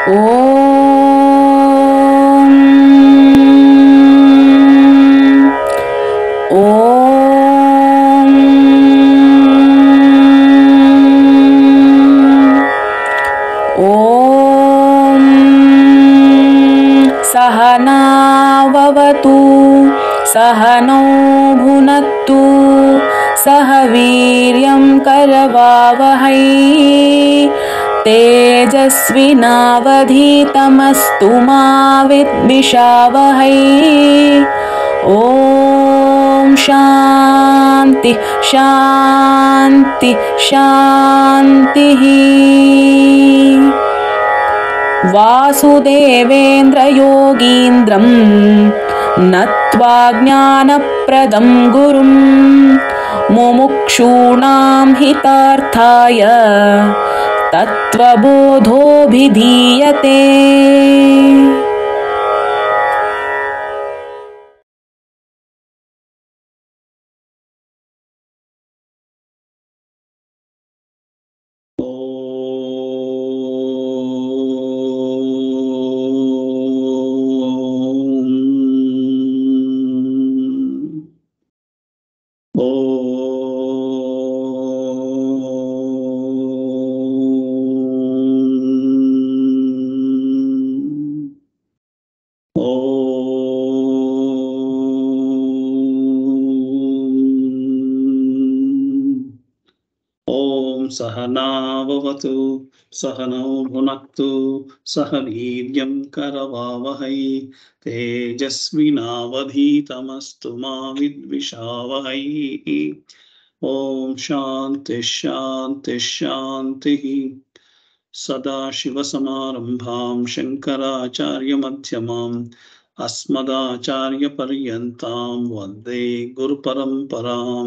ॐ सहना भवतु सहनो भुनत्तु सह वीर्यं करवावहै तेजस्विनावधीतमस्तु मा विद्विषावहै ॐ शान्ति शान्ति शान्तिः नत्वा नत्वाज्ञानप्रदं गुरुम् मुमुक्षूणां हितार्थाय तत्त्वबोधोऽभिधीयते सह नो भुनक्तु सह वीर्यं करवावहै तेजस्विनावधीतमस्तु मा विद्विषावहै ॐ शान्तिश्शान्तिश्शान्तिः सदाशिवसमारम्भां शङ्कराचार्यमध्यमाम् अस्मदाचार्यपर्यन्तां वन्दे गुरुपरम्परां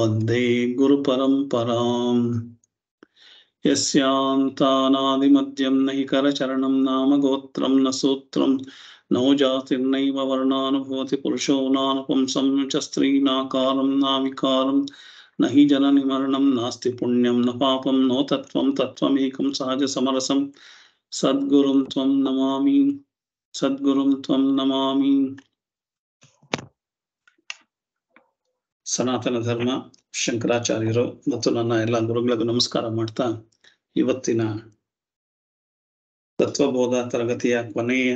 वन्दे गुरुपरम्पराम् यस्यान्तानादिमद्यं न हि करचरणं नाम गोत्रं न सूत्रं नो जातिर्नैव वर्णानुभवति पुरुषो नानुपुंसं च स्त्रीनाकारं नाविकारं न हि जननिमरणं नास्ति पुण्यं न पापं नो तत्त्वं तत्त्वमेकं सहजसमरसं सद्गुरुं त्वं नमामि सद्गुरुं त्वं नमामि ಸನಾತನ ಧರ್ಮ ಶಂಕರಾಚಾರ್ಯರು ಮತ್ತು ನನ್ನ ಎಲ್ಲ ಗುರುಗಳಿಗೂ ನಮಸ್ಕಾರ ಮಾಡ್ತಾ ಇವತ್ತಿನ ತತ್ವಬೋಧ ತರಗತಿಯ ಕೊನೆಯ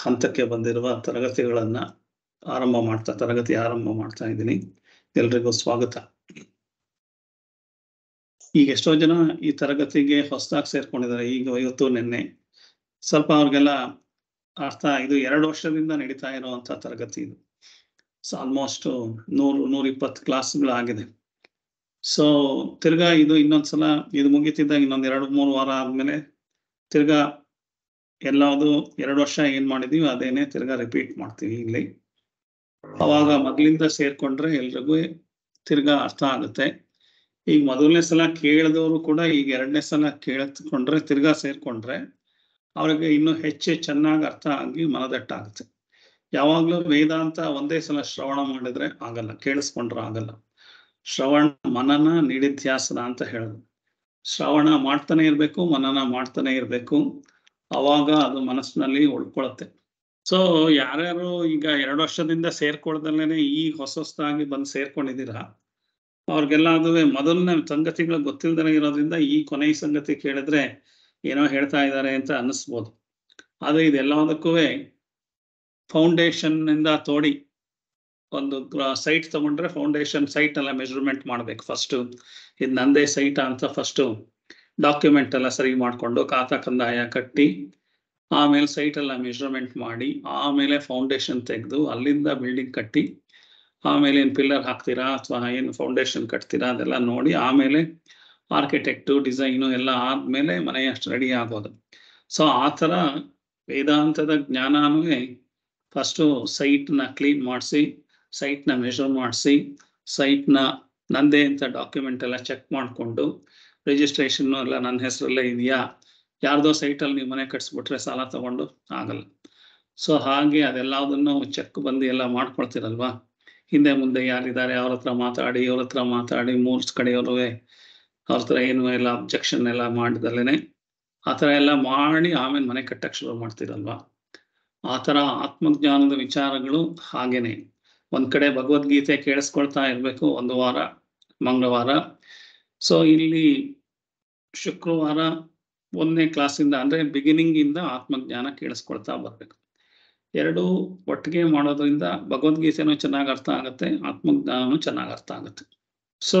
ಹಂತಕ್ಕೆ ಬಂದಿರುವ ತರಗತಿಗಳನ್ನ ಆರಂಭ ಮಾಡ್ತಾ ತರಗತಿ ಆರಂಭ ಮಾಡ್ತಾ ಇದ್ದೀನಿ ಎಲ್ರಿಗೂ ಸ್ವಾಗತ ಈಗ ಎಷ್ಟೋ ಜನ ಈ ತರಗತಿಗೆ ಹೊಸದಾಗಿ ಸೇರ್ಕೊಂಡಿದ್ದಾರೆ ಈಗ ಇವತ್ತು ನಿನ್ನೆ ಸ್ವಲ್ಪ ಅವ್ರಿಗೆಲ್ಲ ಅರ್ಥ ಇದು ಎರಡು ವರ್ಷದಿಂದ ನಡೀತಾ ಇರುವಂತ ತರಗತಿ ಇದು ಆಲ್ಮೋಸ್ಟ್ ನೂರು ಇಪ್ಪತ್ತು ಕ್ಲಾಸ್ಗಳಾಗಿದೆ ಸೊ ತಿರ್ಗಾ ಇದು ಇನ್ನೊಂದ್ಸಲ ಇದು ಮುಗೀತಿದ್ದಾಗ ಇನ್ನೊಂದ್ ಎರಡು ಮೂರು ವಾರ ಆದ್ಮೇಲೆ ತಿರ್ಗಾ ಎಲ್ಲಾದು ಎರಡು ವರ್ಷ ಏನ್ ಮಾಡಿದೀವಿ ಅದೇನೆ ತಿರ್ಗಾ ರಿಪೀಟ್ ಮಾಡ್ತೀವಿ ಇಲ್ಲಿ ಅವಾಗ ಮೊದ್ಲಿಂದ ಸೇರ್ಕೊಂಡ್ರೆ ಎಲ್ರಿಗೂ ತಿರ್ಗಾ ಅರ್ಥ ಆಗುತ್ತೆ ಈಗ ಮೊದಲನೇ ಸಲ ಕೇಳಿದವರು ಕೂಡ ಈಗ ಎರಡನೇ ಸಲ ಕೇಳತ್ಕೊಂಡ್ರೆ ತಿರ್ಗಾ ಸೇರ್ಕೊಂಡ್ರೆ ಅವ್ರಿಗೆ ಇನ್ನೂ ಹೆಚ್ಚು ಚೆನ್ನಾಗಿ ಅರ್ಥ ಆಗಿ ಮನದಟ್ಟಾಗುತ್ತೆ ಯಾವಾಗ್ಲೂ ವೇದಾಂತ ಒಂದೇ ಸಲ ಶ್ರವಣ ಮಾಡಿದ್ರೆ ಆಗಲ್ಲ ಕೇಳಿಸ್ಕೊಂಡ್ರೆ ಆಗಲ್ಲ ಶ್ರವಣ ಮನನ ನಿಡಿಧ್ಯಾಸನ ಅಂತ ಹೇಳೋದು ಶ್ರವಣ ಮಾಡ್ತಾನೆ ಇರಬೇಕು ಮನನ ಮಾಡ್ತಾನೆ ಇರಬೇಕು ಅವಾಗ ಅದು ಮನಸ್ಸಿನಲ್ಲಿ ಉಳ್ಕೊಳತ್ತೆ ಸೊ ಯಾರ್ಯಾರು ಈಗ ಎರಡು ವರ್ಷದಿಂದ ಸೇರ್ಕೊಳ್ದಲ್ಲೇನೆ ಈ ಹೊಸ ಹೊಸದಾಗಿ ಬಂದು ಸೇರ್ಕೊಂಡಿದ್ದೀರಾ ಅವ್ರಿಗೆಲ್ಲ ಅದು ಮೊದಲನೇ ಸಂಗತಿಗಳು ಗೊತ್ತಿಲ್ದೇ ಇರೋದ್ರಿಂದ ಈ ಕೊನೆಯ ಸಂಗತಿ ಕೇಳಿದ್ರೆ ಏನೋ ಹೇಳ್ತಾ ಇದ್ದಾರೆ ಅಂತ ಅನ್ನಿಸ್ಬೋದು ಆದರೆ ಇದೆಲ್ಲದಕ್ಕೂ ಫೌಂಡೇಶನ್ನಿಂದ ತೋಡಿ ಒಂದು ಸೈಟ್ ತಗೊಂಡ್ರೆ ಫೌಂಡೇಶನ್ ಸೈಟ್ ಎಲ್ಲ ಮೆಜರ್ಮೆಂಟ್ ಮಾಡ್ಬೇಕು ಫಸ್ಟ್ ಇದು ನಂದೇ ಸೈಟ್ ಅಂತ ಫಸ್ಟ್ ಡಾಕ್ಯುಮೆಂಟ್ ಎಲ್ಲ ಸರಿ ಮಾಡಿಕೊಂಡು ಕಾತ ಕಂದಾಯ ಕಟ್ಟಿ ಆಮೇಲೆ ಸೈಟ್ ಎಲ್ಲ ಮೆಜರ್ಮೆಂಟ್ ಮಾಡಿ ಆಮೇಲೆ ಫೌಂಡೇಶನ್ ತೆಗೆದು ಅಲ್ಲಿಂದ ಬಿಲ್ಡಿಂಗ್ ಕಟ್ಟಿ ಆಮೇಲೆ ಏನು ಪಿಲ್ಲರ್ ಹಾಕ್ತೀರಾ ಅಥವಾ ಏನು ಫೌಂಡೇಶನ್ ಕಟ್ತೀರಾ ಅದೆಲ್ಲ ನೋಡಿ ಆಮೇಲೆ ಆರ್ಕಿಟೆಕ್ಟು ಡಿಸೈನು ಎಲ್ಲ ಆದಮೇಲೆ ಮನೆ ಅಷ್ಟು ರೆಡಿ ಆಗೋದು ಸೊ ಆ ಥರ ವೇದಾಂತದ ಫಸ್ಟ್ ಫಸ್ಟು ಸೈಟ್ನ ಕ್ಲೀನ್ ಮಾಡಿಸಿ ಸೈಟ್ನ ಮೆಷರ್ ಮಾಡಿಸಿ ಸೈಟ್ನ ನಂದೇ ಅಂತ ಡಾಕ್ಯುಮೆಂಟ್ ಎಲ್ಲ ಚೆಕ್ ಮಾಡಿಕೊಂಡು ರಿಜಿಸ್ಟ್ರೇಷನ್ ಎಲ್ಲ ನನ್ನ ಹೆಸರಲ್ಲೇ ಇದೆಯಾ ಯಾರ್ದೋ ಸೈಟಲ್ಲಿ ನೀವು ಮನೆ ಕಟ್ಸ್ಬಿಟ್ರೆ ಸಾಲ ತಗೊಂಡು ಆಗಲ್ಲ ಸೊ ಹಾಗೆ ಅದೆಲ್ಲದನ್ನು ಚೆಕ್ ಬಂದು ಎಲ್ಲ ಮಾಡ್ಕೊಳ್ತೀರಲ್ವಾ ಹಿಂದೆ ಮುಂದೆ ಯಾರಿದ್ದಾರೆ ಅವ್ರ ಹತ್ರ ಮಾತಾಡಿ ಇವ್ರ ಹತ್ರ ಮಾತಾಡಿ ಮೂರ್ ಕಡೆಯವರು ಅವ್ರ ಹತ್ರ ಏನು ಎಲ್ಲ ಅಬ್ಜೆಕ್ಷನ್ ಎಲ್ಲ ಮಾಡಿದಲ್ಲೇನೆ ಆ ಥರ ಎಲ್ಲ ಮಾಡಿ ಆಮೇಲೆ ಮನೆ ಕಟ್ಟಕ್ಕೆ ಶುರು ಮಾಡ್ತೀರಲ್ವಾ ಆ ಥರ ಆತ್ಮಜ್ಞಾನದ ವಿಚಾರಗಳು ಹಾಗೇನೆ ಒಂದ್ ಕಡೆ ಭಗವದ್ಗೀತೆ ಕೇಳಿಸ್ಕೊಳ್ತಾ ಇರಬೇಕು ಒಂದು ವಾರ ಮಂಗಳವಾರ ಸೊ ಇಲ್ಲಿ ಶುಕ್ರವಾರ ಒಂದನೇ ಕ್ಲಾಸಿಂದ ಅಂದ್ರೆ ಬಿಗಿನಿಂಗ್ ಇಂದ ಆತ್ಮಜ್ಞಾನ ಕೇಳಿಸ್ಕೊಳ್ತಾ ಬರ್ಬೇಕು ಎರಡು ಒಟ್ಟಿಗೆ ಮಾಡೋದ್ರಿಂದ ಭಗವದ್ಗೀತೆನೂ ಚೆನ್ನಾಗಿ ಅರ್ಥ ಆಗುತ್ತೆ ಆತ್ಮಜ್ಞಾನನೂ ಚೆನ್ನಾಗಿ ಅರ್ಥ ಆಗುತ್ತೆ ಸೊ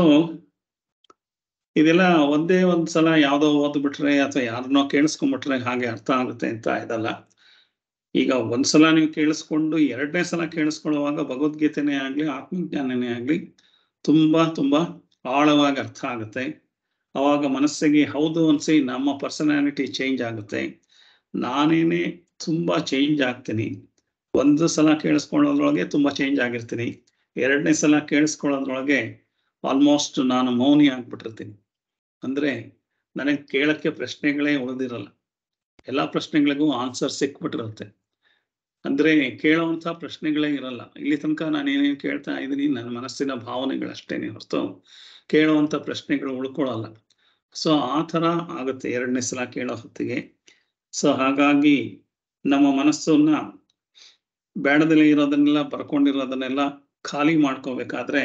ಇದೆಲ್ಲ ಒಂದೇ ಒಂದ್ಸಲ ಯಾವುದೋ ಓದ್ಬಿಟ್ರೆ ಅಥವಾ ಯಾರನ್ನೋ ಕೇಳಿಸ್ಕೊಂಡ್ಬಿಟ್ರೆ ಹಾಗೆ ಅರ್ಥ ಆಗುತ್ತೆ ಅಂತ ಇದಲ್ಲ ಈಗ ಒಂದ್ಸಲ ನೀವು ಕೇಳಿಸ್ಕೊಂಡು ಎರಡನೇ ಸಲ ಕೇಳಿಸ್ಕೊಳ್ಳುವಾಗ ಭಗವದ್ಗೀತೆನೇ ಆಗಲಿ ಆತ್ಮಜ್ಞಾನನೇ ಆಗಲಿ ತುಂಬ ತುಂಬ ಆಳವಾಗಿ ಅರ್ಥ ಆಗುತ್ತೆ ಅವಾಗ ಮನಸ್ಸಿಗೆ ಹೌದು ಅನಿಸಿ ನಮ್ಮ ಪರ್ಸನಾಲಿಟಿ ಚೇಂಜ್ ಆಗುತ್ತೆ ನಾನೇನೆ ತುಂಬ ಚೇಂಜ್ ಆಗ್ತೀನಿ ಒಂದು ಸಲ ಕೇಳಿಸ್ಕೊಳ್ಳೋದ್ರೊಳಗೆ ತುಂಬ ಚೇಂಜ್ ಆಗಿರ್ತೀನಿ ಎರಡನೇ ಸಲ ಕೇಳಿಸ್ಕೊಳ್ಳೋದ್ರೊಳಗೆ ಆಲ್ಮೋಸ್ಟ್ ನಾನು ಮೌನಿ ಆಗ್ಬಿಟ್ಟಿರ್ತೀನಿ ಅಂದರೆ ನನಗೆ ಕೇಳಕ್ಕೆ ಪ್ರಶ್ನೆಗಳೇ ಉಳಿದಿರಲ್ಲ ಎಲ್ಲ ಪ್ರಶ್ನೆಗಳಿಗೂ ಆನ್ಸರ್ ಸಿಕ್ಬಿಟ್ಟಿರುತ್ತೆ ಅಂದ್ರೆ ಕೇಳೋವಂತ ಪ್ರಶ್ನೆಗಳೇ ಇರಲ್ಲ ಇಲ್ಲಿ ತನಕ ನಾನು ಏನೇನು ಕೇಳ್ತಾ ಇದ್ದೀನಿ ನನ್ನ ಮನಸ್ಸಿನ ಭಾವನೆಗಳಷ್ಟೇನೆ ಹೊರತು ಕೇಳುವಂತ ಪ್ರಶ್ನೆಗಳು ಉಳ್ಕೊಳ್ಳಲ್ಲ ಸೊ ಆ ಆಗುತ್ತೆ ಎರಡನೇ ಸಲ ಕೇಳೋ ಹೊತ್ತಿಗೆ ಸೊ ಹಾಗಾಗಿ ನಮ್ಮ ಮನಸ್ಸನ್ನ ಬೇಡದಲ್ಲಿ ಇರೋದನ್ನೆಲ್ಲ ಬರ್ಕೊಂಡಿರೋದನ್ನೆಲ್ಲ ಖಾಲಿ ಮಾಡ್ಕೋಬೇಕಾದ್ರೆ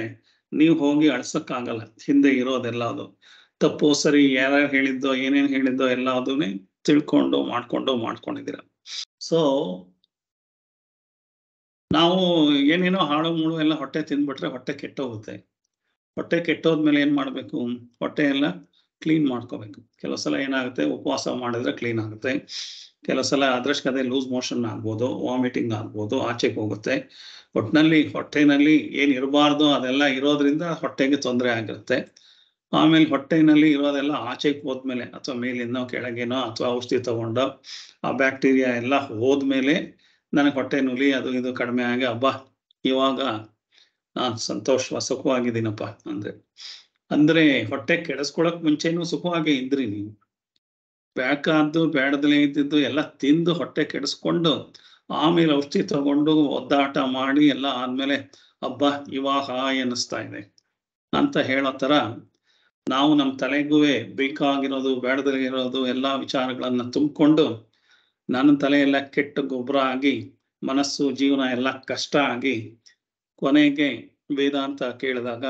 ನೀವು ಹೋಗಿ ಅಳ್ಸಕ್ಕಾಗಲ್ಲ ಹಿಂದೆ ಇರೋದೆಲ್ಲ ಅದು ತಪ್ಪು ಸರಿ ಯಾರ್ಯಾರು ಹೇಳಿದ್ದೋ ಏನೇನು ಹೇಳಿದ್ದೋ ಎಲ್ಲ ಅದನ್ನೇ ತಿಳ್ಕೊಂಡು ಮಾಡ್ಕೊಂಡು ಮಾಡ್ಕೊಂಡಿದ್ದೀರ ಸೊ ನಾವು ಏನೇನೋ ಹಾಳು ಮೂಳು ಎಲ್ಲ ಹೊಟ್ಟೆ ತಿಂದ್ಬಿಟ್ರೆ ಹೊಟ್ಟೆ ಕೆಟ್ಟೋಗುತ್ತೆ ಹೊಟ್ಟೆ ಕೆಟ್ಟೋದ್ಮೇಲೆ ಏನು ಮಾಡಬೇಕು ಹೊಟ್ಟೆ ಎಲ್ಲ ಕ್ಲೀನ್ ಮಾಡ್ಕೋಬೇಕು ಕೆಲವು ಸಲ ಏನಾಗುತ್ತೆ ಉಪವಾಸ ಮಾಡಿದ್ರೆ ಕ್ಲೀನ್ ಆಗುತ್ತೆ ಕೆಲವು ಸಲ ಅದೃಷ್ಟದೇ ಲೂಸ್ ಮೋಷನ್ ಆಗ್ಬೋದು ವಾಮಿಟಿಂಗ್ ಆಗ್ಬೋದು ಆಚೆಗೆ ಹೋಗುತ್ತೆ ಒಟ್ಟಿನಲ್ಲಿ ಹೊಟ್ಟೆನಲ್ಲಿ ಏನು ಅದೆಲ್ಲ ಇರೋದ್ರಿಂದ ಹೊಟ್ಟೆಗೆ ತೊಂದರೆ ಆಗಿರುತ್ತೆ ಆಮೇಲೆ ಹೊಟ್ಟೆನಲ್ಲಿ ಇರೋದೆಲ್ಲ ಆಚೆಗೆ ಹೋದ್ಮೇಲೆ ಅಥವಾ ಮೇಲಿಂದ ಕೆಳಗೇನೋ ಅಥವಾ ಔಷಧಿ ತಗೊಂಡೋ ಆ ಬ್ಯಾಕ್ಟೀರಿಯಾ ಎಲ್ಲ ಹೋದ್ಮೇಲೆ ನನಗೆ ಹೊಟ್ಟೆ ನುಲಿ ಅದು ಇದು ಕಡಿಮೆ ಆಗಿ ಹಬ್ಬ ಇವಾಗ ನಾನು ಸಂತೋಷ ಸುಖವಾಗಿದ್ದೀನಪ್ಪ ಅಂದ್ರೆ ಅಂದ್ರೆ ಹೊಟ್ಟೆ ಕೆಡಿಸ್ಕೊಳಕ್ ಮುಂಚೆನೂ ಸುಖವಾಗಿ ಇದ್ರಿ ನೀವು ಬೇಕಾದ್ದು ಬೇಡದಲ್ಲೇ ಇದ್ದಿದ್ದು ಎಲ್ಲ ತಿಂದು ಹೊಟ್ಟೆ ಕೆಡಿಸ್ಕೊಂಡು ಆಮೇಲೆ ಔಷಧಿ ತಗೊಂಡು ಒದ್ದಾಟ ಮಾಡಿ ಎಲ್ಲ ಆದ್ಮೇಲೆ ಹಬ್ಬ ಇವಾಗ ಎನಿಸ್ತಾ ಇದೆ ಅಂತ ಹೇಳೋ ತರ ನಾವು ನಮ್ಮ ತಲೆಗೂ ಬೇಕಾಗಿರೋದು ಇರೋದು ಎಲ್ಲ ವಿಚಾರಗಳನ್ನ ತುಂಬಿಕೊಂಡು ನನ್ನ ತಲೆಯೆಲ್ಲ ಕೆಟ್ಟ ಗೊಬ್ಬರ ಆಗಿ ಮನಸ್ಸು ಜೀವನ ಎಲ್ಲ ಕಷ್ಟ ಆಗಿ ಕೊನೆಗೆ ವೇದಾಂತ ಕೇಳಿದಾಗ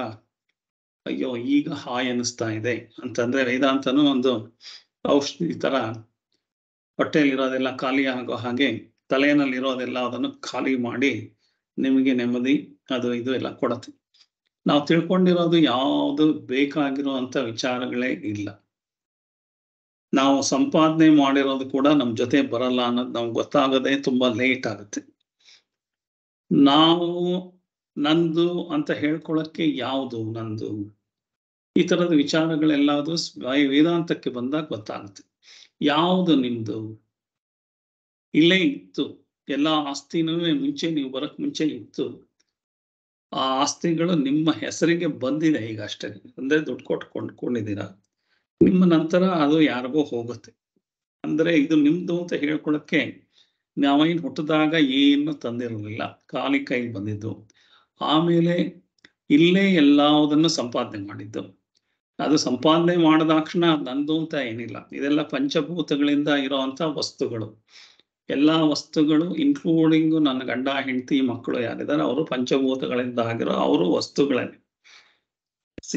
ಅಯ್ಯೋ ಈಗ ಹಾಯ್ ಅನ್ನಿಸ್ತಾ ಇದೆ ಅಂತಂದ್ರೆ ವೇದಾಂತನು ಒಂದು ಔಷಧಿ ತರ ಹೊಟ್ಟೆಯಲ್ಲಿರೋದೆಲ್ಲ ಖಾಲಿ ಆಗೋ ಹಾಗೆ ತಲೆಯಲ್ಲಿರೋದೆಲ್ಲ ಅದನ್ನು ಖಾಲಿ ಮಾಡಿ ನಿಮಗೆ ನೆಮ್ಮದಿ ಅದು ಇದು ಎಲ್ಲ ಕೊಡತ್ತೆ ನಾವು ತಿಳ್ಕೊಂಡಿರೋದು ಯಾವುದು ಬೇಕಾಗಿರುವಂತ ವಿಚಾರಗಳೇ ಇಲ್ಲ ನಾವು ಸಂಪಾದನೆ ಮಾಡಿರೋದು ಕೂಡ ನಮ್ಮ ಜೊತೆ ಬರಲ್ಲ ಅನ್ನೋದು ನಮ್ಗೆ ಗೊತ್ತಾಗದೆ ತುಂಬಾ ಲೇಟ್ ಆಗುತ್ತೆ ನಾವು ನಂದು ಅಂತ ಹೇಳ್ಕೊಳಕ್ಕೆ ಯಾವುದು ನಂದು ಈ ತರದ ವಿಚಾರಗಳೆಲ್ಲಾದ್ರೂ ವೇದಾಂತಕ್ಕೆ ಬಂದಾಗ ಗೊತ್ತಾಗುತ್ತೆ ಯಾವುದು ನಿಮ್ದು ಇಲ್ಲೇ ಇತ್ತು ಎಲ್ಲ ಆಸ್ತಿನೂ ಮುಂಚೆ ನೀವು ಬರಕ್ ಮುಂಚೆ ಇತ್ತು ಆ ಆಸ್ತಿಗಳು ನಿಮ್ಮ ಹೆಸರಿಗೆ ಬಂದಿದೆ ಈಗ ಅಷ್ಟೇ ಅಂದ್ರೆ ದುಡ್ಡು ಕೊಟ್ಟು ಕೊಂಡ್ಕೊಂಡಿದ್ದೀರಾ ನಿಮ್ಮ ನಂತರ ಅದು ಯಾರಿಗೋ ಹೋಗುತ್ತೆ ಅಂದ್ರೆ ಇದು ನಿಮ್ದು ಅಂತ ಹೇಳ್ಕೊಳಕ್ಕೆ ನಾವೇನು ಹುಟ್ಟಿದಾಗ ಏನು ತಂದಿರಲಿಲ್ಲ ಕಾಲಿ ಕೈಲಿ ಬಂದಿದ್ದು ಆಮೇಲೆ ಇಲ್ಲೇ ಎಲ್ಲದನ್ನು ಸಂಪಾದನೆ ಮಾಡಿದ್ದು ಅದು ಸಂಪಾದನೆ ಮಾಡಿದಾಕ್ಷಣ ನಂದು ಅಂತ ಏನಿಲ್ಲ ಇದೆಲ್ಲ ಪಂಚಭೂತಗಳಿಂದ ಇರೋವಂಥ ವಸ್ತುಗಳು ಎಲ್ಲ ವಸ್ತುಗಳು ಇನ್ಕ್ಲೂಡಿಂಗ್ ನನ್ನ ಗಂಡ ಹೆಂಡತಿ ಮಕ್ಕಳು ಯಾರಿದ್ದಾರೆ ಅವರು ಪಂಚಭೂತಗಳಿಂದ ಆಗಿರೋ ಅವರು ವಸ್ತುಗಳೇ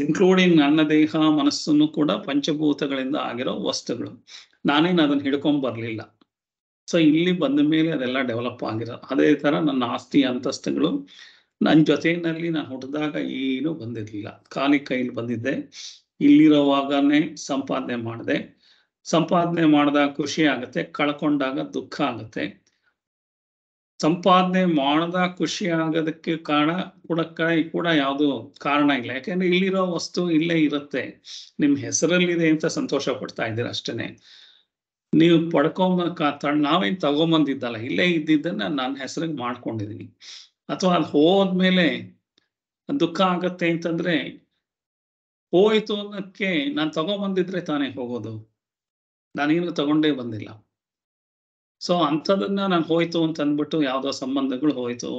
ಇನ್ಕ್ಲೂಡಿಂಗ್ ನನ್ನ ದೇಹ ಮನಸ್ಸನ್ನು ಕೂಡ ಪಂಚಭೂತಗಳಿಂದ ಆಗಿರೋ ವಸ್ತುಗಳು ನಾನೇನು ಅದನ್ನ ಹಿಡ್ಕೊಂಡ್ ಬರಲಿಲ್ಲ ಸೊ ಇಲ್ಲಿ ಬಂದ ಮೇಲೆ ಅದೆಲ್ಲ ಡೆವಲಪ್ ಆಗಿರೋ ಅದೇ ತರ ನನ್ನ ಆಸ್ತಿ ಅಂತಸ್ತುಗಳು ನನ್ನ ಜೊತೆಯಲ್ಲಿ ನಾನು ಹುಟ್ಟಿದಾಗ ಏನು ಬಂದಿರ್ಲಿಲ್ಲ ಖಾಲಿ ಕೈಲಿ ಬಂದಿದ್ದೆ ಇಲ್ಲಿರೋವಾಗನೇ ಸಂಪಾದನೆ ಮಾಡಿದೆ ಸಂಪಾದನೆ ಮಾಡಿದಾಗ ಖುಷಿ ಆಗುತ್ತೆ ಕಳ್ಕೊಂಡಾಗ ದುಃಖ ಆಗುತ್ತೆ ಸಂಪಾದನೆ ಮಾಡದ ಖುಷಿ ಆಗೋದಕ್ಕೆ ಕಾರಣ ಕೂಡ ಕೂಡ ಯಾವುದು ಕಾರಣ ಇಲ್ಲ ಯಾಕಂದ್ರೆ ಇಲ್ಲಿರೋ ವಸ್ತು ಇಲ್ಲೇ ಇರುತ್ತೆ ನಿಮ್ ಹೆಸರಲ್ಲಿದೆ ಅಂತ ಸಂತೋಷ ಪಡ್ತಾ ಇದ್ದೀರ ಅಷ್ಟೇನೆ ನೀವು ಪಡ್ಕೊಂಬ ನಾವೇನ್ ತಗೊಂಬಂದಿದ್ದಲ್ಲ ಇಲ್ಲೇ ಇದ್ದಿದ್ದನ್ನ ನನ್ನ ಹೆಸರಿಗೆ ಮಾಡ್ಕೊಂಡಿದೀನಿ ಅಥವಾ ಅದು ಹೋದ್ಮೇಲೆ ದುಃಖ ಆಗತ್ತೆ ಅಂತಂದ್ರೆ ಹೋಯ್ತು ಅನ್ನೋಕ್ಕೆ ನಾನ್ ತಗೊಂಬಂದಿದ್ರೆ ತಾನೇ ಹೋಗೋದು ನಾನೇನು ತಗೊಂಡೇ ಬಂದಿಲ್ಲ ಸೊ ಅಂಥದನ್ನ ನಾನು ಹೋಯ್ತು ಅಂತ ಅಂದ್ಬಿಟ್ಟು ಯಾವ್ದೋ ಸಂಬಂಧಗಳು ಹೋಯ್ತು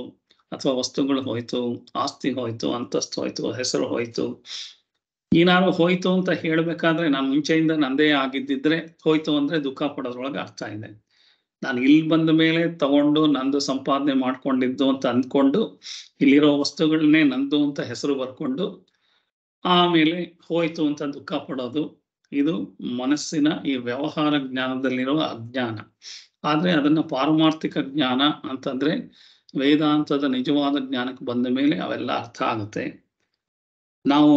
ಅಥವಾ ವಸ್ತುಗಳು ಹೋಯ್ತು ಆಸ್ತಿ ಹೋಯ್ತು ಅಂತಸ್ತು ಹೋಯ್ತು ಹೆಸರು ಹೋಯ್ತು ಏನಾದ್ರು ಹೋಯ್ತು ಅಂತ ಹೇಳ್ಬೇಕಾದ್ರೆ ನಾನು ಮುಂಚೆಯಿಂದ ನಂದೇ ಆಗಿದ್ದಿದ್ರೆ ಹೋಯ್ತು ಅಂದ್ರೆ ದುಃಖ ಪಡೋದ್ರೊಳಗೆ ಆಗ್ತಾ ಇದೆ ನಾನು ಇಲ್ಲಿ ಬಂದ ಮೇಲೆ ತಗೊಂಡು ನಂದು ಸಂಪಾದನೆ ಮಾಡ್ಕೊಂಡಿದ್ದು ಅಂತ ಅಂದ್ಕೊಂಡು ಇಲ್ಲಿರೋ ವಸ್ತುಗಳನ್ನೇ ನಂದು ಅಂತ ಹೆಸರು ಬರ್ಕೊಂಡು ಆಮೇಲೆ ಹೋಯ್ತು ಅಂತ ದುಃಖ ಪಡೋದು ಇದು ಮನಸ್ಸಿನ ಈ ವ್ಯವಹಾರ ಜ್ಞಾನದಲ್ಲಿರುವ ಅಜ್ಞಾನ ಆದರೆ ಅದನ್ನು ಪಾರಮಾರ್ಥಿಕ ಜ್ಞಾನ ಅಂತಂದ್ರೆ ವೇದಾಂತದ ನಿಜವಾದ ಜ್ಞಾನಕ್ಕೆ ಬಂದ ಮೇಲೆ ಅವೆಲ್ಲ ಅರ್ಥ ಆಗುತ್ತೆ ನಾವು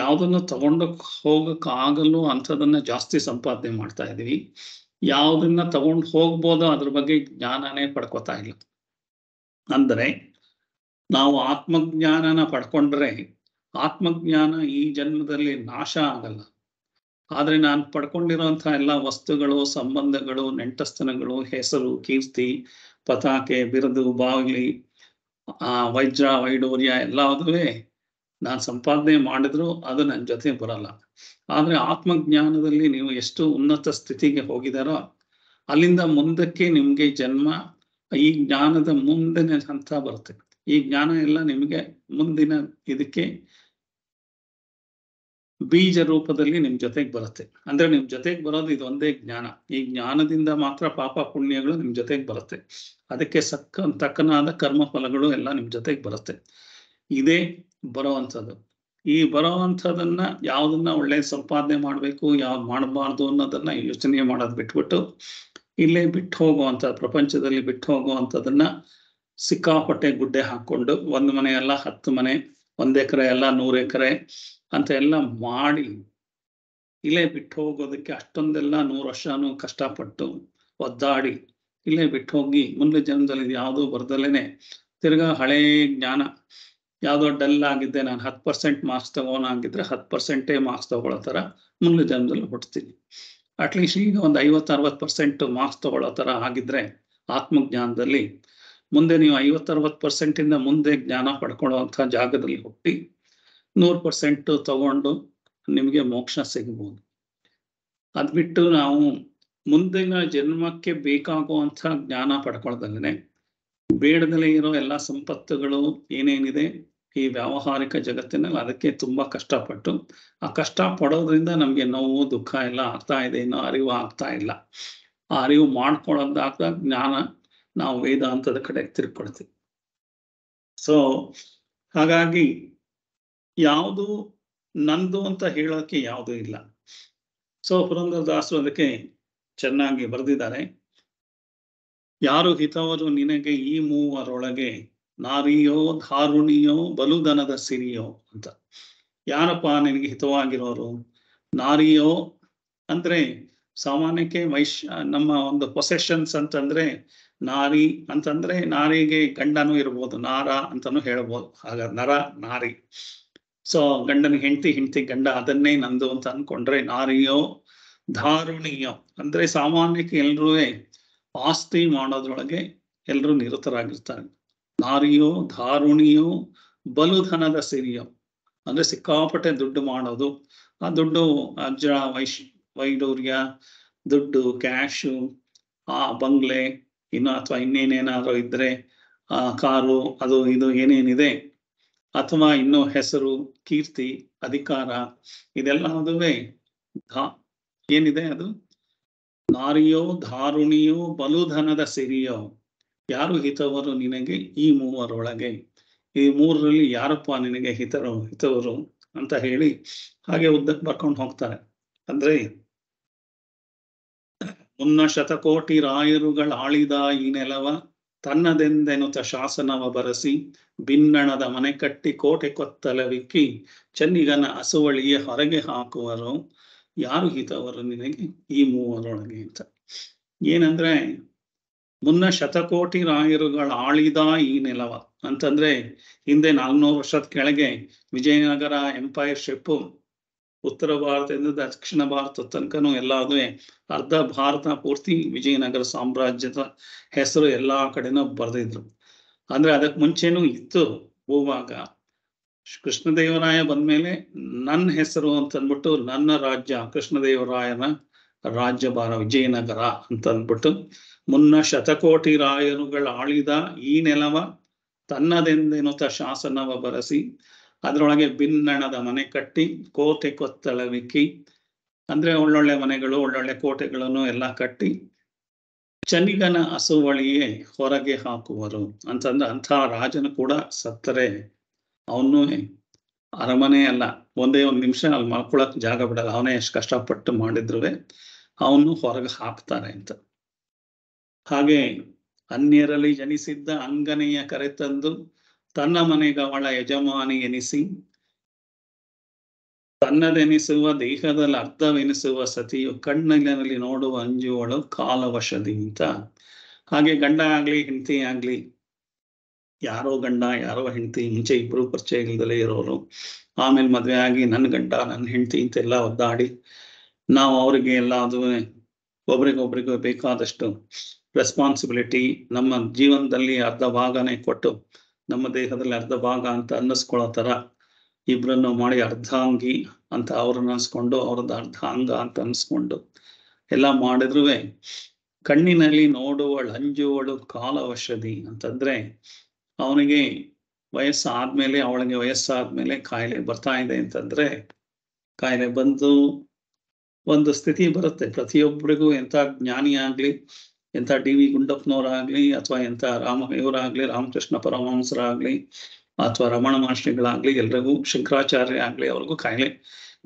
ಯಾವುದನ್ನು ತಗೊಂಡು ಹೋಗಕ್ಕಾಗಲ್ಲೋ ಅಂಥದನ್ನ ಜಾಸ್ತಿ ಸಂಪಾದನೆ ಮಾಡ್ತಾ ಇದ್ದೀವಿ ಯಾವುದನ್ನ ತಗೊಂಡು ಹೋಗ್ಬೋದೋ ಅದ್ರ ಬಗ್ಗೆ ಜ್ಞಾನನೇ ಪಡ್ಕೋತಾ ಇಲ್ಲ ಅಂದರೆ ನಾವು ಆತ್ಮಜ್ಞಾನನ ಪಡ್ಕೊಂಡ್ರೆ ಆತ್ಮಜ್ಞಾನ ಈ ಜನ್ಮದಲ್ಲಿ ನಾಶ ಆಗಲ್ಲ ಆದರೆ ನಾನು ಪಡ್ಕೊಂಡಿರುವಂತಹ ಎಲ್ಲ ವಸ್ತುಗಳು ಸಂಬಂಧಗಳು ನೆಂಟಸ್ತನಗಳು ಹೆಸರು ಕೀರ್ತಿ ಪತಾಕೆ ಬಿರುದು ಬಾವ್ಲಿ ಆ ವೈಜ್ರ ವೈಡೂರ್ಯ ಎಲ್ಲಾದ್ರೂ ನಾನು ಸಂಪಾದನೆ ಮಾಡಿದ್ರು ಅದು ನನ್ನ ಜೊತೆ ಬರಲ್ಲ ಆದರೆ ಆತ್ಮಜ್ಞಾನದಲ್ಲಿ ನೀವು ಎಷ್ಟು ಉನ್ನತ ಸ್ಥಿತಿಗೆ ಹೋಗಿದಾರೋ ಅಲ್ಲಿಂದ ಮುಂದಕ್ಕೆ ನಿಮಗೆ ಜನ್ಮ ಈ ಜ್ಞಾನದ ಮುಂದಿನ ಹಂತ ಬರುತ್ತೆ ಈ ಜ್ಞಾನ ಎಲ್ಲ ನಿಮಗೆ ಮುಂದಿನ ಇದಕ್ಕೆ ಬೀಜ ರೂಪದಲ್ಲಿ ನಿಮ್ ಜೊತೆಗೆ ಬರುತ್ತೆ ಅಂದ್ರೆ ನಿಮ್ ಜೊತೆಗೆ ಬರೋದು ಇದೊಂದೇ ಜ್ಞಾನ ಈ ಜ್ಞಾನದಿಂದ ಮಾತ್ರ ಪಾಪ ಪುಣ್ಯಗಳು ನಿಮ್ ಜೊತೆಗೆ ಬರುತ್ತೆ ಅದಕ್ಕೆ ಸಕ್ಕ ತಕ್ಕನಾದ ಕರ್ಮ ಫಲಗಳು ಎಲ್ಲ ನಿಮ್ ಜೊತೆಗೆ ಬರುತ್ತೆ ಇದೇ ಬರೋವಂಥದ್ದು ಈ ಬರೋವಂಥದನ್ನ ಯಾವ್ದನ್ನ ಒಳ್ಳೆ ಸಂಪಾದನೆ ಮಾಡ್ಬೇಕು ಯಾವ್ದು ಮಾಡಬಾರ್ದು ಅನ್ನೋದನ್ನ ಯೋಚನೆ ಮಾಡೋದ್ ಬಿಟ್ಬಿಟ್ಟು ಇಲ್ಲೇ ಬಿಟ್ಟು ಹೋಗುವಂತ ಪ್ರಪಂಚದಲ್ಲಿ ಬಿಟ್ಟು ಹೋಗುವಂಥದನ್ನ ಸಿಕ್ಕಾಪಟ್ಟೆ ಗುಡ್ಡೆ ಹಾಕೊಂಡು ಒಂದ್ ಮನೆ ಎಲ್ಲಾ ಹತ್ತು ಮನೆ ಒಂದ್ ಎಕರೆ ಎಲ್ಲ ನೂರ್ ಎಕರೆ ಅಂತ ಎಲ್ಲ ಮಾಡಿ ಇಲ್ಲೇ ಬಿಟ್ಟು ಹೋಗೋದಕ್ಕೆ ಅಷ್ಟೊಂದೆಲ್ಲ ನೂರು ವರ್ಷನೂ ಕಷ್ಟಪಟ್ಟು ಒದ್ದಾಡಿ ಇಲ್ಲೇ ಬಿಟ್ಟು ಹೋಗಿ ಮುಂದೆ ಜನ್ಮದಲ್ಲಿ ಇದು ಯಾವುದೂ ಬರ್ದಲೇನೆ ತಿರ್ಗಾ ಹಳೇ ಜ್ಞಾನ ಯಾವುದೋ ಡಲ್ ಆಗಿದ್ದೆ ನಾನು ಹತ್ತು ಪರ್ಸೆಂಟ್ ಮಾರ್ಕ್ಸ್ ತಗೋನಾಗಿದ್ರೆ ಹತ್ತು ಪರ್ಸೆಂಟೇ ಮಾರ್ಕ್ಸ್ ತಗೊಳ್ಳೋ ಥರ ಮುಂದೆ ಜನ್ಮದಲ್ಲಿ ಹುಟ್ಟಿಸ್ತೀನಿ ಅಟ್ಲೀಸ್ಟ್ ಈಗ ಒಂದು ಐವತ್ತು ಅರವತ್ತು ಪರ್ಸೆಂಟ್ ಮಾರ್ಕ್ಸ್ ತಗೊಳ್ಳೋ ತರ ಆಗಿದ್ರೆ ಆತ್ಮಜ್ಞಾನದಲ್ಲಿ ಮುಂದೆ ನೀವು ಐವತ್ತರವತ್ತು ಪರ್ಸೆಂಟಿಂದ ಮುಂದೆ ಜ್ಞಾನ ಪಡ್ಕೊಳ್ಳುವಂಥ ಜಾಗದಲ್ಲಿ ಹುಟ್ಟಿ ನೂರು ಪರ್ಸೆಂಟ್ ತಗೊಂಡು ನಿಮಗೆ ಮೋಕ್ಷ ಸಿಗ್ಬೋದು ಅದ್ಬಿಟ್ಟು ನಾವು ಮುಂದಿನ ಜನ್ಮಕ್ಕೆ ಬೇಕಾಗುವಂಥ ಜ್ಞಾನ ಪಡ್ಕೊಳ್ದಲ್ಲೇ ಬೇಡದಲ್ಲೇ ಇರೋ ಎಲ್ಲ ಸಂಪತ್ತುಗಳು ಏನೇನಿದೆ ಈ ವ್ಯಾವಹಾರಿಕ ಜಗತ್ತಿನಲ್ಲಿ ಅದಕ್ಕೆ ತುಂಬಾ ಕಷ್ಟಪಟ್ಟು ಆ ಕಷ್ಟ ಪಡೋದ್ರಿಂದ ನಮ್ಗೆ ನೋವು ದುಃಖ ಎಲ್ಲ ಆಗ್ತಾ ಇದೆ ಇನ್ನೂ ಅರಿವು ಆಗ್ತಾ ಇಲ್ಲ ಆ ಅರಿವು ಮಾಡ್ಕೊಳ್ಳೋದಾಗ ಜ್ಞಾನ ನಾವು ವೇದಾಂತದ ಕಡೆ ತಿರ್ಕೊಳ್ತೀವಿ ಸೊ ಹಾಗಾಗಿ ಯಾವುದು ನಂದು ಅಂತ ಹೇಳೋಕೆ ಯಾವುದು ಇಲ್ಲ ಸೊ ಪುರಂದರ ದಾಸರು ಅದಕ್ಕೆ ಚೆನ್ನಾಗಿ ಬರೆದಿದ್ದಾರೆ ಯಾರು ಹಿತವರು ನಿನಗೆ ಈ ಮೂವರೊಳಗೆ ನಾರಿಯೋ ಧಾರುಣಿಯೋ ಬಲುದನದ ಸಿರಿಯೋ ಅಂತ ಯಾರಪ್ಪ ನಿನಗೆ ಹಿತವಾಗಿರೋರು ನಾರಿಯೋ ಅಂದ್ರೆ ಸಾಮಾನ್ಯಕ್ಕೆ ವೈಶ್ ನಮ್ಮ ಒಂದು ಪೊಸೆಷನ್ಸ್ ಅಂತಂದ್ರೆ ನಾರಿ ಅಂತಂದ್ರೆ ನಾರಿಗೆ ಗಂಡನೂ ಇರ್ಬೋದು ನಾರ ಅಂತಾನು ಹೇಳ್ಬೋದು ಹಾಗ ನರ ನಾರಿ ಸೊ ಗಂಡನ ಹೆಂಡತಿ ಹೆಂಡತಿ ಗಂಡ ಅದನ್ನೇ ನಂದು ಅಂತ ಅನ್ಕೊಂಡ್ರೆ ನಾರಿಯೋ ಧಾರುಣಿಯೋ ಅಂದ್ರೆ ಸಾಮಾನ್ಯಕ್ಕೆ ಎಲ್ರೂ ಆಸ್ತಿ ಮಾಡೋದ್ರೊಳಗೆ ಎಲ್ಲರೂ ನಿರತರಾಗಿರ್ತಾರೆ ನಾರಿಯೋ ಧಾರುಣಿಯೋ ಬಲುಧನದ ಸಿರಿಯೋ ಅಂದ್ರೆ ಸಿಕ್ಕಾಪಟ್ಟೆ ದುಡ್ಡು ಮಾಡೋದು ಆ ದುಡ್ಡು ಅಜ್ಜ ವೈಶ್ ವೈಡೂರ್ಯ ದುಡ್ಡು ಕ್ಯಾಶು ಆ ಬಂಗ್ಲೆ ಇನ್ನು ಅಥವಾ ಇನ್ನೇನೇನಾದ್ರೂ ಇದ್ರೆ ಆ ಕಾರು ಅದು ಇದು ಏನೇನಿದೆ ಅಥವಾ ಇನ್ನು ಹೆಸರು ಕೀರ್ತಿ ಅಧಿಕಾರ ಇದೆಲ್ಲದುವೇ ಧಾ ಏನಿದೆ ಅದು ನಾರಿಯೋ ಧಾರುಣಿಯೋ ಬಲುಧನದ ಸಿರಿಯೋ ಯಾರು ಹಿತವರು ನಿನಗೆ ಈ ಮೂವರೊಳಗೆ ಈ ಮೂರರಲ್ಲಿ ಯಾರಪ್ಪ ನಿನಗೆ ಹಿತರು ಹಿತವರು ಅಂತ ಹೇಳಿ ಹಾಗೆ ಉದ್ದಕ್ಕೆ ಬರ್ಕೊಂಡು ಹೋಗ್ತಾರೆ ಅಂದ್ರೆ ಮುನ್ನ ಶತಕೋಟಿ ರಾಯರುಗಳ ಆಳಿದ ಈ ನೆಲವ ತ ಶಾಸನವ ಬರಸಿ ಬಿನ್ನಣದ ಮನೆ ಕಟ್ಟಿ ಕೋಟೆ ಕೊತ್ತಲವಿಕ್ಕಿ ಚೆನ್ನಿಗನ ಅಸುವಳಿಗೆ ಹೊರಗೆ ಹಾಕುವರು ಯಾರು ಹಿತವರು ನಿನಗೆ ಈ ಮೂವರೊಳಗೆ ಅಂತ ಏನಂದ್ರೆ ಮುನ್ನ ಶತಕೋಟಿ ರಾಯರುಗಳ ಆಳಿದ ಈ ನೆಲವ ಅಂತಂದ್ರೆ ಹಿಂದೆ ನಾಲ್ನೂರು ವರ್ಷದ ಕೆಳಗೆ ವಿಜಯನಗರ ಎಂಪೈರ್ ಶಿಪ್ಪು ಉತ್ತರ ಭಾರತದಿಂದ ದಕ್ಷಿಣ ಭಾರತದ ತನಕನು ಎಲ್ಲಾದ್ರು ಅರ್ಧ ಭಾರತ ಪೂರ್ತಿ ವಿಜಯನಗರ ಸಾಮ್ರಾಜ್ಯದ ಹೆಸರು ಎಲ್ಲಾ ಕಡೆನೂ ಬರೆದಿದ್ರು ಅಂದ್ರೆ ಅದಕ್ಕೆ ಮುಂಚೆನು ಇತ್ತು ಭೂಭಾಗ ಕೃಷ್ಣದೇವರಾಯ ಬಂದ್ಮೇಲೆ ನನ್ನ ಹೆಸರು ಅಂತ ಅಂದ್ಬಿಟ್ಟು ನನ್ನ ರಾಜ್ಯ ಕೃಷ್ಣದೇವರಾಯನ ರಾಜ್ಯ ಭಾರ ವಿಜಯನಗರ ಅಂತ ಅಂದ್ಬಿಟ್ಟು ಮುನ್ನ ಶತಕೋಟಿ ರಾಯರುಗಳು ಆಳಿದ ಈ ನೆಲವ ತನ್ನದೆಂದೆನುತ ಶಾಸನವ ಬರಸಿ ಅದರೊಳಗೆ ಬಿನ್ನಣದ ಮನೆ ಕಟ್ಟಿ ಕೋಟೆ ಕೊತ್ತಲವಿಕಿ ಅಂದ್ರೆ ಒಳ್ಳೊಳ್ಳೆ ಮನೆಗಳು ಒಳ್ಳೊಳ್ಳೆ ಕೋಟೆಗಳನ್ನು ಎಲ್ಲ ಕಟ್ಟಿ ಚನಿಗನ ಹಸುವಳಿಯೇ ಹೊರಗೆ ಹಾಕುವರು ಅಂತಂದ್ರೆ ಅಂಥ ರಾಜನು ಕೂಡ ಸತ್ತರೆ ಅವನು ಅರಮನೆ ಅಲ್ಲ ಒಂದೇ ಒಂದು ನಿಮಿಷ ಅಲ್ಲಿ ಮಲ್ಕೊಳಕ್ ಜಾಗ ಬಿಡಲ್ಲ ಅವನೇ ಎಷ್ಟು ಕಷ್ಟಪಟ್ಟು ಮಾಡಿದ್ರು ಅವನು ಹೊರಗೆ ಹಾಕ್ತಾರೆ ಅಂತ ಹಾಗೆ ಅನ್ಯರಲ್ಲಿ ಜನಿಸಿದ್ದ ಅಂಗನೆಯ ಕರೆತಂದು ತನ್ನ ಅವಳ ಯಜಮಾನಿ ಎನಿಸಿ ತನ್ನದೆನಿಸುವ ದೇಹದಲ್ಲಿ ಅರ್ಧವೆನಿಸುವ ಸತಿಯು ಕಣ್ಣಿನಲ್ಲಿ ನೋಡುವ ಅಂಜುವಳು ಕಾಲವಶದಿಂತ ಹಾಗೆ ಗಂಡ ಆಗ್ಲಿ ಹೆಂಡತಿ ಆಗ್ಲಿ ಯಾರೋ ಗಂಡ ಯಾರೋ ಹೆಂಡತಿ ಮುಂಚೆ ಇಬ್ರು ಪರಿಚಯ ಇಲ್ದಲೇ ಇರೋರು ಆಮೇಲೆ ಮದ್ವೆ ಆಗಿ ನನ್ನ ಗಂಡ ನನ್ನ ಹೆಂಡತಿ ಅಂತೆಲ್ಲ ಒದ್ದಾಡಿ ನಾವು ಅವರಿಗೆ ಎಲ್ಲ ಅದು ಒಬ್ರಿಗೊಬ್ರಿಗೂ ಬೇಕಾದಷ್ಟು ರೆಸ್ಪಾನ್ಸಿಬಿಲಿಟಿ ನಮ್ಮ ಜೀವನದಲ್ಲಿ ಅರ್ಧ ಭಾಗನೇ ಕೊಟ್ಟು ನಮ್ಮ ದೇಹದಲ್ಲಿ ಅರ್ಧ ಭಾಗ ಅಂತ ಅನ್ನಿಸ್ಕೊಳ್ಳೋ ತರ ಇಬ್ರನ್ನು ಮಾಡಿ ಅರ್ಧಾಂಗಿ ಅಂತ ಅವ್ರನ್ನ ಅನ್ಸ್ಕೊಂಡು ಅವ್ರದ್ದು ಅರ್ಧ ಅಂಗ ಅಂತ ಅನ್ಸ್ಕೊಂಡು ಎಲ್ಲ ಮಾಡಿದ್ರು ಕಣ್ಣಿನಲ್ಲಿ ನೋಡುವಳು ಅಂಜುವಳು ಔಷಧಿ ಅಂತಂದ್ರೆ ಅವನಿಗೆ ವಯಸ್ಸಾದ್ಮೇಲೆ ಅವಳಿಗೆ ವಯಸ್ಸಾದ್ಮೇಲೆ ಕಾಯಿಲೆ ಬರ್ತಾ ಇದೆ ಅಂತಂದ್ರೆ ಕಾಯಿಲೆ ಬಂದು ಒಂದು ಸ್ಥಿತಿ ಬರುತ್ತೆ ಪ್ರತಿಯೊಬ್ಬರಿಗೂ ಎಂತ ಜ್ಞಾನಿ ಆಗ್ಲಿ ಎಂಥ ಡಿ ವಿ ಗುಂಡಪ್ಪನವರಾಗ್ಲಿ ಅಥವಾ ಎಂಥ ರಾಮ ಇವರಾಗ್ಲಿ ರಾಮಕೃಷ್ಣ ಪರಮಹಂಸರಾಗ್ಲಿ ಅಥವಾ ರಮಣ ಮಹರ್ಷಿಗಳಾಗ್ಲಿ ಎಲ್ರಿಗೂ ಶಂಕರಾಚಾರ್ಯ ಆಗ್ಲಿ ಅವ್ರಿಗೂ ಕಾಯಿಲೆ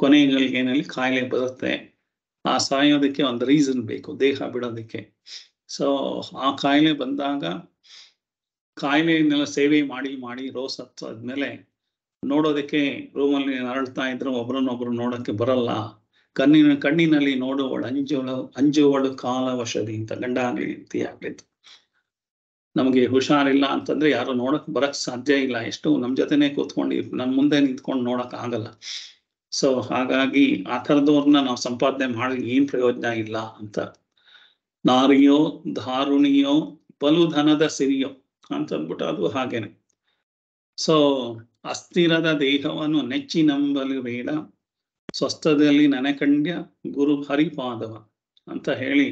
ಕೊನೆಗಳಿಗೆ ಏನಲ್ಲಿ ಕಾಯಿಲೆ ಬರುತ್ತೆ ಆ ಸಾಯೋದಕ್ಕೆ ಒಂದು ರೀಸನ್ ಬೇಕು ದೇಹ ಬಿಡೋದಕ್ಕೆ ಸೊ ಆ ಕಾಯಿಲೆ ಬಂದಾಗ ಕಾಯಿಲೆಯನ್ನೆಲ್ಲ ಸೇವೆ ಮಾಡಿ ಮಾಡಿ ರೋಸ್ ಹತ್ತಾದ್ಮೇಲೆ ನೋಡೋದಕ್ಕೆ ರೂಮಲ್ಲಿ ನರಳ್ತಾ ಇದ್ರು ಒಬ್ರನ್ನೊಬ್ರು ನೋಡೋಕೆ ಬರಲ್ಲ ಕಣ್ಣಿನ ಕಣ್ಣಿನಲ್ಲಿ ನೋಡುವಳು ಅಂಜುವಳು ಅಂಜುವಳು ಕಾಲ ವಶದಿ ಅಂತ ಗಂಡ ಹೆಂಡತಿ ಆಗ್ಲಿತ್ತು ನಮಗೆ ಹುಷಾರಿಲ್ಲ ಅಂತಂದ್ರೆ ಯಾರು ನೋಡಕ್ ಬರಕ್ ಸಾಧ್ಯ ಇಲ್ಲ ಎಷ್ಟು ನಮ್ ಜೊತೆನೆ ಕೂತ್ಕೊಂಡು ನಮ್ ಮುಂದೆ ನಿಂತ್ಕೊಂಡು ನೋಡಕ್ ಆಗಲ್ಲ ಸೊ ಹಾಗಾಗಿ ಆ ಥರದವ್ರನ್ನ ನಾವು ಸಂಪಾದನೆ ಮಾಡಿ ಏನ್ ಪ್ರಯೋಜನ ಇಲ್ಲ ಅಂತ ನಾರಿಯೋ ಧಾರುಣಿಯೋ ಬಲು ಧನದ ಸಿರಿಯೋ ಅಂತಂದ್ಬಿಟ್ಟು ಅದು ಹಾಗೇನೆ ಸೊ ಅಸ್ಥಿರದ ದೇಹವನ್ನು ನೆಚ್ಚಿ ನಂಬಲು ಬೇಡ ಸ್ವಸ್ಥದಲ್ಲಿ ನನಕಂಡ್ಯ ಗುರು ಹರಿಪಾದವ ಅಂತ ಹೇಳಿ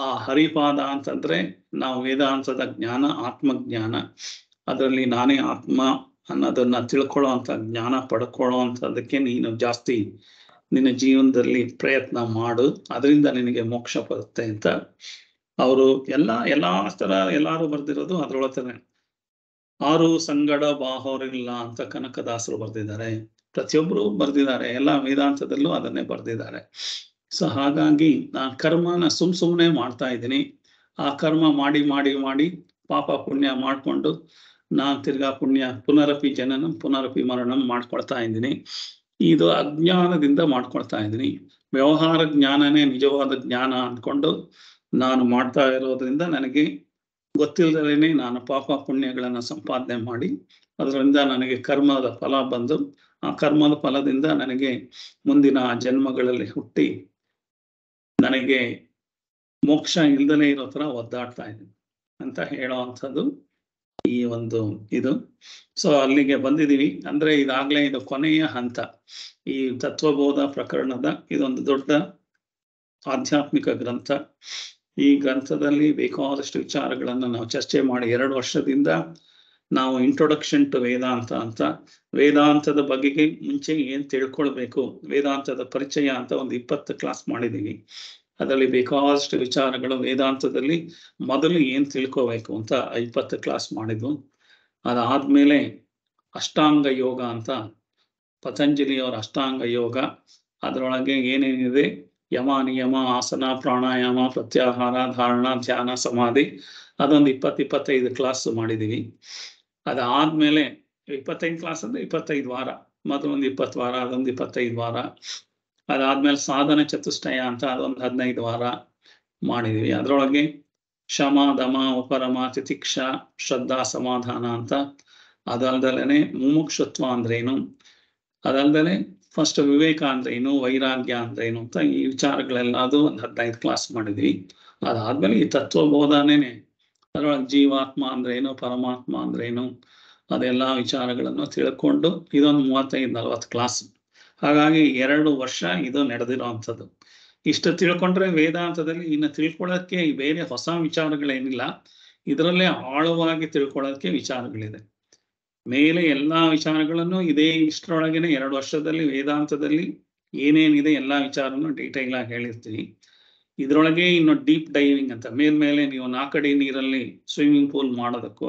ಆ ಹರಿಪಾದ ಅಂತಂದ್ರೆ ನಾವು ವೇದಾಂತದ ಜ್ಞಾನ ಆತ್ಮಜ್ಞಾನ ಅದರಲ್ಲಿ ನಾನೇ ಆತ್ಮ ಅನ್ನೋದನ್ನ ತಿಳ್ಕೊಳ್ಳೋ ಅಂತ ಜ್ಞಾನ ಪಡ್ಕೊಳ್ಳೋ ಅಂತದಕ್ಕೆ ನೀನು ಜಾಸ್ತಿ ನಿನ್ನ ಜೀವನದಲ್ಲಿ ಪ್ರಯತ್ನ ಮಾಡು ಅದರಿಂದ ನಿನಗೆ ಮೋಕ್ಷ ಬರುತ್ತೆ ಅಂತ ಅವರು ಎಲ್ಲ ಎಲ್ಲಾ ತರ ಎಲ್ಲಾರು ಬರ್ದಿರೋದು ಅದ್ರೊಳತನೆ ಆರು ಸಂಗಡ ಬಾಹೋರಿಲ್ಲ ಅಂತ ಕನಕದಾಸರು ಬರ್ದಿದ್ದಾರೆ ಪ್ರತಿಯೊಬ್ಬರು ಬರೆದಿದ್ದಾರೆ ಎಲ್ಲ ವೇದಾಂತದಲ್ಲೂ ಅದನ್ನೇ ಬರೆದಿದ್ದಾರೆ ಸೊ ಹಾಗಾಗಿ ನಾನು ಕರ್ಮನ ಸುಮ್ ಸುಮ್ಮನೆ ಮಾಡ್ತಾ ಇದ್ದೀನಿ ಆ ಕರ್ಮ ಮಾಡಿ ಮಾಡಿ ಮಾಡಿ ಪಾಪ ಪುಣ್ಯ ಮಾಡಿಕೊಂಡು ನಾನು ತಿರ್ಗಾ ಪುಣ್ಯ ಪುನರಪಿ ಜನನ ಪುನರಪಿ ಮರಣಂ ಮಾಡ್ಕೊಳ್ತಾ ಇದ್ದೀನಿ ಇದು ಅಜ್ಞಾನದಿಂದ ಮಾಡ್ಕೊಳ್ತಾ ಇದ್ದೀನಿ ವ್ಯವಹಾರ ಜ್ಞಾನನೇ ನಿಜವಾದ ಜ್ಞಾನ ಅಂದ್ಕೊಂಡು ನಾನು ಮಾಡ್ತಾ ಇರೋದ್ರಿಂದ ನನಗೆ ಗೊತ್ತಿಲ್ಲದೇನೆ ನಾನು ಪಾಪ ಪುಣ್ಯಗಳನ್ನು ಸಂಪಾದನೆ ಮಾಡಿ ಅದರಿಂದ ನನಗೆ ಕರ್ಮದ ಫಲ ಬಂದು ಆ ಕರ್ಮದ ಫಲದಿಂದ ನನಗೆ ಮುಂದಿನ ಜನ್ಮಗಳಲ್ಲಿ ಹುಟ್ಟಿ ನನಗೆ ಮೋಕ್ಷ ಇಲ್ದನೆ ಇರೋ ತರ ಒದ್ದಾಡ್ತಾ ಇದೆ ಅಂತ ಹೇಳೋ ಅಂಥದ್ದು ಈ ಒಂದು ಇದು ಸೊ ಅಲ್ಲಿಗೆ ಬಂದಿದೀವಿ ಅಂದ್ರೆ ಇದಾಗ್ಲೇ ಇದು ಕೊನೆಯ ಹಂತ ಈ ತತ್ವಬೋಧ ಪ್ರಕರಣದ ಇದೊಂದು ದೊಡ್ಡ ಆಧ್ಯಾತ್ಮಿಕ ಗ್ರಂಥ ಈ ಗ್ರಂಥದಲ್ಲಿ ಬೇಕಾದಷ್ಟು ವಿಚಾರಗಳನ್ನು ನಾವು ಚರ್ಚೆ ಮಾಡಿ ಎರಡು ವರ್ಷದಿಂದ ನಾವು ಇಂಟ್ರೊಡಕ್ಷನ್ ಟು ವೇದಾಂತ ಅಂತ ವೇದಾಂತದ ಬಗೆಗೆ ಮುಂಚೆ ಏನು ತಿಳ್ಕೊಳ್ಬೇಕು ವೇದಾಂತದ ಪರಿಚಯ ಅಂತ ಒಂದು ಇಪ್ಪತ್ತು ಕ್ಲಾಸ್ ಮಾಡಿದ್ದೀವಿ ಅದರಲ್ಲಿ ಬೇಕಾದಷ್ಟು ವಿಚಾರಗಳು ವೇದಾಂತದಲ್ಲಿ ಮೊದಲು ಏನು ತಿಳ್ಕೋಬೇಕು ಅಂತ ಇಪ್ಪತ್ತು ಕ್ಲಾಸ್ ಮಾಡಿದ್ವು ಅದಾದ್ಮೇಲೆ ಅಷ್ಟಾಂಗ ಯೋಗ ಅಂತ ಪತಂಜಲಿಯವರ ಅಷ್ಟಾಂಗ ಯೋಗ ಅದರೊಳಗೆ ಏನೇನಿದೆ ಯಮ ನಿಯಮ ಆಸನ ಪ್ರಾಣಾಯಾಮ ಪ್ರತ್ಯಾಹಾರ ಧಾರಣ ಧ್ಯಾನ ಸಮಾಧಿ ಅದೊಂದು ಇಪ್ಪತ್ತು ಇಪ್ಪತ್ತೈದು ಕ್ಲಾಸ್ ಮಾಡಿದ್ದೀವಿ ಅದಾದ್ಮೇಲೆ ಇಪ್ಪತ್ತೈದು ಕ್ಲಾಸ್ ಅಂದ್ರೆ ಇಪ್ಪತ್ತೈದು ವಾರ ಮತ್ತೊಂದು ಇಪ್ಪತ್ತು ವಾರ ಅದೊಂದು ಇಪ್ಪತ್ತೈದು ವಾರ ಅದಾದ್ಮೇಲೆ ಸಾಧನ ಚತುಷ್ಟಯ ಅಂತ ಅದೊಂದು ಹದಿನೈದು ವಾರ ಮಾಡಿದ್ವಿ ಅದರೊಳಗೆ ಶಮ ದಮ ಉಪರಮ ತಿತಿಕ್ಷ ಶ್ರದ್ಧಾ ಸಮಾಧಾನ ಅಂತ ಅದಲ್ದಲೇನೆ ಮುಮುಕ್ಷತ್ವ ಅಂದ್ರೇನು ಅದಲ್ದಲೆ ಫಸ್ಟ್ ವಿವೇಕ ಅಂದ್ರೇನು ವೈರಾಗ್ಯ ಅಂದ್ರೇನು ಅಂತ ಈ ವಿಚಾರಗಳೆಲ್ಲ ಅದು ಒಂದು ಹದಿನೈದು ಕ್ಲಾಸ್ ಮಾಡಿದ್ವಿ ಅದಾದ್ಮೇಲೆ ಈ ತತ್ವ ಬೋಧನೆನೆ ಅದರೊಳಗೆ ಜೀವಾತ್ಮ ಅಂದ್ರೆ ಏನು ಪರಮಾತ್ಮ ಅಂದ್ರೆ ಏನು ಅದೆಲ್ಲ ವಿಚಾರಗಳನ್ನು ತಿಳ್ಕೊಂಡು ಇದೊಂದು ಮೂವತ್ತೈದು ನಲವತ್ತು ಕ್ಲಾಸ್ ಹಾಗಾಗಿ ಎರಡು ವರ್ಷ ಇದು ನಡೆದಿರುವಂಥದ್ದು ಇಷ್ಟು ತಿಳ್ಕೊಂಡ್ರೆ ವೇದಾಂತದಲ್ಲಿ ಇನ್ನು ತಿಳ್ಕೊಳ್ಳೋಕ್ಕೆ ಬೇರೆ ಹೊಸ ವಿಚಾರಗಳೇನಿಲ್ಲ ಇದರಲ್ಲೇ ಆಳವಾಗಿ ತಿಳ್ಕೊಳ್ಳೋಕ್ಕೆ ವಿಚಾರಗಳಿದೆ ಮೇಲೆ ಎಲ್ಲಾ ವಿಚಾರಗಳನ್ನು ಇದೇ ಇಷ್ಟರೊಳಗೇನೆ ಎರಡು ವರ್ಷದಲ್ಲಿ ವೇದಾಂತದಲ್ಲಿ ಏನೇನಿದೆ ಎಲ್ಲಾ ವಿಚಾರನು ಡೀಟೇಲ್ ಆಗಿ ಹೇಳಿರ್ತೀನಿ ಇದರೊಳಗೆ ಇನ್ನು ಡೀಪ್ ಡೈವಿಂಗ್ ಅಂತ ಮೇಲ್ಮೇಲೆ ನೀವು ನಾಲ್ಕಡಿ ನೀರಲ್ಲಿ ಸ್ವಿಮ್ಮಿಂಗ್ ಪೂಲ್ ಮಾಡೋದಕ್ಕೂ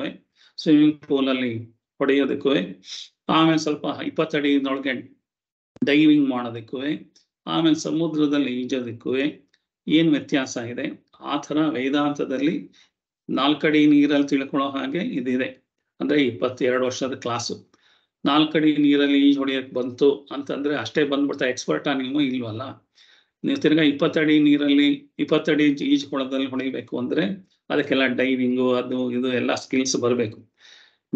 ಸ್ವಿಮ್ಮಿಂಗ್ ಪೂಲ್ ಅಲ್ಲಿ ಹೊಡೆಯೋದಕ್ಕೂ ಆಮೇಲೆ ಸ್ವಲ್ಪ ಇಪ್ಪತ್ತಡಿಯೊಳಗೆ ಡೈವಿಂಗ್ ಮಾಡೋದಕ್ಕೂ ಆಮೇಲೆ ಸಮುದ್ರದಲ್ಲಿ ಈಜೋದಕ್ಕೂ ಏನ್ ವ್ಯತ್ಯಾಸ ಇದೆ ಆ ಥರ ವೇದಾಂತದಲ್ಲಿ ನಾಲ್ಕಡಿ ನೀರಲ್ಲಿ ತಿಳ್ಕೊಳ್ಳೋ ಹಾಗೆ ಇದಿದೆ ಅಂದ್ರೆ ಇಪ್ಪತ್ತೆರಡು ವರ್ಷದ ಕ್ಲಾಸು ನಾಲ್ಕಡಿ ನೀರಲ್ಲಿ ಈಜು ಹೊಡೆಯಕ್ಕೆ ಬಂತು ಅಂತಂದ್ರೆ ಅಷ್ಟೇ ಬಂದ್ಬಿಡ್ತಾ ಎಕ್ಸ್ಪರ್ಟಾ ನೀವು ಇಲ್ವಲ್ಲ ನೀವು ತಿರ್ಗಾ ಇಪ್ಪತ್ತಡಿ ನೀರಲ್ಲಿ ಈಜು ಈಜುಕೊಳದಲ್ಲಿ ಹೊಡಿಬೇಕು ಅಂದ್ರೆ ಅದಕ್ಕೆಲ್ಲ ಡೈವಿಂಗು ಅದು ಇದು ಎಲ್ಲ ಸ್ಕಿಲ್ಸ್ ಬರಬೇಕು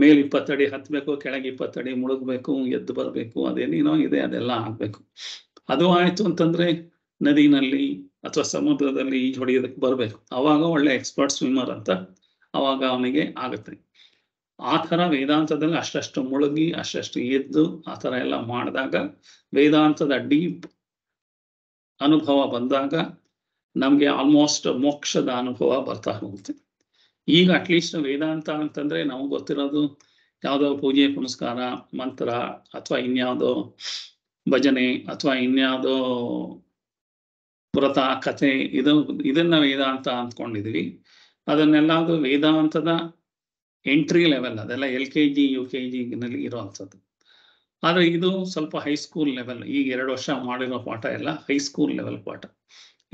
ಮೇಲೆ ಇಪ್ಪತ್ತಡಿ ಹತ್ತಬೇಕು ಕೆಳಗೆ ಇಪ್ಪತ್ತಡಿ ಮುಳುಗಬೇಕು ಎದ್ದು ಬರಬೇಕು ಅದೇನೇನೋ ಇದೆ ಅದೆಲ್ಲ ಆಗ್ಬೇಕು ಅದು ಆಯ್ತು ಅಂತಂದ್ರೆ ನದಿನಲ್ಲಿ ಅಥವಾ ಸಮುದ್ರದಲ್ಲಿ ಈಜು ಹೊಡೆಯೋದಕ್ಕೆ ಬರಬೇಕು ಅವಾಗ ಒಳ್ಳೆ ಎಕ್ಸ್ಪರ್ಟ್ ಸ್ವಿಮ್ಮರ್ ಅಂತ ಅವಾಗ ಅವನಿಗೆ ಆಗುತ್ತೆ ಆ ಥರ ವೇದಾಂತದಲ್ಲಿ ಅಷ್ಟು ಮುಳುಗಿ ಅಷ್ಟು ಎದ್ದು ಆ ಥರ ಎಲ್ಲ ಮಾಡಿದಾಗ ವೇದಾಂತದ ಡೀಪ್ ಅನುಭವ ಬಂದಾಗ ನಮಗೆ ಆಲ್ಮೋಸ್ಟ್ ಮೋಕ್ಷದ ಅನುಭವ ಬರ್ತಾ ಹೋಗುತ್ತೆ ಈಗ ಅಟ್ಲೀಸ್ಟ್ ವೇದಾಂತ ಅಂತಂದ್ರೆ ನಮ್ಗೆ ಗೊತ್ತಿರೋದು ಯಾವ್ದೋ ಪೂಜೆ ಪುನಸ್ಕಾರ ಮಂತ್ರ ಅಥವಾ ಇನ್ಯಾವುದೋ ಭಜನೆ ಅಥವಾ ಇನ್ಯಾವುದೋ ವ್ರತ ಕಥೆ ಇದು ಇದನ್ನ ವೇದಾಂತ ಅಂದ್ಕೊಂಡಿದ್ವಿ ಅದನ್ನೆಲ್ಲಾದ್ರೂ ವೇದಾಂತದ ಎಂಟ್ರಿ ಲೆವೆಲ್ ಅದೆಲ್ಲ L K G U K ನಲ್ಲಿ ಇರೋ ಅಂಥದ್ದು ಆದರೆ ಇದು ಸ್ವಲ್ಪ ಹೈಸ್ಕೂಲ್ ಲೆವೆಲ್ ಈಗ ಎರಡು ವರ್ಷ ಮಾಡಿರೋ ಪಾಠ ಎಲ್ಲ ಹೈಸ್ಕೂಲ್ ಲೆವೆಲ್ ಪಾಠ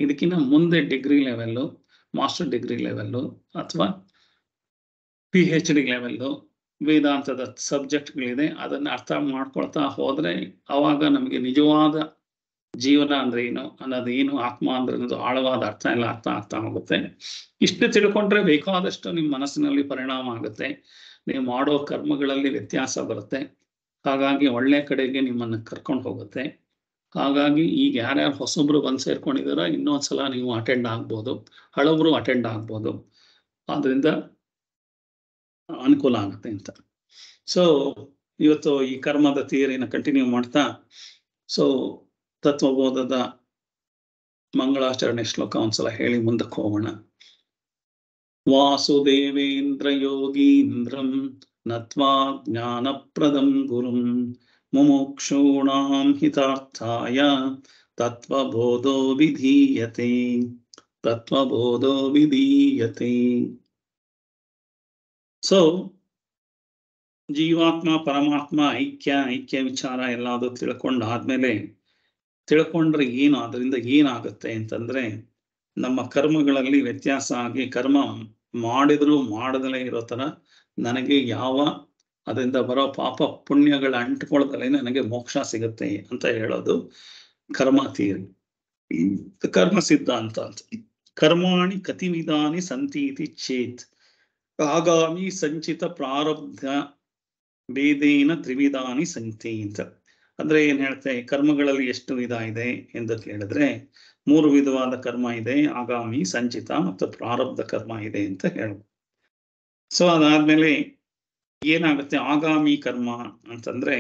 ಇದಕ್ಕಿಂತ ಮುಂದೆ ಡಿಗ್ರಿ ಲೆವೆಲ್ಲು ಮಾಸ್ಟರ್ ಡಿಗ್ರಿ ಲೆವೆಲ್ಲು ಅಥವಾ ಪಿ ಹೆಚ್ ಡಿ ಲೆವೆಲ್ಲು ವೇದಾಂತದ ಸಬ್ಜೆಕ್ಟ್ಗಳಿದೆ ಅದನ್ನು ಅರ್ಥ ಮಾಡ್ಕೊಳ್ತಾ ಹೋದರೆ ಆವಾಗ ನಮಗೆ ನಿಜವಾದ ಜೀವನ ಅಂದ್ರೆ ಏನು ಅನ್ನೋದು ಏನು ಆತ್ಮ ಅಂದ್ರೆ ಅನ್ನೋದು ಆಳವಾದ ಅರ್ಥ ಎಲ್ಲ ಅರ್ಥ ಆಗ್ತಾ ಹೋಗುತ್ತೆ ಇಷ್ಟು ತಿಳ್ಕೊಂಡ್ರೆ ಬೇಕಾದಷ್ಟು ನಿಮ್ಮ ಮನಸ್ಸಿನಲ್ಲಿ ಪರಿಣಾಮ ಆಗುತ್ತೆ ನೀವು ಮಾಡೋ ಕರ್ಮಗಳಲ್ಲಿ ವ್ಯತ್ಯಾಸ ಬರುತ್ತೆ ಹಾಗಾಗಿ ಒಳ್ಳೆ ಕಡೆಗೆ ನಿಮ್ಮನ್ನು ಕರ್ಕೊಂಡು ಹೋಗುತ್ತೆ ಹಾಗಾಗಿ ಈಗ ಯಾರ್ಯಾರು ಹೊಸಬ್ರು ಬಂದು ಸೇರ್ಕೊಂಡಿದಾರ ಇನ್ನೊಂದ್ಸಲ ನೀವು ಅಟೆಂಡ್ ಆಗ್ಬೋದು ಹಳಬ್ರು ಅಟೆಂಡ್ ಆಗ್ಬೋದು ಆದ್ರಿಂದ ಅನುಕೂಲ ಆಗುತ್ತೆ ಅಂತ ಸೊ ಇವತ್ತು ಈ ಕರ್ಮದ ಥಿಯರಿನ ಕಂಟಿನ್ಯೂ ಮಾಡ್ತಾ ಸೊ ತತ್ವಬೋಧದ ಮಂಗಳಾಚರಣೆ ಶ್ಲೋಕ ಒಂದ್ಸಲ ಹೇಳಿ ಮುಂದಕ್ಕೆ ಹೋಗೋಣ ವಾಸುದೇವೇಂದ್ರ ಯೋಗೀಂದ್ರಂ नत्वा ज्ञानप्रदं गुरुं मुमुक्षूणां हितार्थाय तत्त्वबोधो विधीयते तत्त्वबोधो विधीयते ಸೊ ಜೀವಾತ್ಮ ಪರಮಾತ್ಮ ಐಕ್ಯ ಐಕ್ಯ ವಿಚಾರ ಎಲ್ಲಾದ್ರೂ ತಿಳ್ಕೊಂಡು ಆದ್ಮೇಲೆ ತಿಳ್ಕೊಂಡ್ರೆ ಏನು ಅದರಿಂದ ಏನಾಗುತ್ತೆ ಅಂತಂದ್ರೆ ನಮ್ಮ ಕರ್ಮಗಳಲ್ಲಿ ವ್ಯತ್ಯಾಸ ಆಗಿ ಕರ್ಮ ಮಾಡಿದ್ರು ಮಾಡದಲೇ ಇರೋ ತರ ನನಗೆ ಯಾವ ಅದರಿಂದ ಬರೋ ಪಾಪ ಪುಣ್ಯಗಳ ಅಂಟ್ಕೊಳ್ದಲೆ ನನಗೆ ಮೋಕ್ಷ ಸಿಗುತ್ತೆ ಅಂತ ಹೇಳೋದು ಕರ್ಮ ಥಿಯರಿ ಕರ್ಮ ಸಿದ್ಧಾಂತ ಅಂತ ಕರ್ಮಾಣಿ ಕತಿ ವಿಧಾನಿ ಸಂತೀತಿ ಚೇತ್ ಆಗಾಮಿ ಸಂಚಿತ ಪ್ರಾರಬ್ಧ ಭೇದೇನ ತ್ರಿವಿಧಾನಿ ಸಂತಿ ಅಂತ ಅಂದ್ರೆ ಏನ್ ಹೇಳ್ತೆ ಕರ್ಮಗಳಲ್ಲಿ ಎಷ್ಟು ವಿಧ ಇದೆ ಎಂದು ಕೇಳಿದ್ರೆ ಮೂರು ವಿಧವಾದ ಕರ್ಮ ಇದೆ ಆಗಾಮಿ ಸಂಚಿತ ಮತ್ತು ಪ್ರಾರಬ್ಧ ಕರ್ಮ ಇದೆ ಅಂತ ಹೇಳ್ಬೋದು ಸೊ ಅದಾದ್ಮೇಲೆ ಏನಾಗುತ್ತೆ ಆಗಾಮಿ ಕರ್ಮ ಅಂತಂದ್ರೆ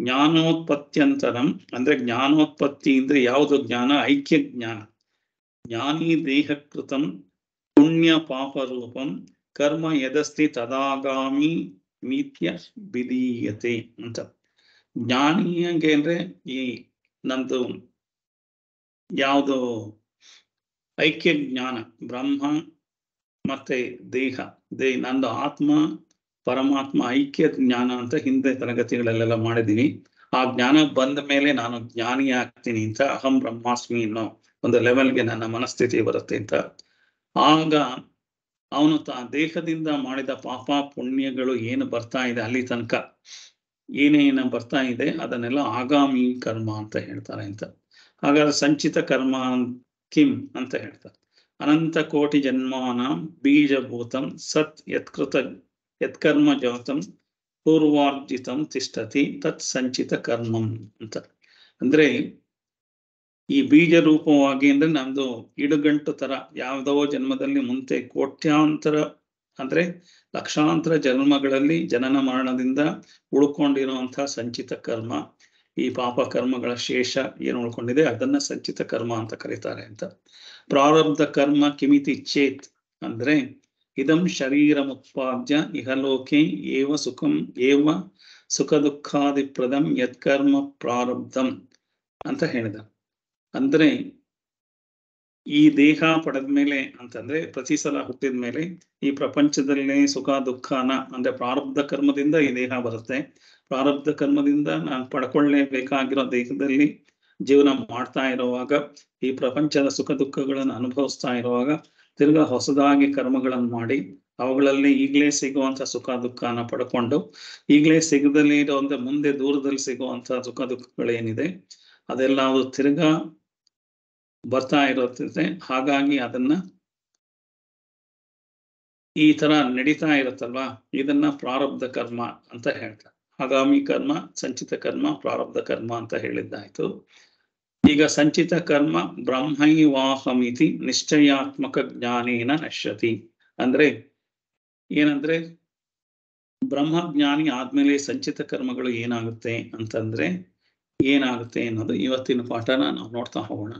ಜ್ಞಾನೋತ್ಪತ್ತಿಯಂತರಂ ಅಂದ್ರೆ ಜ್ಞಾನೋತ್ಪತ್ತಿ ಅಂದ್ರೆ ಯಾವುದು ಜ್ಞಾನ ಐಕ್ಯ ಜ್ಞಾನ ಜ್ಞಾನಿ ದೇಹಕೃತಂ ಪುಣ್ಯ ಪಾಪರೂಪಂ ಕರ್ಮ ಯದಸ್ತಿ ತದಾಗಾಮಿ ನೀತ್ಯ ವಿಧೀಯತೆ ಅಂತ ಜ್ಞಾನಿಯಂಗೆ ಅಂದ್ರೆ ಈ ನಮ್ದು ಯಾವುದು ಐಕ್ಯ ಜ್ಞಾನ ಬ್ರಹ್ಮ ಮತ್ತೆ ದೇಹ ದೇ ನಂದು ಆತ್ಮ ಪರಮಾತ್ಮ ಐಕ್ಯ ಜ್ಞಾನ ಅಂತ ಹಿಂದೆ ತರಗತಿಗಳಲ್ಲೆಲ್ಲ ಮಾಡಿದ್ದೀನಿ ಆ ಜ್ಞಾನ ಬಂದ ಮೇಲೆ ನಾನು ಜ್ಞಾನಿ ಆಗ್ತೀನಿ ಅಂತ ಅಹಂ ಬ್ರಹ್ಮಾಸ್ಮಿ ಅನ್ನೋ ಒಂದು ಲೆವೆಲ್ಗೆ ನನ್ನ ಮನಸ್ಥಿತಿ ಬರುತ್ತೆ ಅಂತ ಆಗ ಅವನು ತ ದೇಹದಿಂದ ಮಾಡಿದ ಪಾಪ ಪುಣ್ಯಗಳು ಏನು ಬರ್ತಾ ಇದೆ ಅಲ್ಲಿ ತನಕ ಏನೇನು ಬರ್ತಾ ಇದೆ ಅದನ್ನೆಲ್ಲ ಆಗಾಮಿ ಕರ್ಮ ಅಂತ ಹೇಳ್ತಾರೆ ಅಂತ ಹಾಗಾದ್ರೆ ಸಂಚಿತ ಕರ್ಮ ಕಿಂ ಅಂತ ಹೇಳ್ತಾರೆ ಅನಂತಕೋಟಿ ಜನ್ಮಾನ ಬೀಜಭೂತಂ ಸತ್ ಯತ್ಕೃತ ಯತ್ಕರ್ಮ ಜಾತಂ ಪೂರ್ವಾರ್ಜಿತಂ ತಿಷ್ಟತಿ ತತ್ ಸಂಚಿತ ಕರ್ಮಂ ಅಂತ ಅಂದ್ರೆ ಈ ಬೀಜ ರೂಪವಾಗಿ ಅಂದ್ರೆ ನಮ್ದು ಇಡುಗಂಟು ತರ ಯಾವುದೋ ಜನ್ಮದಲ್ಲಿ ಮುಂತೆ ಕೋಟ್ಯಾಂತರ ಅಂದ್ರೆ ಲಕ್ಷಾಂತರ ಜನ್ಮಗಳಲ್ಲಿ ಜನನ ಮರಣದಿಂದ ಉಳ್ಕೊಂಡಿರುವಂತಹ ಸಂಚಿತ ಕರ್ಮ ಈ ಪಾಪ ಕರ್ಮಗಳ ಶೇಷ ಏನು ಉಳ್ಕೊಂಡಿದೆ ಅದನ್ನ ಸಂಚಿತ ಕರ್ಮ ಅಂತ ಕರೀತಾರೆ ಅಂತ ಪ್ರಾರಬ್ಧ ಕರ್ಮ ಕಿಮಿತಿ ಚೇತ್ ಅಂದ್ರೆ ಇದಂ ಉತ್ಪಾದ್ಯ ಇಹಲೋಕೆ ಏವ ಸುಖಂ ಏವ ಸುಖ ದುಃಖಾದಿ ಪ್ರದಂ ಯತ್ಕರ್ಮ ಪ್ರಾರಬ್ಧಂ ಅಂತ ಹೇಳಿದ ಅಂದ್ರೆ ಈ ದೇಹ ಪಡೆದ ಮೇಲೆ ಅಂತಂದ್ರೆ ಪ್ರತಿ ಸಲ ಹುಟ್ಟಿದ ಮೇಲೆ ಈ ಪ್ರಪಂಚದಲ್ಲೇ ಸುಖ ದುಃಖನ ಅಂದ್ರೆ ಪ್ರಾರಬ್ಧ ಕರ್ಮದಿಂದ ಈ ದೇಹ ಬರುತ್ತೆ ಪ್ರಾರಬ್ಧ ಕರ್ಮದಿಂದ ನಾನು ಪಡ್ಕೊಳ್ಳೇಬೇಕಾಗಿರೋ ದೇಹದಲ್ಲಿ ಜೀವನ ಮಾಡ್ತಾ ಇರುವಾಗ ಈ ಪ್ರಪಂಚದ ಸುಖ ದುಃಖಗಳನ್ನು ಅನುಭವಿಸ್ತಾ ಇರುವಾಗ ತಿರ್ಗ ಹೊಸದಾಗಿ ಕರ್ಮಗಳನ್ನು ಮಾಡಿ ಅವುಗಳಲ್ಲಿ ಈಗಲೇ ಸಿಗುವಂತ ಸುಖ ದುಃಖನ ಪಡ್ಕೊಂಡು ಈಗಲೇ ಸಿಗದಲ್ಲಿ ಇರುವಂತ ಮುಂದೆ ದೂರದಲ್ಲಿ ಸಿಗುವಂತ ಸುಖ ದುಃಖಗಳೇನಿದೆ ಅದೆಲ್ಲ ಅದು ತಿರ್ಗಾ ಬರ್ತಾ ಇರುತ್ತದೆ ಹಾಗಾಗಿ ಅದನ್ನ ಈ ತರ ನಡೀತಾ ಇರುತ್ತಲ್ವಾ ಇದನ್ನ ಪ್ರಾರಬ್ಧ ಕರ್ಮ ಅಂತ ಹೇಳ್ತಾರೆ ಆಗಾಮಿ ಕರ್ಮ ಸಂಚಿತ ಕರ್ಮ ಪ್ರಾರಬ್ಧ ಕರ್ಮ ಅಂತ ಹೇಳಿದ್ದಾಯ್ತು ಈಗ ಸಂಚಿತ ಕರ್ಮ ಬ್ರಹ್ಮೈವಾಹಮಿತಿ ನಿಶ್ಚಯಾತ್ಮಕ ಜ್ಞಾನೇನ ನಶ್ಯತಿ ಅಂದ್ರೆ ಏನಂದ್ರೆ ಬ್ರಹ್ಮಜ್ಞಾನಿ ಆದ್ಮೇಲೆ ಸಂಚಿತ ಕರ್ಮಗಳು ಏನಾಗುತ್ತೆ ಅಂತಂದ್ರೆ ಏನಾಗುತ್ತೆ ಅನ್ನೋದು ಇವತ್ತಿನ ಪಾಠನ ನಾವು ನೋಡ್ತಾ ಹೋಗೋಣ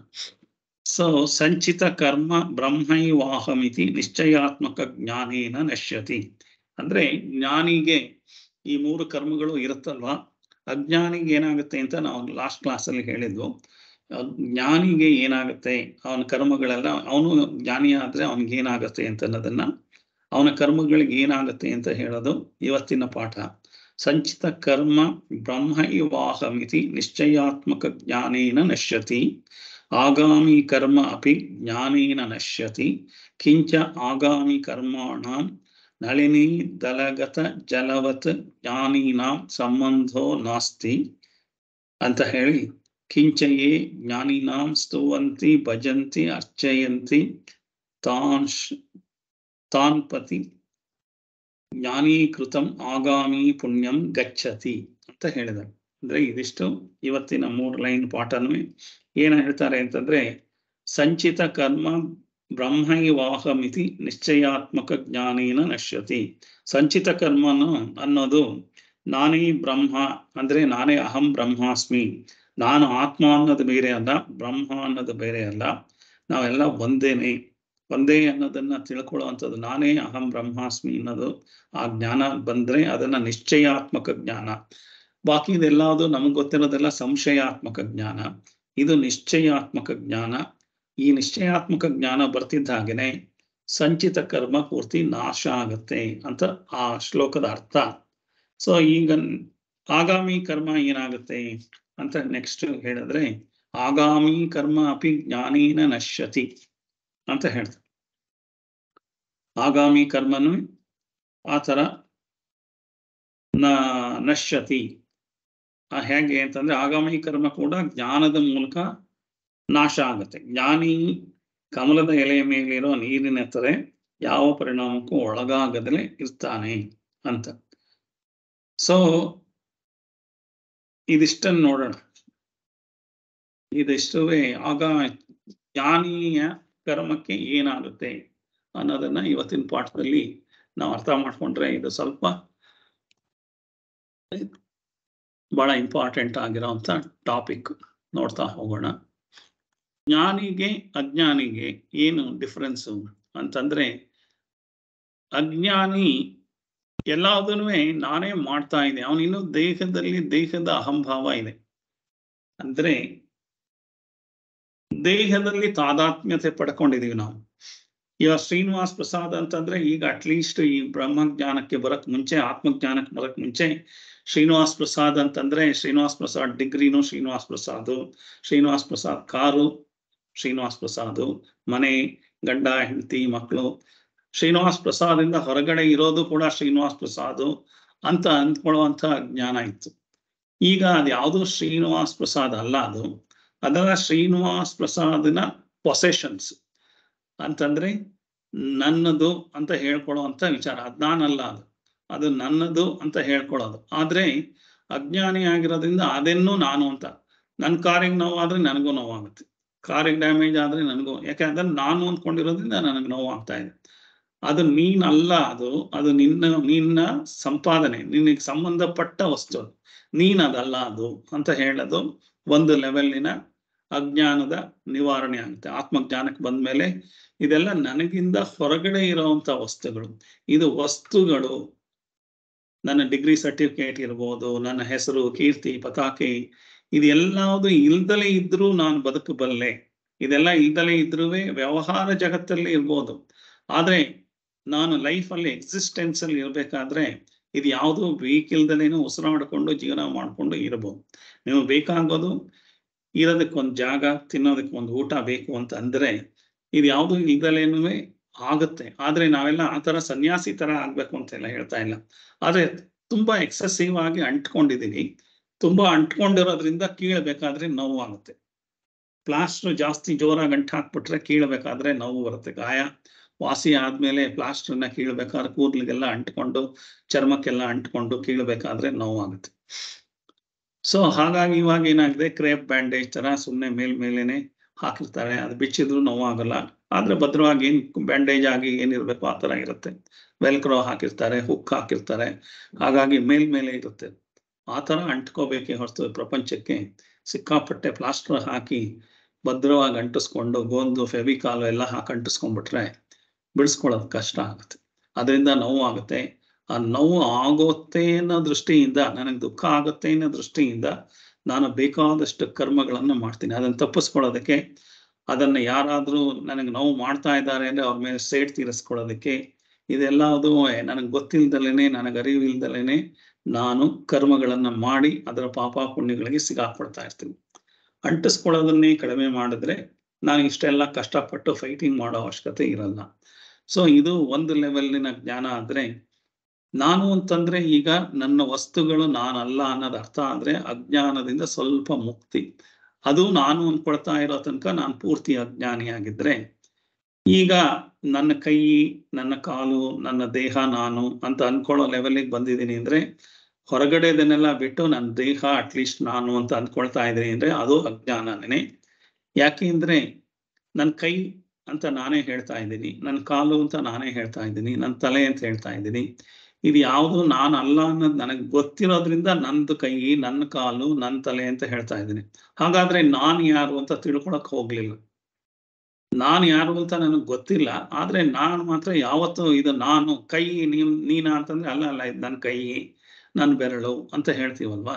ಸೊ ಸಂಚಿತ ಕರ್ಮ ಬ್ರಹ್ಮೈವಾಹಮಿತಿ ನಿಶ್ಚಯಾತ್ಮಕ ಜ್ಞಾನೇನ ನಶ್ಯತಿ ಅಂದ್ರೆ ಜ್ಞಾನಿಗೆ ಈ ಮೂರು ಕರ್ಮಗಳು ಇರುತ್ತಲ್ವಾ ಅಜ್ಞಾನಿಗೆ ಏನಾಗುತ್ತೆ ಅಂತ ನಾವು ಲಾಸ್ಟ್ ಕ್ಲಾಸಲ್ಲಿ ಹೇಳಿದ್ವು ಜ್ಞಾನಿಗೆ ಏನಾಗುತ್ತೆ ಅವನ ಕರ್ಮಗಳೆಲ್ಲ ಅವನು ಜ್ಞಾನಿ ಆದರೆ ಅವನಿಗೆ ಏನಾಗುತ್ತೆ ಅಂತ ಅನ್ನೋದನ್ನ ಅವನ ಕರ್ಮಗಳಿಗೆ ಏನಾಗುತ್ತೆ ಅಂತ ಹೇಳೋದು ಇವತ್ತಿನ ಪಾಠ ಸಂಚಿತ ಕರ್ಮ ಬ್ರಹ್ಮ ಇವಾಹಮಿತಿ ನಿಶ್ಚಯಾತ್ಮಕ ಜ್ಞಾನೇನ ನಶ್ಯತಿ ಆಗಾಮಿ ಕರ್ಮ ಅಪಿ ಜ್ಞಾನೇನ ನಶ್ಯತಿ ಕಿಂಚ ಆಗಾಮಿ ಕರ್ಮಾಣಾಂ ನಳಿನಿ ದಲಗತ ಜಲವತ್ ಜ್ಞಾನೀನಾಂ ಸಂಬಂಧೋ ನಾಸ್ತಿ ಅಂತ ಹೇಳಿ ಕಿಂಚಯೇ ಜ್ಞಾನೀನಾಂ ಸ್ತುವಂತಿ ಭಜಂತಿ ಅರ್ಚಯಂತಿ ತಾನ್ ತಾನ್ ಪತಿ ಜ್ಞಾನೀಕೃತಂ ಆಗಾಮಿ ಪುಣ್ಯಂ ಗಚ್ಚತಿ ಅಂತ ಹೇಳಿದ ಅಂದ್ರೆ ಇದಿಷ್ಟು ಇವತ್ತಿನ ಮೂರು ಲೈನ್ ಪಾಠನೂ ಏನ ಹೇಳ್ತಾರೆ ಅಂತಂದ್ರೆ ಸಂಚಿತ ಕರ್ಮ ಬ್ರಹ್ಮೈವಾಹಮಿತಿ ನಿಶ್ಚಯಾತ್ಮಕ ಜ್ಞಾನೇನ ನಶ್ಯತಿ ಸಂಚಿತ ಕರ್ಮನು ಅನ್ನೋದು ನಾನೇ ಬ್ರಹ್ಮ ಅಂದ್ರೆ ನಾನೇ ಅಹಂ ಬ್ರಹ್ಮಾಸ್ಮಿ ನಾನು ಆತ್ಮ ಅನ್ನೋದು ಬೇರೆ ಅಲ್ಲ ಬ್ರಹ್ಮ ಅನ್ನೋದು ಬೇರೆ ಅಲ್ಲ ನಾವೆಲ್ಲ ಒಂದೇನೆ ಒಂದೇ ಅನ್ನೋದನ್ನ ತಿಳ್ಕೊಳ್ಳುವಂಥದ್ದು ನಾನೇ ಅಹಂ ಬ್ರಹ್ಮಾಸ್ಮಿ ಅನ್ನೋದು ಆ ಜ್ಞಾನ ಬಂದ್ರೆ ಅದನ್ನ ನಿಶ್ಚಯಾತ್ಮಕ ಜ್ಞಾನ ಬಾಕಿ ಇದೆಲ್ಲದು ನಮ್ಗೆ ಗೊತ್ತಿರೋದೆಲ್ಲ ಸಂಶಯಾತ್ಮಕ ಜ್ಞಾನ ಇದು ನಿಶ್ಚಯಾತ್ಮಕ ಜ್ಞಾನ ಈ ನಿಶ್ಚಯಾತ್ಮಕ ಜ್ಞಾನ ಬರ್ತಿದ್ದ ಹಾಗೆನೆ ಸಂಚಿತ ಕರ್ಮ ಪೂರ್ತಿ ನಾಶ ಆಗತ್ತೆ ಅಂತ ಆ ಶ್ಲೋಕದ ಅರ್ಥ ಸೊ ಈಗ ಆಗಾಮಿ ಕರ್ಮ ಏನಾಗುತ್ತೆ ಅಂತ ನೆಕ್ಸ್ಟ್ ಹೇಳಿದ್ರೆ ಆಗಾಮಿ ಕರ್ಮ ಅಪಿ ಜ್ಞಾನೇನ ನಶ್ಯತಿ ಅಂತ ಹೇಳ್ತಾರೆ ಆಗಾಮಿ ಕರ್ಮನು ಆ ಥರ ನ ನಶ್ಯತಿ ಹೇಗೆ ಅಂತಂದ್ರೆ ಆಗಾಮಿ ಕರ್ಮ ಕೂಡ ಜ್ಞಾನದ ಮೂಲಕ ನಾಶ ಆಗುತ್ತೆ ಜ್ಞಾನಿ ಕಮಲದ ಎಲೆಯ ಮೇಲಿರೋ ನೀರಿನ ತರೆ ಯಾವ ಪರಿಣಾಮಕ್ಕೂ ಒಳಗಾಗದಲೇ ಇರ್ತಾನೆ ಅಂತ ಸೊ ಇದಿಷ್ಟನ್ನು ನೋಡೋಣ ಇದಿಷ್ಟವೇ ಆಗ ಜ್ಞಾನಿಯ ಕರ್ಮಕ್ಕೆ ಏನಾಗುತ್ತೆ ಅನ್ನೋದನ್ನ ಇವತ್ತಿನ ಪಾಠದಲ್ಲಿ ನಾವು ಅರ್ಥ ಮಾಡ್ಕೊಂಡ್ರೆ ಇದು ಸ್ವಲ್ಪ ಬಹಳ ಇಂಪಾರ್ಟೆಂಟ್ ಆಗಿರೋ ಟಾಪಿಕ್ ನೋಡ್ತಾ ಹೋಗೋಣ ಜ್ಞಾನಿಗೆ ಅಜ್ಞಾನಿಗೆ ಏನು ಡಿಫ್ರೆನ್ಸು ಅಂತಂದ್ರೆ ಅಜ್ಞಾನಿ ಎಲ್ಲದನ್ನು ನಾನೇ ಮಾಡ್ತಾ ಇದ್ದೆ ಅವನಿನ್ನೂ ದೇಹದಲ್ಲಿ ದೇಹದ ಅಹಂಭಾವ ಇದೆ ಅಂದ್ರೆ ದೇಹದಲ್ಲಿ ತಾದಾತ್ಮ್ಯತೆ ಪಡ್ಕೊಂಡಿದೀವಿ ನಾವು ಇವಾಗ ಶ್ರೀನಿವಾಸ್ ಪ್ರಸಾದ್ ಅಂತಂದ್ರೆ ಈಗ ಅಟ್ಲೀಸ್ಟ್ ಈ ಬ್ರಹ್ಮಜ್ಞಾನಕ್ಕೆ ಬರಕ್ ಮುಂಚೆ ಆತ್ಮಜ್ಞಾನಕ್ಕೆ ಬರಕ್ ಮುಂಚೆ ಶ್ರೀನಿವಾಸ್ ಪ್ರಸಾದ್ ಅಂತಂದ್ರೆ ಶ್ರೀನಿವಾಸ್ ಪ್ರಸಾದ್ ಡಿಗ್ರಿನು ಶ್ರೀನಿವಾಸ್ ಪ್ರಸಾದ್ ಶ್ರೀನಿವಾಸ್ ಪ್ರಸಾದ್ ಕಾರು ಶ್ರೀನಿವಾಸ್ ಪ್ರಸಾದ್ ಮನೆ ಗಂಡ ಹೆಂಡತಿ ಮಕ್ಕಳು ಶ್ರೀನಿವಾಸ್ ಪ್ರಸಾದ್ ಇಂದ ಹೊರಗಡೆ ಇರೋದು ಕೂಡ ಶ್ರೀನಿವಾಸ್ ಪ್ರಸಾದ್ ಅಂತ ಅಂದ್ಕೊಳ್ಳುವಂತ ಜ್ಞಾನ ಇತ್ತು ಈಗ ಅದ್ಯಾವುದು ಶ್ರೀನಿವಾಸ್ ಪ್ರಸಾದ್ ಅಲ್ಲ ಅದು ಅದರ ಶ್ರೀನಿವಾಸ್ ಪ್ರಸಾದ್ನ ಪೊಸೆಷನ್ಸ್ ಅಂತಂದ್ರೆ ನನ್ನದು ಅಂತ ಹೇಳ್ಕೊಳ್ಳುವಂತ ವಿಚಾರ ಅದ್ ನಾನಲ್ಲ ಅದು ಅದು ನನ್ನದು ಅಂತ ಹೇಳ್ಕೊಳ್ಳೋದು ಆದ್ರೆ ಅಜ್ಞಾನಿ ಆಗಿರೋದ್ರಿಂದ ಅದನ್ನು ನಾನು ಅಂತ ನನ್ನ ಕಾರಿಗೆ ನೋವಾದ್ರೆ ನನಗೂ ನೋವಾಗುತ್ತೆ ಕಾರಿಗೆ ಡ್ಯಾಮೇಜ್ ಆದ್ರೆ ನನಗೂ ಯಾಕೆಂದ್ರೆ ನಾನು ಅಂದ್ಕೊಂಡಿರೋದ್ರಿಂದ ನನಗೆ ನೋವಾಗ್ತಾ ಇದೆ ಅದು ನೀನಲ್ಲ ಅದು ಅದು ನಿನ್ನ ನಿನ್ನ ಸಂಪಾದನೆ ನಿನಗೆ ಸಂಬಂಧಪಟ್ಟ ವಸ್ತು ನೀನ್ ಅದಲ್ಲ ಅದು ಅಂತ ಹೇಳೋದು ಒಂದು ಲೆವೆಲ್ಲಿನ ಅಜ್ಞಾನದ ನಿವಾರಣೆ ಆಗುತ್ತೆ ಆತ್ಮಜ್ಞಾನಕ್ಕೆ ಬಂದ್ಮೇಲೆ ಇದೆಲ್ಲ ನನಗಿಂದ ಹೊರಗಡೆ ಇರುವಂತ ವಸ್ತುಗಳು ಇದು ವಸ್ತುಗಳು ನನ್ನ ಡಿಗ್ರಿ ಸರ್ಟಿಫಿಕೇಟ್ ಇರ್ಬೋದು ನನ್ನ ಹೆಸರು ಕೀರ್ತಿ ಪತಾಕಿ ಇದೆಲ್ಲದು ಇಲ್ದಲೇ ಇದ್ರೂ ನಾನು ಬದುಕಬಲ್ಲೆ ಇದೆಲ್ಲ ಇಲ್ದಲೇ ಇದ್ರೂ ವ್ಯವಹಾರ ಜಗತ್ತಲ್ಲಿ ಇರ್ಬೋದು ಆದ್ರೆ ನಾನು ಲೈಫಲ್ಲಿ ಎಕ್ಸಿಸ್ಟೆನ್ಸ್ ಅಲ್ಲಿ ಇರ್ಬೇಕಾದ್ರೆ ಇದು ಯಾವುದೋ ಬೇಕಿಲ್ದಲೇನು ಉಸಿರಾಡಿಕೊಂಡು ಜೀವನ ಮಾಡಿಕೊಂಡು ಇರಬಹುದು ನೀವು ಬೇಕಾಗೋದು ಇರೋದಕ್ಕೊಂದು ಜಾಗ ತಿನ್ನೋದಕ್ಕೊಂದು ಊಟ ಬೇಕು ಅಂತ ಅಂದ್ರೆ ಇದು ಯಾವುದು ಇಲ್ದಲೇನು ಆಗುತ್ತೆ ಆದ್ರೆ ನಾವೆಲ್ಲ ಆ ತರ ಸನ್ಯಾಸಿ ತರ ಆಗ್ಬೇಕು ಎಲ್ಲ ಹೇಳ್ತಾ ಇಲ್ಲ ಆದ್ರೆ ತುಂಬಾ ಎಕ್ಸೆಸಿವ್ ಆಗಿ ಅಂಟ್ಕೊಂಡಿದೀನಿ ತುಂಬಾ ಅಂಟ್ಕೊಂಡಿರೋದ್ರಿಂದ ಕೀಳಬೇಕಾದ್ರೆ ನೋವು ಆಗುತ್ತೆ ಪ್ಲಾಸ್ಟರ್ ಜಾಸ್ತಿ ಜೋರಾಗಿ ಗಂಟು ಹಾಕ್ಬಿಟ್ರೆ ಕೀಳಬೇಕಾದ್ರೆ ನೋವು ಬರುತ್ತೆ ಗಾಯ ವಾಸಿ ಆದ್ಮೇಲೆ ಪ್ಲಾಸ್ಟರ್ನ ಕೀಳ್ಬೇಕಾದ್ರೆ ಕೂದಲಿಗೆಲ್ಲ ಅಂಟ್ಕೊಂಡು ಚರ್ಮಕ್ಕೆಲ್ಲ ಅಂಟ್ಕೊಂಡು ಕೀಳ್ಬೇಕಾದ್ರೆ ನೋವಾಗುತ್ತೆ ಸೊ ಹಾಗಾಗಿ ಇವಾಗ ಏನಾಗಿದೆ ಕ್ರೇಪ್ ಬ್ಯಾಂಡೇಜ್ ತರ ಸುಮ್ಮನೆ ಮೇಲ್ ಮೇಲೇನೆ ಹಾಕಿರ್ತಾರೆ ಅದು ಬಿಚ್ಚಿದ್ರು ನೋವಾಗಲ್ಲ ಆದ್ರೆ ಭದ್ರವಾಗಿ ಏನ್ ಬ್ಯಾಂಡೇಜ್ ಆಗಿ ಏನಿರ್ಬೇಕು ಆ ತರ ಇರುತ್ತೆ ವೆಲ್ಕ್ರೋ ಹಾಕಿರ್ತಾರೆ ಹುಕ್ ಹಾಕಿರ್ತಾರೆ ಹಾಗಾಗಿ ಮೇಲ್ ಮೇಲೆ ಇರುತ್ತೆ ಆ ಥರ ಅಂಟ್ಕೋಬೇಕೆ ಹೊರತು ಪ್ರಪಂಚಕ್ಕೆ ಸಿಕ್ಕಾಪಟ್ಟೆ ಪ್ಲಾಸ್ಟರ್ ಹಾಕಿ ಭದ್ರವಾಗಿ ಅಂಟಿಸ್ಕೊಂಡು ಗೋಂದು ಫೆವಿಕಾಲು ಎಲ್ಲ ಹಾಕಿ ಅಂಟಿಸ್ಕೊಂಡ್ಬಿಟ್ರೆ ಬಿಡಿಸ್ಕೊಳ್ಳೋದು ಕಷ್ಟ ಆಗುತ್ತೆ ಅದರಿಂದ ನೋವು ಆಗುತ್ತೆ ಆ ನೋವು ಆಗುತ್ತೆ ಅನ್ನೋ ದೃಷ್ಟಿಯಿಂದ ನನಗೆ ದುಃಖ ಆಗುತ್ತೆ ಅನ್ನೋ ದೃಷ್ಟಿಯಿಂದ ನಾನು ಬೇಕಾದಷ್ಟು ಕರ್ಮಗಳನ್ನು ಮಾಡ್ತೀನಿ ಅದನ್ನು ತಪ್ಪಿಸ್ಕೊಳ್ಳೋದಕ್ಕೆ ಅದನ್ನು ಯಾರಾದರೂ ನನಗೆ ನೋವು ಮಾಡ್ತಾ ಇದ್ದಾರೆ ಅಂದರೆ ಅವ್ರ ಮೇಲೆ ಸೇಟ್ ತೀರಿಸ್ಕೊಳ್ಳೋದಕ್ಕೆ ಇದೆಲ್ಲದು ನನಗೆ ಗೊತ್ತಿಲ್ಲದಲ್ಲೇನೆ ನನಗೆ ಅರಿವಿಲ್ದಲೇನೆ ನಾನು ಕರ್ಮಗಳನ್ನ ಮಾಡಿ ಅದರ ಪಾಪ ಪುಣ್ಯಗಳಿಗೆ ಸಿಗಾಕ್ಬಿಡ್ತಾ ಇರ್ತೀನಿ ಅಂಟಿಸ್ಕೊಳ್ಳೋದನ್ನೇ ಕಡಿಮೆ ಮಾಡಿದ್ರೆ ನಾನು ಇಷ್ಟೆಲ್ಲ ಕಷ್ಟಪಟ್ಟು ಫೈಟಿಂಗ್ ಮಾಡೋ ಅವಶ್ಯಕತೆ ಇರಲ್ಲ ಸೊ ಇದು ಒಂದು ಲೆವೆಲ್ಲಿನ ಜ್ಞಾನ ಆದ್ರೆ ನಾನು ಅಂತಂದ್ರೆ ಈಗ ನನ್ನ ವಸ್ತುಗಳು ನಾನಲ್ಲ ಅನ್ನೋದು ಅರ್ಥ ಆದ್ರೆ ಅಜ್ಞಾನದಿಂದ ಸ್ವಲ್ಪ ಮುಕ್ತಿ ಅದು ನಾನು ಅಂದ್ಕೊಳ್ತಾ ಇರೋ ತನಕ ನಾನು ಪೂರ್ತಿ ಅಜ್ಞಾನಿಯಾಗಿದ್ರೆ ಈಗ ನನ್ನ ಕೈ ನನ್ನ ಕಾಲು ನನ್ನ ದೇಹ ನಾನು ಅಂತ ಅನ್ಕೊಳ್ಳೋ ಲೆವೆಲ್ಗೆ ಬಂದಿದ್ದೀನಿ ಅಂದ್ರೆ ಹೊರಗಡೆದನ್ನೆಲ್ಲ ಬಿಟ್ಟು ನನ್ನ ದೇಹ ಅಟ್ಲೀಸ್ಟ್ ನಾನು ಅಂತ ಅಂದ್ಕೊಳ್ತಾ ಇದ್ದೀನಿ ಅಂದ್ರೆ ಅದು ಅಜ್ಞಾನನೇ ಅಂದರೆ ನನ್ನ ಕೈ ಅಂತ ನಾನೇ ಹೇಳ್ತಾ ಇದ್ದೀನಿ ನನ್ನ ಕಾಲು ಅಂತ ನಾನೇ ಹೇಳ್ತಾ ಇದ್ದೀನಿ ನನ್ನ ತಲೆ ಅಂತ ಹೇಳ್ತಾ ಇದ್ದೀನಿ ಇದು ಯಾವುದು ನಾನು ಅಲ್ಲ ಅನ್ನೋದು ನನಗೆ ಗೊತ್ತಿರೋದ್ರಿಂದ ನಂದು ಕೈ ನನ್ನ ಕಾಲು ನನ್ನ ತಲೆ ಅಂತ ಹೇಳ್ತಾ ಇದ್ದೀನಿ ಹಾಗಾದ್ರೆ ನಾನು ಯಾರು ಅಂತ ತಿಳ್ಕೊಳಕ್ಕೆ ಹೋಗಲಿಲ್ಲ ನಾನು ಯಾರು ಅಂತ ನನಗೆ ಗೊತ್ತಿಲ್ಲ ಆದ್ರೆ ನಾನು ಮಾತ್ರ ಯಾವತ್ತೂ ಇದು ನಾನು ಕೈ ನೀನು ನೀನಾ ಅಂತಂದ್ರೆ ಅಲ್ಲ ಅಲ್ಲ ಇದು ನನ್ನ ಕೈ ನನ್ನ ಬೆರಳು ಅಂತ ಹೇಳ್ತೀವಲ್ವಾ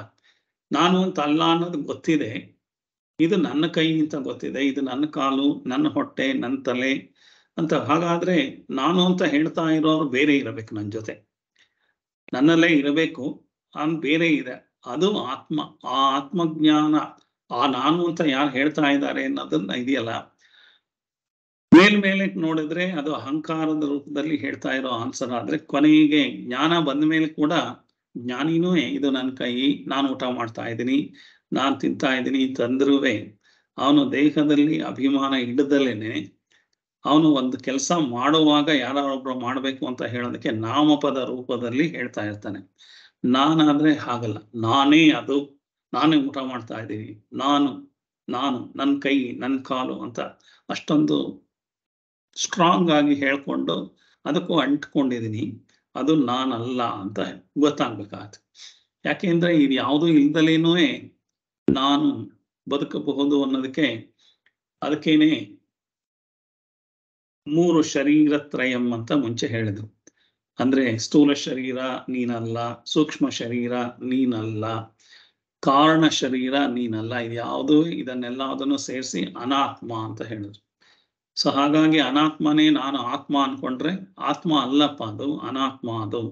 ನಾನು ಅಂತ ಅಲ್ಲ ಅನ್ನೋದು ಗೊತ್ತಿದೆ ಇದು ನನ್ನ ಕೈ ಅಂತ ಗೊತ್ತಿದೆ ಇದು ನನ್ನ ಕಾಲು ನನ್ನ ಹೊಟ್ಟೆ ನನ್ನ ತಲೆ ಅಂತ ಹಾಗಾದ್ರೆ ನಾನು ಅಂತ ಹೇಳ್ತಾ ಇರೋರು ಬೇರೆ ಇರಬೇಕು ನನ್ನ ಜೊತೆ ನನ್ನಲ್ಲೇ ಇರಬೇಕು ನಾನು ಬೇರೆ ಇದೆ ಅದು ಆತ್ಮ ಆ ಆತ್ಮಜ್ಞಾನ ಆ ನಾನು ಅಂತ ಯಾರು ಹೇಳ್ತಾ ಇದ್ದಾರೆ ಅನ್ನೋದನ್ನ ಇದೆಯಲ್ಲ ಮೇಲ್ಮೇಲೆ ನೋಡಿದ್ರೆ ಅದು ಅಹಂಕಾರದ ರೂಪದಲ್ಲಿ ಹೇಳ್ತಾ ಇರೋ ಆನ್ಸರ್ ಆದ್ರೆ ಕೊನೆಗೆ ಜ್ಞಾನ ಬಂದ ಮೇಲೆ ಕೂಡ ಜ್ಞಾನಿನೂ ಇದು ನನ್ನ ಕೈ ನಾನು ಊಟ ಮಾಡ್ತಾ ಇದ್ದೀನಿ ನಾನು ತಿಂತಾ ಇದ್ದೀನಿ ತಂದ್ರೂ ಅವನು ದೇಹದಲ್ಲಿ ಅಭಿಮಾನ ಇಡದಲ್ಲೇನೆ ಅವನು ಒಂದು ಕೆಲಸ ಮಾಡುವಾಗ ಯಾರೊಬ್ರು ಮಾಡಬೇಕು ಅಂತ ಹೇಳೋದಕ್ಕೆ ನಾಮಪದ ರೂಪದಲ್ಲಿ ಹೇಳ್ತಾ ಇರ್ತಾನೆ ನಾನಾದ್ರೆ ಹಾಗಲ್ಲ ನಾನೇ ಅದು ನಾನೇ ಊಟ ಮಾಡ್ತಾ ಇದ್ದೀನಿ ನಾನು ನಾನು ನನ್ನ ಕೈ ನನ್ನ ಕಾಲು ಅಂತ ಅಷ್ಟೊಂದು ಸ್ಟ್ರಾಂಗ್ ಆಗಿ ಹೇಳ್ಕೊಂಡು ಅದಕ್ಕೂ ಅಂಟ್ಕೊಂಡಿದ್ದೀನಿ ಅದು ನಾನಲ್ಲ ಅಂತ ಗೊತ್ತಾಗ್ಬೇಕಾಯ್ತು ಯಾಕೆಂದ್ರೆ ಇದು ಯಾವುದು ಇಲ್ದಲೇನೂ ನಾನು ಬದುಕಬಹುದು ಅನ್ನೋದಕ್ಕೆ ಅದಕ್ಕೇನೆ ಮೂರು ಶರೀರ ತ್ರಯಂ ಅಂತ ಮುಂಚೆ ಹೇಳಿದ್ರು ಅಂದ್ರೆ ಸ್ಥೂಲ ಶರೀರ ನೀನಲ್ಲ ಸೂಕ್ಷ್ಮ ಶರೀರ ನೀನಲ್ಲ ಕಾರಣ ಶರೀರ ನೀನಲ್ಲ ಇದು ಯಾವುದೂ ಇದನ್ನೆಲ್ಲ ಅದನ್ನು ಸೇರಿಸಿ ಅನಾತ್ಮ ಅಂತ ಹೇಳಿದ್ರು ಸೊ ಹಾಗಾಗಿ ಅನಾತ್ಮನೇ ನಾನು ಆತ್ಮ ಅನ್ಕೊಂಡ್ರೆ ಆತ್ಮ ಅಲ್ಲಪ್ಪ ಅದು ಅನಾತ್ಮ ಅದು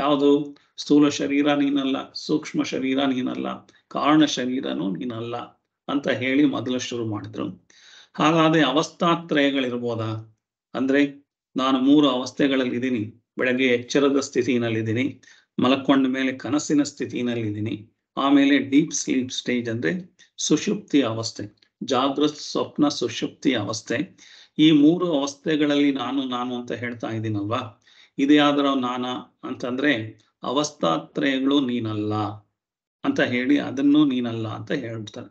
ಯಾವುದು ಸ್ಥೂಲ ಶರೀರ ನೀನಲ್ಲ ಸೂಕ್ಷ್ಮ ಶರೀರ ನೀನಲ್ಲ ಕಾರಣ ಶರೀರನೂ ನೀನಲ್ಲ ಅಂತ ಹೇಳಿ ಮೊದಲು ಶುರು ಮಾಡಿದ್ರು ಹಾಗಾದ್ರೆ ಅವಸ್ಥಾತ್ರಯಗಳಿರ್ಬೋದಾ ಅಂದ್ರೆ ನಾನು ಮೂರು ಅವಸ್ಥೆಗಳಲ್ಲಿ ಇದ್ದೀನಿ ಬೆಳಗ್ಗೆ ಎಚ್ಚರದ ಸ್ಥಿತಿನಲ್ಲಿದ್ದೀನಿ ಮಲಕೊಂಡ ಮೇಲೆ ಕನಸಿನ ಸ್ಥಿತಿನಲ್ಲಿದ್ದೀನಿ ಆಮೇಲೆ ಡೀಪ್ ಸ್ಲೀಪ್ ಸ್ಟೇಜ್ ಅಂದ್ರೆ ಸುಷುಪ್ತಿ ಅವಸ್ಥೆ ಜಾಗೃತ್ ಸ್ವಪ್ನ ಸುಷುಪ್ತಿ ಅವಸ್ಥೆ ಈ ಮೂರು ಅವಸ್ಥೆಗಳಲ್ಲಿ ನಾನು ನಾನು ಅಂತ ಹೇಳ್ತಾ ಇದ್ದೀನಲ್ವಾ ಆದ್ರ ನಾನ ಅಂತಂದ್ರೆ ಅವಸ್ಥಾತ್ರಯಗಳು ನೀನಲ್ಲ ಅಂತ ಹೇಳಿ ಅದನ್ನು ನೀನಲ್ಲ ಅಂತ ಹೇಳ್ತಾರೆ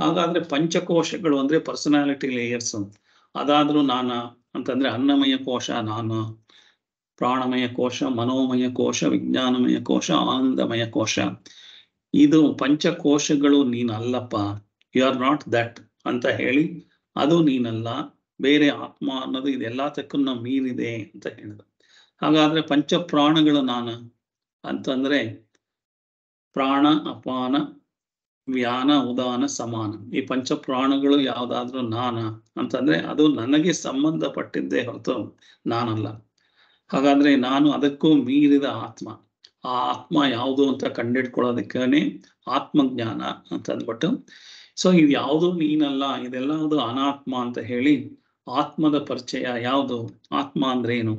ಹಾಗಾದ್ರೆ ಪಂಚಕೋಶಗಳು ಅಂದ್ರೆ ಪರ್ಸನಾಲಿಟಿ ಲೇಯರ್ಸ್ ಅದಾದ್ರೂ ನಾನ ಅಂತಂದ್ರೆ ಅನ್ನಮಯ ಕೋಶ ನಾನು ಪ್ರಾಣಮಯ ಕೋಶ ಮನೋಮಯ ಕೋಶ ವಿಜ್ಞಾನಮಯ ಕೋಶ ಆನಂದಮಯ ಕೋಶ ಇದು ಪಂಚಕೋಶಗಳು ನೀನಲ್ಲಪ್ಪ ಯು ಆರ್ ನಾಟ್ ದಟ್ ಅಂತ ಹೇಳಿ ಅದು ನೀನಲ್ಲ ಬೇರೆ ಆತ್ಮ ಅನ್ನೋದು ನಾ ಮೀರಿದೆ ಅಂತ ಹೇಳಿದ ಹಾಗಾದ್ರೆ ಪಂಚ ಪ್ರಾಣಗಳು ನಾನು ಅಂತಂದ್ರೆ ಪ್ರಾಣ ಅಪಾನ ವ್ಯಾನ ಉದಾನ ಸಮಾನ ಈ ಪಂಚ ಪ್ರಾಣಗಳು ಯಾವ್ದಾದ್ರೂ ನಾನ ಅಂತಂದ್ರೆ ಅದು ನನಗೆ ಸಂಬಂಧಪಟ್ಟಿದ್ದೇ ಹೊರತು ನಾನಲ್ಲ ಹಾಗಾದ್ರೆ ನಾನು ಅದಕ್ಕೂ ಮೀರಿದ ಆತ್ಮ ಆ ಆತ್ಮ ಯಾವುದು ಅಂತ ಕಂಡಿಡ್ಕೊಳ್ಳೋದಕ್ಕೇನೆ ಆತ್ಮಜ್ಞಾನ ಅಂತ ಅಂದ್ಬಿಟ್ಟು ಸೊ ಯಾವುದು ನೀನಲ್ಲ ಇದೆಲ್ಲ ಅದು ಅನಾತ್ಮ ಅಂತ ಹೇಳಿ ಆತ್ಮದ ಪರಿಚಯ ಯಾವುದು ಆತ್ಮ ಅಂದ್ರೆ ಏನು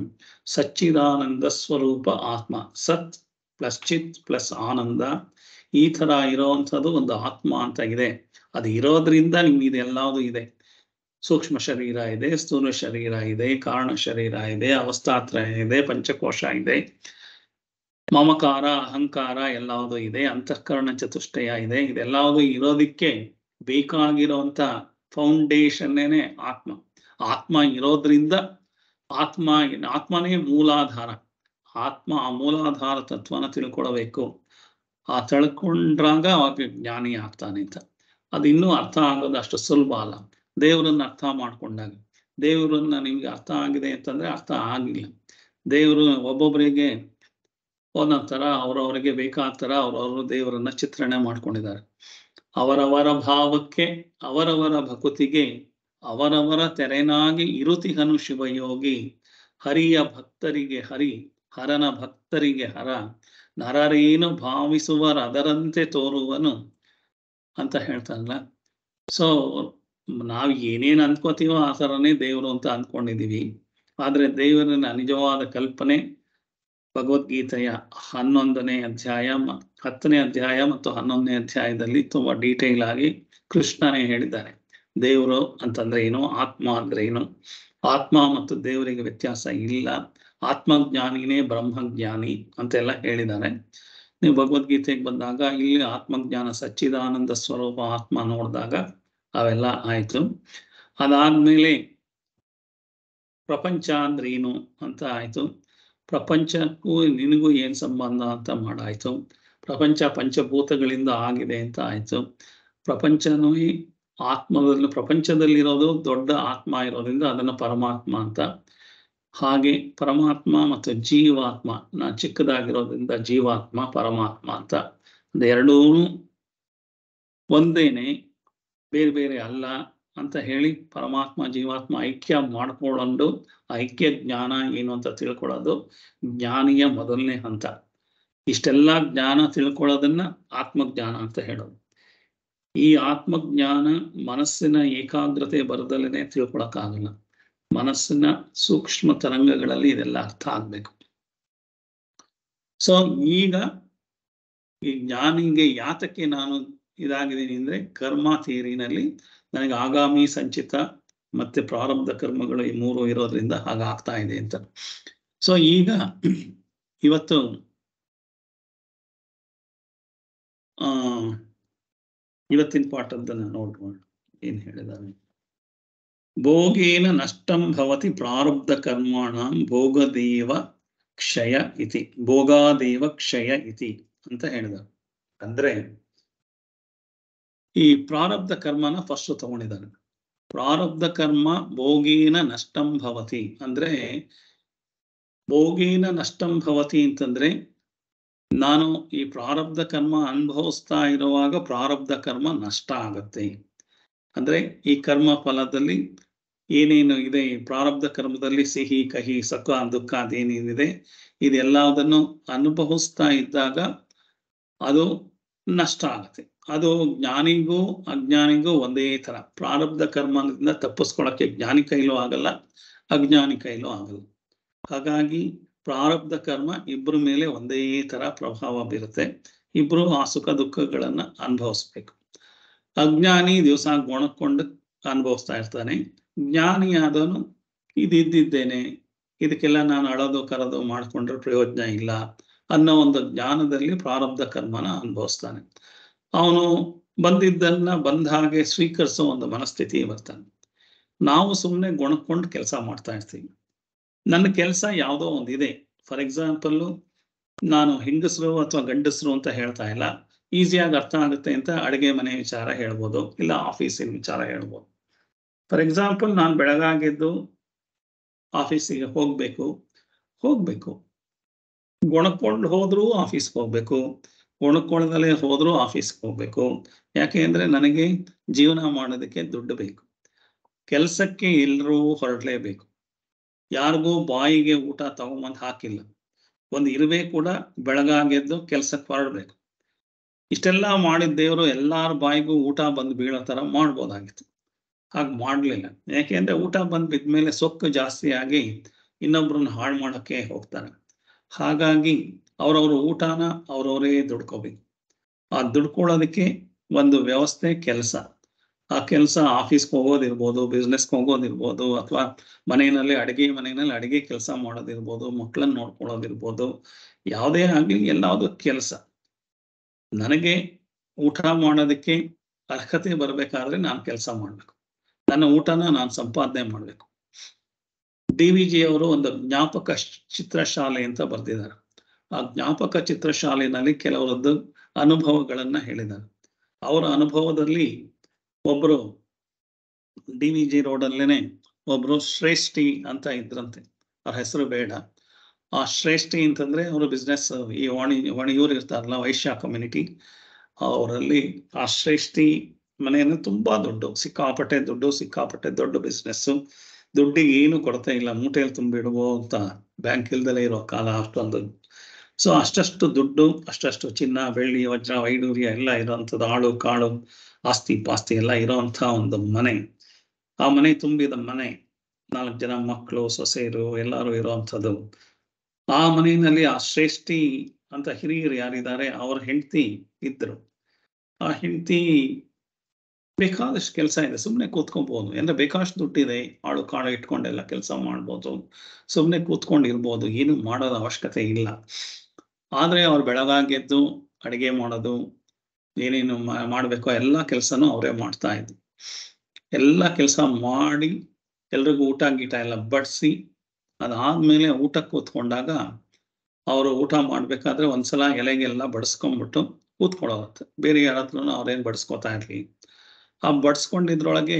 ಸಚ್ಚಿದಾನಂದ ಸ್ವರೂಪ ಆತ್ಮ ಸತ್ ಪ್ಲಸ್ ಚಿತ್ ಪ್ಲಸ್ ಆನಂದ ಈ ತರ ಇರೋವಂಥದ್ದು ಒಂದು ಆತ್ಮ ಅಂತ ಇದೆ ಅದು ಇರೋದ್ರಿಂದ ನಿಮ್ಗೆ ಇದೆಲ್ಲದು ಇದೆ ಸೂಕ್ಷ್ಮ ಶರೀರ ಇದೆ ಸ್ಥೂಲ ಶರೀರ ಇದೆ ಕಾರಣ ಶರೀರ ಇದೆ ಅವಸ್ಥಾತ್ರ ಇದೆ ಪಂಚಕೋಶ ಇದೆ ಮಮಕಾರ ಅಹಂಕಾರ ಎಲ್ಲವೂ ಇದೆ ಅಂತಃಕರಣ ಚತುಷ್ಟಯ ಇದೆ ಇದೆಲ್ಲವೂ ಇರೋದಿಕ್ಕೆ ಬೇಕಾಗಿರುವಂತ ಫೌಂಡೇಶನ್ನೇನೆ ಆತ್ಮ ಆತ್ಮ ಇರೋದ್ರಿಂದ ಆತ್ಮ ಆತ್ಮನೇ ಮೂಲಾಧಾರ ಆತ್ಮ ಆ ಮೂಲಾಧಾರ ತತ್ವನ ತಿಳ್ಕೊಳ್ಬೇಕು ಆ ತಳ್ಕೊಂಡ್ರಾಗ ಅವಾಗ ಜ್ಞಾನಿ ಆಗ್ತಾನೆ ಅಂತ ಅದು ಇನ್ನೂ ಅರ್ಥ ಆಗೋದು ಅಷ್ಟು ಸುಲಭ ಅಲ್ಲ ದೇವರನ್ನ ಅರ್ಥ ಮಾಡ್ಕೊಂಡಾಗ ದೇವರನ್ನ ನಿಮ್ಗೆ ಅರ್ಥ ಆಗಿದೆ ಅಂತಂದ್ರೆ ಅರ್ಥ ಆಗಿಲ್ಲ ದೇವರು ಒಬ್ಬೊಬ್ಬರಿಗೆ ಒಂದೊಂದ್ ತರ ಅವ್ರವ್ರಿಗೆ ಬೇಕಾದ ತರ ಅವ್ರವ್ರ ದೇವರನ್ನ ಚಿತ್ರಣೆ ಮಾಡ್ಕೊಂಡಿದ್ದಾರೆ ಅವರವರ ಭಾವಕ್ಕೆ ಅವರವರ ಭಕುತಿಗೆ ಅವರವರ ತೆರೆನಾಗಿ ಇರುತಿಹನು ಶಿವಯೋಗಿ ಹರಿಯ ಭಕ್ತರಿಗೆ ಹರಿ ಹರನ ಭಕ್ತರಿಗೆ ಹರ ನರರೇನು ಭಾವಿಸುವರದರಂತೆ ತೋರುವನು ಅಂತ ಹೇಳ್ತಾರಲ್ಲ ಸೊ ನಾವು ಏನೇನು ಅಂದ್ಕೋತೀವೋ ಆ ಥರನೇ ದೇವರು ಅಂತ ಅಂದ್ಕೊಂಡಿದ್ದೀವಿ ಆದರೆ ದೇವರನ್ನ ನಿಜವಾದ ಕಲ್ಪನೆ ಭಗವದ್ಗೀತೆಯ ಹನ್ನೊಂದನೇ ಅಧ್ಯಾಯ ಹತ್ತನೇ ಅಧ್ಯಾಯ ಮತ್ತು ಹನ್ನೊಂದನೇ ಅಧ್ಯಾಯದಲ್ಲಿ ತುಂಬಾ ಡೀಟೇಲ್ ಆಗಿ ಕೃಷ್ಣನೇ ಹೇಳಿದ್ದಾರೆ ದೇವರು ಅಂತಂದ್ರೆ ಏನು ಆತ್ಮ ಅಂದ್ರೆ ಏನು ಆತ್ಮ ಮತ್ತು ದೇವರಿಗೆ ವ್ಯತ್ಯಾಸ ಇಲ್ಲ ಆತ್ಮಜ್ಞಾನಿನೇ ಬ್ರಹ್ಮಜ್ಞಾನಿ ಅಂತೆಲ್ಲ ಹೇಳಿದ್ದಾರೆ ನೀವು ಭಗವದ್ಗೀತೆಗೆ ಬಂದಾಗ ಇಲ್ಲಿ ಆತ್ಮಜ್ಞಾನ ಸಚ್ಚಿದಾನಂದ ಸ್ವರೂಪ ಆತ್ಮ ನೋಡಿದಾಗ ಅವೆಲ್ಲ ಆಯಿತು ಅದಾದ್ಮೇಲೆ ಪ್ರಪಂಚ ಅಂದ್ರೆ ಏನು ಅಂತ ಆಯಿತು ಪ್ರಪಂಚಕ್ಕೂ ನಿನಗೂ ಏನ್ ಸಂಬಂಧ ಅಂತ ಮಾಡಾಯ್ತು ಪ್ರಪಂಚ ಪಂಚಭೂತಗಳಿಂದ ಆಗಿದೆ ಅಂತ ಆಯ್ತು ಪ್ರಪಂಚನೂ ಆತ್ಮದಲ್ಲಿ ಪ್ರಪಂಚದಲ್ಲಿರೋದು ದೊಡ್ಡ ಆತ್ಮ ಇರೋದ್ರಿಂದ ಅದನ್ನ ಪರಮಾತ್ಮ ಅಂತ ಹಾಗೆ ಪರಮಾತ್ಮ ಮತ್ತು ಜೀವಾತ್ಮ ನಾ ಚಿಕ್ಕದಾಗಿರೋದ್ರಿಂದ ಜೀವಾತ್ಮ ಪರಮಾತ್ಮ ಅಂತ ಅದೆರಡೂ ಒಂದೇನೆ ಬೇರೆ ಬೇರೆ ಅಲ್ಲ ಅಂತ ಹೇಳಿ ಪರಮಾತ್ಮ ಜೀವಾತ್ಮ ಐಕ್ಯ ಮಾಡ್ಕೊಳ್ಳೋದು ಐಕ್ಯ ಜ್ಞಾನ ಏನು ಅಂತ ತಿಳ್ಕೊಳ್ಳೋದು ಜ್ಞಾನಿಯ ಮೊದಲನೇ ಹಂತ ಇಷ್ಟೆಲ್ಲಾ ಜ್ಞಾನ ತಿಳ್ಕೊಳ್ಳೋದನ್ನ ಆತ್ಮಜ್ಞಾನ ಅಂತ ಹೇಳೋದು ಈ ಆತ್ಮಜ್ಞಾನ ಮನಸ್ಸಿನ ಏಕಾಗ್ರತೆ ಬರದಲ್ಲೇನೆ ತಿಳ್ಕೊಳಕ್ಕಾಗಲ್ಲ ಮನಸ್ಸಿನ ಸೂಕ್ಷ್ಮ ತರಂಗಗಳಲ್ಲಿ ಇದೆಲ್ಲ ಅರ್ಥ ಆಗ್ಬೇಕು ಸೊ ಈಗ ಈ ಜ್ಞಾನಿಗೆ ಯಾತಕ್ಕೆ ನಾನು ಇದಾಗಿದ್ದೀನಿ ಅಂದ್ರೆ ಕರ್ಮ ತೀರಿನಲ್ಲಿ ನನಗೆ ಆಗಾಮಿ ಸಂಚಿತ ಮತ್ತೆ ಪ್ರಾರಬ್ಧ ಕರ್ಮಗಳು ಈ ಮೂರು ಇರೋದ್ರಿಂದ ಹಾಗಾಗ್ತಾ ಇದೆ ಅಂತ ಸೊ ಈಗ ಇವತ್ತು ಆ ಇವತ್ತಿನ ಪಾಠದ್ದನ್ನ ನೋಟ್ ನೋಡ್ಕೊಂಡು ಏನು ಹೇಳಿದ್ದಾರೆ ಭೋಗೇನ ನಷ್ಟಂ ಭವತಿ ಪ್ರಾರಬ್ಧ ಕರ್ಮಾಣ ಭೋಗದೇವ ಕ್ಷಯ ಇತಿ ಭೋಗಾದೇವ ಕ್ಷಯ ಇತಿ ಅಂತ ಹೇಳಿದ ಅಂದ್ರೆ ಈ ಪ್ರಾರಬ್ಧ ಕರ್ಮನ ಫಸ್ಟ್ ತಗೊಂಡಿದ್ದಾರೆ ಪ್ರಾರಬ್ಧ ಕರ್ಮ ಭೋಗೇನ ನಷ್ಟಂ ಭವತಿ ಅಂದ್ರೆ ಭೋಗೇನ ನಷ್ಟಂ ಭವತಿ ಅಂತಂದ್ರೆ ನಾನು ಈ ಪ್ರಾರಬ್ಧ ಕರ್ಮ ಅನುಭವಿಸ್ತಾ ಇರುವಾಗ ಪ್ರಾರಬ್ಧ ಕರ್ಮ ನಷ್ಟ ಆಗತ್ತೆ ಅಂದ್ರೆ ಈ ಕರ್ಮ ಫಲದಲ್ಲಿ ಏನೇನು ಇದೆ ಈ ಪ್ರಾರಬ್ಧ ಕರ್ಮದಲ್ಲಿ ಸಿಹಿ ಕಹಿ ಸಖ ದುಃಖ ಅದೇನೇನಿದೆ ಇದೆಲ್ಲದನ್ನು ಅನುಭವಿಸ್ತಾ ಇದ್ದಾಗ ಅದು ನಷ್ಟ ಆಗುತ್ತೆ ಅದು ಜ್ಞಾನಿಗೂ ಅಜ್ಞಾನಿಗೂ ಒಂದೇ ತರ ಪ್ರಾರಬ್ಧ ಕರ್ಮದಿಂದ ತಪ್ಪಿಸ್ಕೊಳಕ್ಕೆ ಜ್ಞಾನಿ ಕೈಲೂ ಆಗಲ್ಲ ಅಜ್ಞಾನಿ ಕೈಲೂ ಆಗಲ್ಲ ಹಾಗಾಗಿ ಪ್ರಾರಬ್ಧ ಕರ್ಮ ಇಬ್ಬರ ಮೇಲೆ ಒಂದೇ ತರ ಪ್ರಭಾವ ಬೀರುತ್ತೆ ಇಬ್ರು ಆ ಸುಖ ದುಃಖಗಳನ್ನ ಅನುಭವಿಸ್ಬೇಕು ಅಜ್ಞಾನಿ ದಿವಸ ಗೊಣಕೊಂಡು ಅನುಭವಿಸ್ತಾ ಇರ್ತಾನೆ ಜ್ಞಾನಿ ಆದವನು ಇದ್ದಿದ್ದೇನೆ ಇದಕ್ಕೆಲ್ಲ ನಾನು ಅಳೋದು ಕರೋದು ಮಾಡಿಕೊಂಡ್ರೆ ಪ್ರಯೋಜನ ಇಲ್ಲ ಅನ್ನೋ ಒಂದು ಜ್ಞಾನದಲ್ಲಿ ಪ್ರಾರಬ್ಧ ಕರ್ಮನ ಅನುಭವಿಸ್ತಾನೆ ಅವನು ಬಂದಿದ್ದನ್ನ ಬಂದ ಹಾಗೆ ಸ್ವೀಕರಿಸೋ ಒಂದು ಮನಸ್ಥಿತಿ ಬರ್ತಾನೆ ನಾವು ಸುಮ್ಮನೆ ಗುಣಕೊಂಡು ಕೆಲಸ ಮಾಡ್ತಾ ಇರ್ತೀವಿ ನನ್ನ ಕೆಲಸ ಯಾವುದೋ ಒಂದು ಇದೆ ಫಾರ್ ಎಕ್ಸಾಂಪಲ್ ನಾನು ಹೆಂಗಸರು ಅಥವಾ ಗಂಡಸರು ಅಂತ ಹೇಳ್ತಾ ಇಲ್ಲ ಈಸಿಯಾಗಿ ಅರ್ಥ ಆಗುತ್ತೆ ಅಂತ ಅಡುಗೆ ಮನೆ ವಿಚಾರ ಹೇಳ್ಬೋದು ಇಲ್ಲ ಆಫೀಸಿನ ವಿಚಾರ ಹೇಳ್ಬೋದು ಫಾರ್ ಎಕ್ಸಾಂಪಲ್ ನಾನು ಬೆಳಗಾಗಿದ್ದು ಆಫೀಸಿಗೆ ಹೋಗ್ಬೇಕು ಹೋಗ್ಬೇಕು ಒಣಕೊಂಡು ಹೋದ್ರೂ ಆಫೀಸ್ಗೆ ಹೋಗ್ಬೇಕು ಒಣಕೊಳ್ಳದಲ್ಲೇ ಹೋದ್ರೂ ಆಫೀಸ್ಗೆ ಹೋಗ್ಬೇಕು ಯಾಕೆ ಅಂದರೆ ನನಗೆ ಜೀವನ ಮಾಡೋದಕ್ಕೆ ದುಡ್ಡು ಬೇಕು ಕೆಲಸಕ್ಕೆ ಎಲ್ಲರೂ ಹೊರಡಲೇಬೇಕು ಯಾರಿಗೂ ಬಾಯಿಗೆ ಊಟ ತಗೊಂಬಂದು ಹಾಕಿಲ್ಲ ಒಂದು ಇರುವೆ ಕೂಡ ಬೆಳಗಾಗೆದ್ದು ಕೆಲ್ಸಕ್ಕೆ ಹೊರಡ್ಬೇಕು ಇಷ್ಟೆಲ್ಲ ಮಾಡಿದ ದೇವರು ಎಲ್ಲಾರ ಬಾಯಿಗೂ ಊಟ ಬಂದು ಬೀಳೋ ತರ ಮಾಡ್ಬೋದಾಗಿತ್ತು ಹಾಗೆ ಮಾಡ್ಲಿಲ್ಲ ಯಾಕೆಂದ್ರೆ ಊಟ ಬಂದು ಬಿದ್ಮೇಲೆ ಸೊಕ್ಕು ಜಾಸ್ತಿ ಆಗಿ ಇನ್ನೊಬ್ರನ್ನ ಹಾಳು ಮಾಡೋಕ್ಕೆ ಹೋಗ್ತಾರೆ ಹಾಗಾಗಿ ಅವ್ರವ್ರ ಊಟನ ಅವ್ರವರೇ ದುಡ್ಕೋಬೇಕು ಆ ದುಡ್ಕೊಳ್ಳೋದಕ್ಕೆ ಒಂದು ವ್ಯವಸ್ಥೆ ಕೆಲಸ ಆ ಕೆಲಸ ಆಫೀಸ್ಗೆ ಹೋಗೋದಿರ್ಬೋದು ಬಿಸ್ನೆಸ್ಗೆ ಹೋಗೋದಿರ್ಬೋದು ಅಥವಾ ಮನೆಯಲ್ಲಿ ಅಡಿಗೆ ಮನೆಯಲ್ಲಿ ಅಡಿಗೆ ಕೆಲಸ ಮಾಡೋದಿರ್ಬೋದು ಮಕ್ಕಳನ್ನ ನೋಡ್ಕೊಳ್ಳೋದಿರ್ಬೋದು ಯಾವುದೇ ಆಗಲಿ ಎಲ್ಲಾವುದು ಕೆಲಸ ನನಗೆ ಊಟ ಮಾಡೋದಕ್ಕೆ ಅರ್ಹತೆ ಬರಬೇಕಾದ್ರೆ ನಾನು ಕೆಲಸ ಮಾಡ್ಬೇಕು ನನ್ನ ಊಟನ ನಾನು ಸಂಪಾದನೆ ಮಾಡ್ಬೇಕು ಡಿ ವಿ ಜಿ ಅವರು ಒಂದು ಜ್ಞಾಪಕ ಚಿತ್ರಶಾಲೆ ಅಂತ ಬರ್ದಿದ್ದಾರೆ ಆ ಜ್ಞಾಪಕ ಚಿತ್ರಶಾಲೆನಲ್ಲಿ ಕೆಲವರದ್ದು ಅನುಭವಗಳನ್ನ ಹೇಳಿದ್ದಾರೆ ಅವರ ಅನುಭವದಲ್ಲಿ ಒಬ್ರು ಡಿ ವಿ ಜಿ ರೋಡಲ್ಲೇನೆ ಒಬ್ರು ಶ್ರೇಷ್ಠಿ ಅಂತ ಇದ್ರಂತೆ ಅವ್ರ ಹೆಸರು ಬೇಡ ಆ ಶ್ರೇಷ್ಠಿ ಅಂತಂದ್ರೆ ಅವರು ಬಿಸ್ನೆಸ್ ಈ ವಾಣಿ ವಾಣಿಯೂರು ಇರ್ತಾರಲ್ಲ ವೈಶ್ಯ ಕಮ್ಯುನಿಟಿ ಅವರಲ್ಲಿ ಆ ಶ್ರೇಷ್ಠಿ ಮನೆಯನ್ನು ತುಂಬಾ ದುಡ್ಡು ಸಿಕ್ಕಾಪಟ್ಟೆ ದುಡ್ಡು ಸಿಕ್ಕಾಪಟ್ಟೆ ದೊಡ್ಡ ಬಿಸ್ನೆಸ್ ದುಡ್ಡಿಗೆ ಏನು ಕೊಡ್ತಾ ಇಲ್ಲ ಮೂಟೆಯಲ್ಲಿ ತುಂಬಿಡುವ ಅಂತ ಬ್ಯಾಂಕ್ ಇಲ್ದಲೆ ಇರೋ ಕಾಲ ಅಷ್ಟೊಂದು ಸೊ ಅಷ್ಟಷ್ಟು ದುಡ್ಡು ಅಷ್ಟಷ್ಟು ಚಿನ್ನ ಬೆಳ್ಳಿ ವಜ್ರ ವೈಡೂರ್ಯ ಎಲ್ಲ ಇರೋಂಥದ್ದು ಆಳು ಕಾಳು ಆಸ್ತಿ ಪಾಸ್ತಿ ಎಲ್ಲ ಇರೋವಂಥ ಒಂದು ಮನೆ ಆ ಮನೆ ತುಂಬಿದ ಮನೆ ನಾಲ್ಕು ಜನ ಮಕ್ಕಳು ಸೊಸೆಯರು ಎಲ್ಲರೂ ಇರೋವಂಥದ್ದು ಆ ಮನೆಯಲ್ಲಿ ಆ ಶ್ರೇಷ್ಠಿ ಅಂತ ಹಿರಿಯರು ಯಾರಿದ್ದಾರೆ ಅವ್ರ ಹೆಂಡತಿ ಇದ್ರು ಆ ಹೆಂಡತಿ ಬೇಕಾದಷ್ಟು ಕೆಲಸ ಇದೆ ಸುಮ್ಮನೆ ಕೂತ್ಕೊಬೋದು ಎಂದ್ರೆ ಬೇಕಾದಷ್ಟು ದುಡ್ಡಿದೆ ಆಳು ಕಾಳು ಇಟ್ಕೊಂಡೆಲ್ಲ ಕೆಲಸ ಮಾಡ್ಬೋದು ಸುಮ್ಮನೆ ಕೂತ್ಕೊಂಡು ಇರ್ಬೋದು ಏನು ಮಾಡೋದ ಅವಶ್ಯಕತೆ ಇಲ್ಲ ಆದರೆ ಅವ್ರು ಬೆಳಗಾಗೆದ್ದು ಅಡಿಗೆ ಮಾಡೋದು ಏನೇನು ಮಾಡಬೇಕೋ ಎಲ್ಲ ಕೆಲಸನೂ ಅವರೇ ಮಾಡ್ತಾ ಇದ್ರು ಎಲ್ಲ ಕೆಲಸ ಮಾಡಿ ಎಲ್ರಿಗೂ ಊಟ ಗೀಟ ಎಲ್ಲ ಬಡಿಸಿ ಅದಾದ್ಮೇಲೆ ಊಟಕ್ಕೆ ಕೂತ್ಕೊಂಡಾಗ ಅವರು ಊಟ ಮಾಡಬೇಕಾದ್ರೆ ಒಂದ್ಸಲ ಎಲೆಗೆಲ್ಲ ಬಡಿಸ್ಕೊಂಡ್ಬಿಟ್ಟು ಕೂತ್ಕೊಳ್ಳೋತ್ತೆ ಬೇರೆ ಯಾರಾದ್ರೂ ಅವ್ರೇನು ಬಡಿಸ್ಕೊತಾ ಇರ್ಲಿ ಆ ಬಡಿಸ್ಕೊಂಡಿದ್ರೊಳಗೆ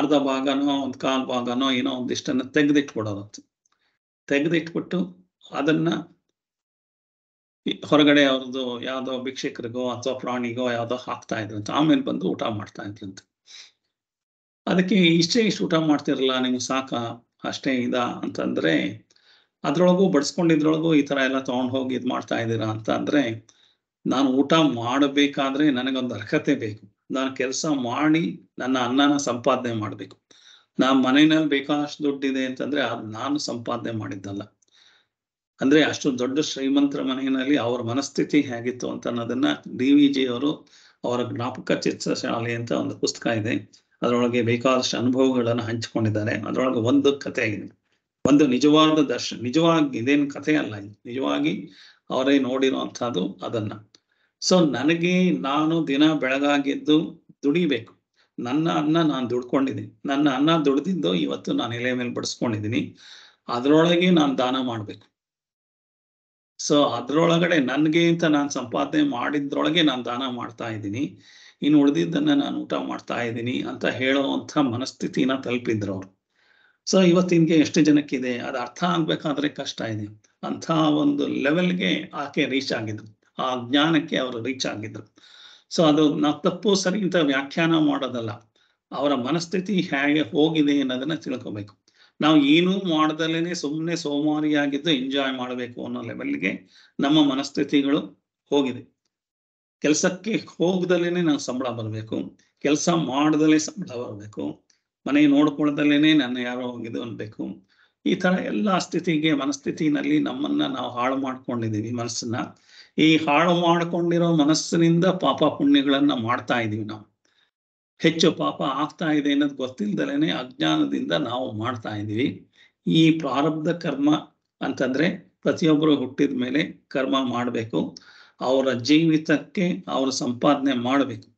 ಅರ್ಧ ಭಾಗನೋ ಒಂದು ಕಾಲ್ ಭಾಗನೋ ಏನೋ ಒಂದಿಷ್ಟನ್ನು ತೆಗೆದಿಟ್ಬಿಡೋದತ್ತು ತೆಗೆದಿಟ್ಬಿಟ್ಟು ಅದನ್ನು ಹೊರಗಡೆ ಅವ್ರದ್ದು ಯಾವ್ದೋ ಭಿಕ್ಷಕರಿಗೋ ಅಥವಾ ಪ್ರಾಣಿಗೋ ಯಾವ್ದೋ ಹಾಕ್ತಾ ಇದ್ರಂತ ಆಮೇಲೆ ಬಂದು ಊಟ ಮಾಡ್ತಾ ಇದ್ರಂತ ಅದಕ್ಕೆ ಇಷ್ಟೇ ಇಷ್ಟು ಊಟ ಮಾಡ್ತಿರಲ್ಲ ನಿಮ್ಗೆ ಸಾಕ ಅಷ್ಟೇ ಇದ ಅಂತಂದ್ರೆ ಅದ್ರೊಳಗು ಬಡ್ಸ್ಕೊಂಡಿದ್ರೊಳಗು ಈ ತರ ಎಲ್ಲ ತಗೊಂಡ್ ಹೋಗಿ ಇದ್ ಮಾಡ್ತಾ ಇದ್ದೀರಾ ಅಂತ ಅಂದ್ರೆ ನಾನು ಊಟ ಮಾಡಬೇಕಾದ್ರೆ ನನಗೊಂದು ಅರ್ಹತೆ ಬೇಕು ನಾನು ಕೆಲಸ ಮಾಡಿ ನನ್ನ ಅನ್ನನ ಸಂಪಾದನೆ ಮಾಡಬೇಕು ನಾನು ಮನೆಯಲ್ಲಿ ಬೇಕಾದಷ್ಟು ದುಡ್ಡಿದೆ ಅಂತಂದ್ರೆ ಅದು ನಾನು ಸಂಪಾದನೆ ಮಾಡಿದ್ದಲ್ಲ ಅಂದ್ರೆ ಅಷ್ಟು ದೊಡ್ಡ ಶ್ರೀಮಂತರ ಮನೆಯಲ್ಲಿ ಅವರ ಮನಸ್ಥಿತಿ ಹೇಗಿತ್ತು ಅಂತ ಅನ್ನೋದನ್ನ ಡಿ ವಿ ಜಿ ಅವರು ಅವರ ಜ್ಞಾಪಕ ಚಿತ್ರ ಶಾಲೆ ಅಂತ ಒಂದು ಪುಸ್ತಕ ಇದೆ ಅದರೊಳಗೆ ಬೇಕಾದಷ್ಟು ಅನುಭವಗಳನ್ನು ಹಂಚಿಕೊಂಡಿದ್ದಾರೆ ಅದರೊಳಗೆ ಒಂದು ಕಥೆ ಇದೆ ಒಂದು ನಿಜವಾದ ದರ್ಶನ ನಿಜವಾಗಿ ಇದೇನು ಕಥೆ ಅಲ್ಲ ನಿಜವಾಗಿ ಅವರೇ ನೋಡಿರುವಂತಹದ್ದು ಅದನ್ನ ಸೊ ನನಗೆ ನಾನು ದಿನ ಬೆಳಗಾಗಿದ್ದು ದುಡಿಬೇಕು ನನ್ನ ಅನ್ನ ನಾನು ದುಡ್ಕೊಂಡಿದ್ದೀನಿ ನನ್ನ ಅನ್ನ ದುಡ್ದಿದ್ದು ಇವತ್ತು ನಾನು ಎಲೆ ಮೇಲೆ ಬಡಿಸ್ಕೊಂಡಿದ್ದೀನಿ ಅದರೊಳಗೆ ನಾನು ದಾನ ಮಾಡಬೇಕು ಸೊ ಅದ್ರೊಳಗಡೆ ನನಗೆ ಅಂತ ನಾನು ಸಂಪಾದನೆ ಮಾಡಿದ್ರೊಳಗೆ ನಾನು ದಾನ ಮಾಡ್ತಾ ಇದ್ದೀನಿ ಇನ್ನು ಉಳಿದಿದ್ದನ್ನ ನಾನು ಊಟ ಮಾಡ್ತಾ ಇದ್ದೀನಿ ಅಂತ ಹೇಳೋವಂಥ ಮನಸ್ಥಿತಿನ ತಲುಪಿದ್ರು ಅವರು ಸೊ ಇವತ್ತಿನಗೆ ಎಷ್ಟು ಜನಕ್ಕಿದೆ ಅದು ಅರ್ಥ ಆಗ್ಬೇಕಾದ್ರೆ ಕಷ್ಟ ಇದೆ ಅಂತ ಒಂದು ಲೆವೆಲ್ಗೆ ಆಕೆ ರೀಚ್ ಆಗಿದ್ರು ಆ ಜ್ಞಾನಕ್ಕೆ ಅವರು ರೀಚ್ ಆಗಿದ್ರು ಸೊ ಅದು ನಾವು ತಪ್ಪು ಸರಿ ಅಂತ ವ್ಯಾಖ್ಯಾನ ಮಾಡೋದಲ್ಲ ಅವರ ಮನಸ್ಥಿತಿ ಹೇಗೆ ಹೋಗಿದೆ ಅನ್ನೋದನ್ನ ತಿಳ್ಕೊಬೇಕು ನಾವು ಏನೂ ಮಾಡದಲ್ಲೇನೆ ಸುಮ್ಮನೆ ಸೋಮಾರಿಯಾಗಿದ್ದು ಎಂಜಾಯ್ ಮಾಡಬೇಕು ಅನ್ನೋ ಲೆವೆಲ್ಗೆ ನಮ್ಮ ಮನಸ್ಥಿತಿಗಳು ಹೋಗಿದೆ ಕೆಲಸಕ್ಕೆ ಹೋಗ್ದಲೇನೆ ನಾವು ಸಂಬಳ ಬರಬೇಕು ಕೆಲಸ ಮಾಡ್ದಲೆ ಸಂಬಳ ಬರಬೇಕು ಮನೆ ನೋಡ್ಕೊಳ್ದಲೇನೆ ನನ್ನ ಯಾರೋ ಇದು ಅನ್ಬೇಕು ಈ ತರ ಎಲ್ಲ ಸ್ಥಿತಿಗೆ ಮನಸ್ಥಿತಿನಲ್ಲಿ ನಮ್ಮನ್ನ ನಾವು ಹಾಳು ಮಾಡ್ಕೊಂಡಿದೀವಿ ಮನಸ್ಸನ್ನ ಈ ಹಾಳು ಮಾಡ್ಕೊಂಡಿರೋ ಮನಸ್ಸಿನಿಂದ ಪಾಪ ಪುಣ್ಯಗಳನ್ನ ಮಾಡ್ತಾ ಇದೀವಿ ನಾವು ಹೆಚ್ಚು ಪಾಪ ಆಗ್ತಾ ಇದೆ ಅನ್ನೋದು ಗೊತ್ತಿಲ್ಲದಲೇನೆ ಅಜ್ಞಾನದಿಂದ ನಾವು ಮಾಡ್ತಾ ಇದ್ದೀವಿ ಈ ಪ್ರಾರಬ್ಧ ಕರ್ಮ ಅಂತಂದ್ರೆ ಪ್ರತಿಯೊಬ್ಬರು ಹುಟ್ಟಿದ ಮೇಲೆ ಕರ್ಮ ಮಾಡಬೇಕು ಅವರ ಜೀವಿತಕ್ಕೆ ಅವರ ಸಂಪಾದನೆ ಮಾಡಬೇಕು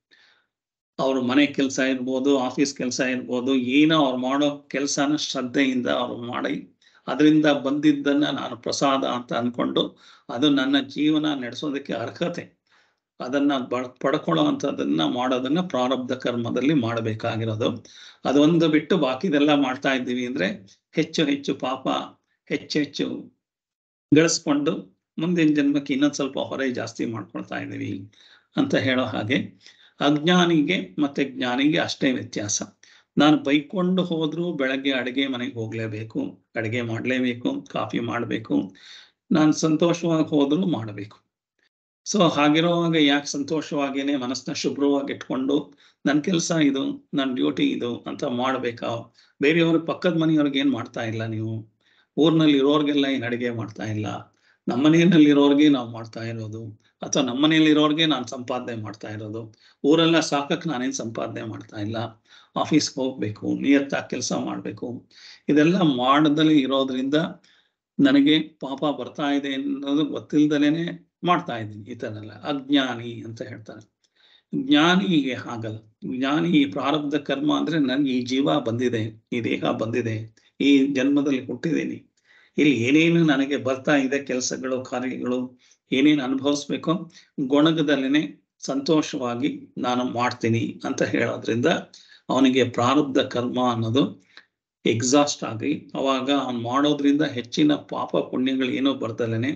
ಅವ್ರ ಮನೆ ಕೆಲಸ ಇರ್ಬೋದು ಆಫೀಸ್ ಕೆಲಸ ಇರ್ಬೋದು ಏನೋ ಅವ್ರು ಮಾಡೋ ಕೆಲಸನ ಶ್ರದ್ಧೆಯಿಂದ ಅವ್ರು ಮಾಡಿ ಅದರಿಂದ ಬಂದಿದ್ದನ್ನ ನಾನು ಪ್ರಸಾದ ಅಂತ ಅಂದ್ಕೊಂಡು ಅದು ನನ್ನ ಜೀವನ ನಡೆಸೋದಕ್ಕೆ ಅರ್ಹತೆ ಅದನ್ನ ಪಡ್ಕೊಳ್ಳೋ ಮಾಡೋದನ್ನ ಪ್ರಾರಬ್ಧ ಕರ್ಮದಲ್ಲಿ ಮಾಡಬೇಕಾಗಿರೋದು ಅದೊಂದು ಬಿಟ್ಟು ಬಾಕಿದೆಲ್ಲ ಮಾಡ್ತಾ ಇದ್ದೀವಿ ಅಂದ್ರೆ ಹೆಚ್ಚು ಹೆಚ್ಚು ಪಾಪ ಹೆಚ್ಚು ಹೆಚ್ಚು ಗಳಿಸ್ಕೊಂಡು ಮುಂದಿನ ಜನ್ಮಕ್ಕೆ ಇನ್ನೊಂದು ಸ್ವಲ್ಪ ಹೊರೆ ಜಾಸ್ತಿ ಮಾಡ್ಕೊಳ್ತಾ ಇದ್ದೀವಿ ಅಂತ ಹೇಳೋ ಹಾಗೆ ಅಜ್ಞಾನಿಗೆ ಮತ್ತೆ ಜ್ಞಾನಿಗೆ ಅಷ್ಟೇ ವ್ಯತ್ಯಾಸ ನಾನು ಬೈಕೊಂಡು ಹೋದ್ರೂ ಬೆಳಗ್ಗೆ ಅಡುಗೆ ಮನೆಗೆ ಹೋಗ್ಲೇಬೇಕು ಅಡುಗೆ ಮಾಡಲೇಬೇಕು ಕಾಫಿ ಮಾಡಬೇಕು ನಾನು ಸಂತೋಷವಾಗಿ ಹೋದ್ರೂ ಮಾಡಬೇಕು ಸೊ ಹಾಗಿರುವಾಗ ಯಾಕೆ ಸಂತೋಷವಾಗೇನೆ ಮನಸ್ಸನ್ನ ಶುಭ್ರವಾಗಿ ಇಟ್ಕೊಂಡು ನನ್ನ ಕೆಲಸ ಇದು ನನ್ನ ಡ್ಯೂಟಿ ಇದು ಅಂತ ಮಾಡಬೇಕಾ ಬೇರೆಯವ್ರ ಪಕ್ಕದ ಮನೆಯವ್ರಿಗೆ ಏನು ಮಾಡ್ತಾ ಇಲ್ಲ ನೀವು ಊರ್ನಲ್ಲಿ ಇರೋರ್ಗೆಲ್ಲ ಏನು ಅಡಿಗೆ ಮಾಡ್ತಾ ಇಲ್ಲ ನಮ್ಮ ಇರೋರ್ಗೆ ನಾವು ಮಾಡ್ತಾ ಇರೋದು ಅಥವಾ ನಮ್ಮನೆಯಲ್ಲಿ ಇರೋರ್ಗೆ ನಾನು ಸಂಪಾದನೆ ಮಾಡ್ತಾ ಇರೋದು ಊರೆಲ್ಲ ಸಾಕಕ್ಕೆ ನಾನೇನು ಸಂಪಾದನೆ ಮಾಡ್ತಾ ಇಲ್ಲ ಆಫೀಸ್ಗೆ ಹೋಗ್ಬೇಕು ನಿಯತ್ತಾಗಿ ಕೆಲಸ ಮಾಡಬೇಕು ಇದೆಲ್ಲ ಮಾಡದಲ್ಲಿ ಇರೋದ್ರಿಂದ ನನಗೆ ಪಾಪ ಬರ್ತಾ ಇದೆ ಅನ್ನೋದು ಗೊತ್ತಿಲ್ದಲೇನೆ ಮಾಡ್ತಾ ಇದ್ದೀನಿ ಈ ಥರ ಎಲ್ಲ ಅಜ್ಞಾನಿ ಅಂತ ಹೇಳ್ತಾರೆ ಜ್ಞಾನಿಗೆ ಆಗಲ್ಲ ಜ್ಞಾನಿ ಪ್ರಾರಬ್ಧ ಕರ್ಮ ಅಂದ್ರೆ ನನಗೆ ಈ ಜೀವ ಬಂದಿದೆ ಈ ದೇಹ ಬಂದಿದೆ ಈ ಜನ್ಮದಲ್ಲಿ ಹುಟ್ಟಿದ್ದೀನಿ ಇಲ್ಲಿ ಏನೇನು ನನಗೆ ಬರ್ತಾ ಇದೆ ಕೆಲಸಗಳು ಕಾರ್ಯಗಳು ಏನೇನು ಅನುಭವಿಸ್ಬೇಕು ಗೊಣಗದಲ್ಲೇನೆ ಸಂತೋಷವಾಗಿ ನಾನು ಮಾಡ್ತೀನಿ ಅಂತ ಹೇಳೋದ್ರಿಂದ ಅವನಿಗೆ ಪ್ರಾರಬ್ಧ ಕರ್ಮ ಅನ್ನೋದು ಎಕ್ಸಾಸ್ಟ್ ಆಗಿ ಅವಾಗ ಅವನು ಮಾಡೋದ್ರಿಂದ ಹೆಚ್ಚಿನ ಪಾಪ ಪುಣ್ಯಗಳು ಏನೋ ಬರ್ತಲೇನೆ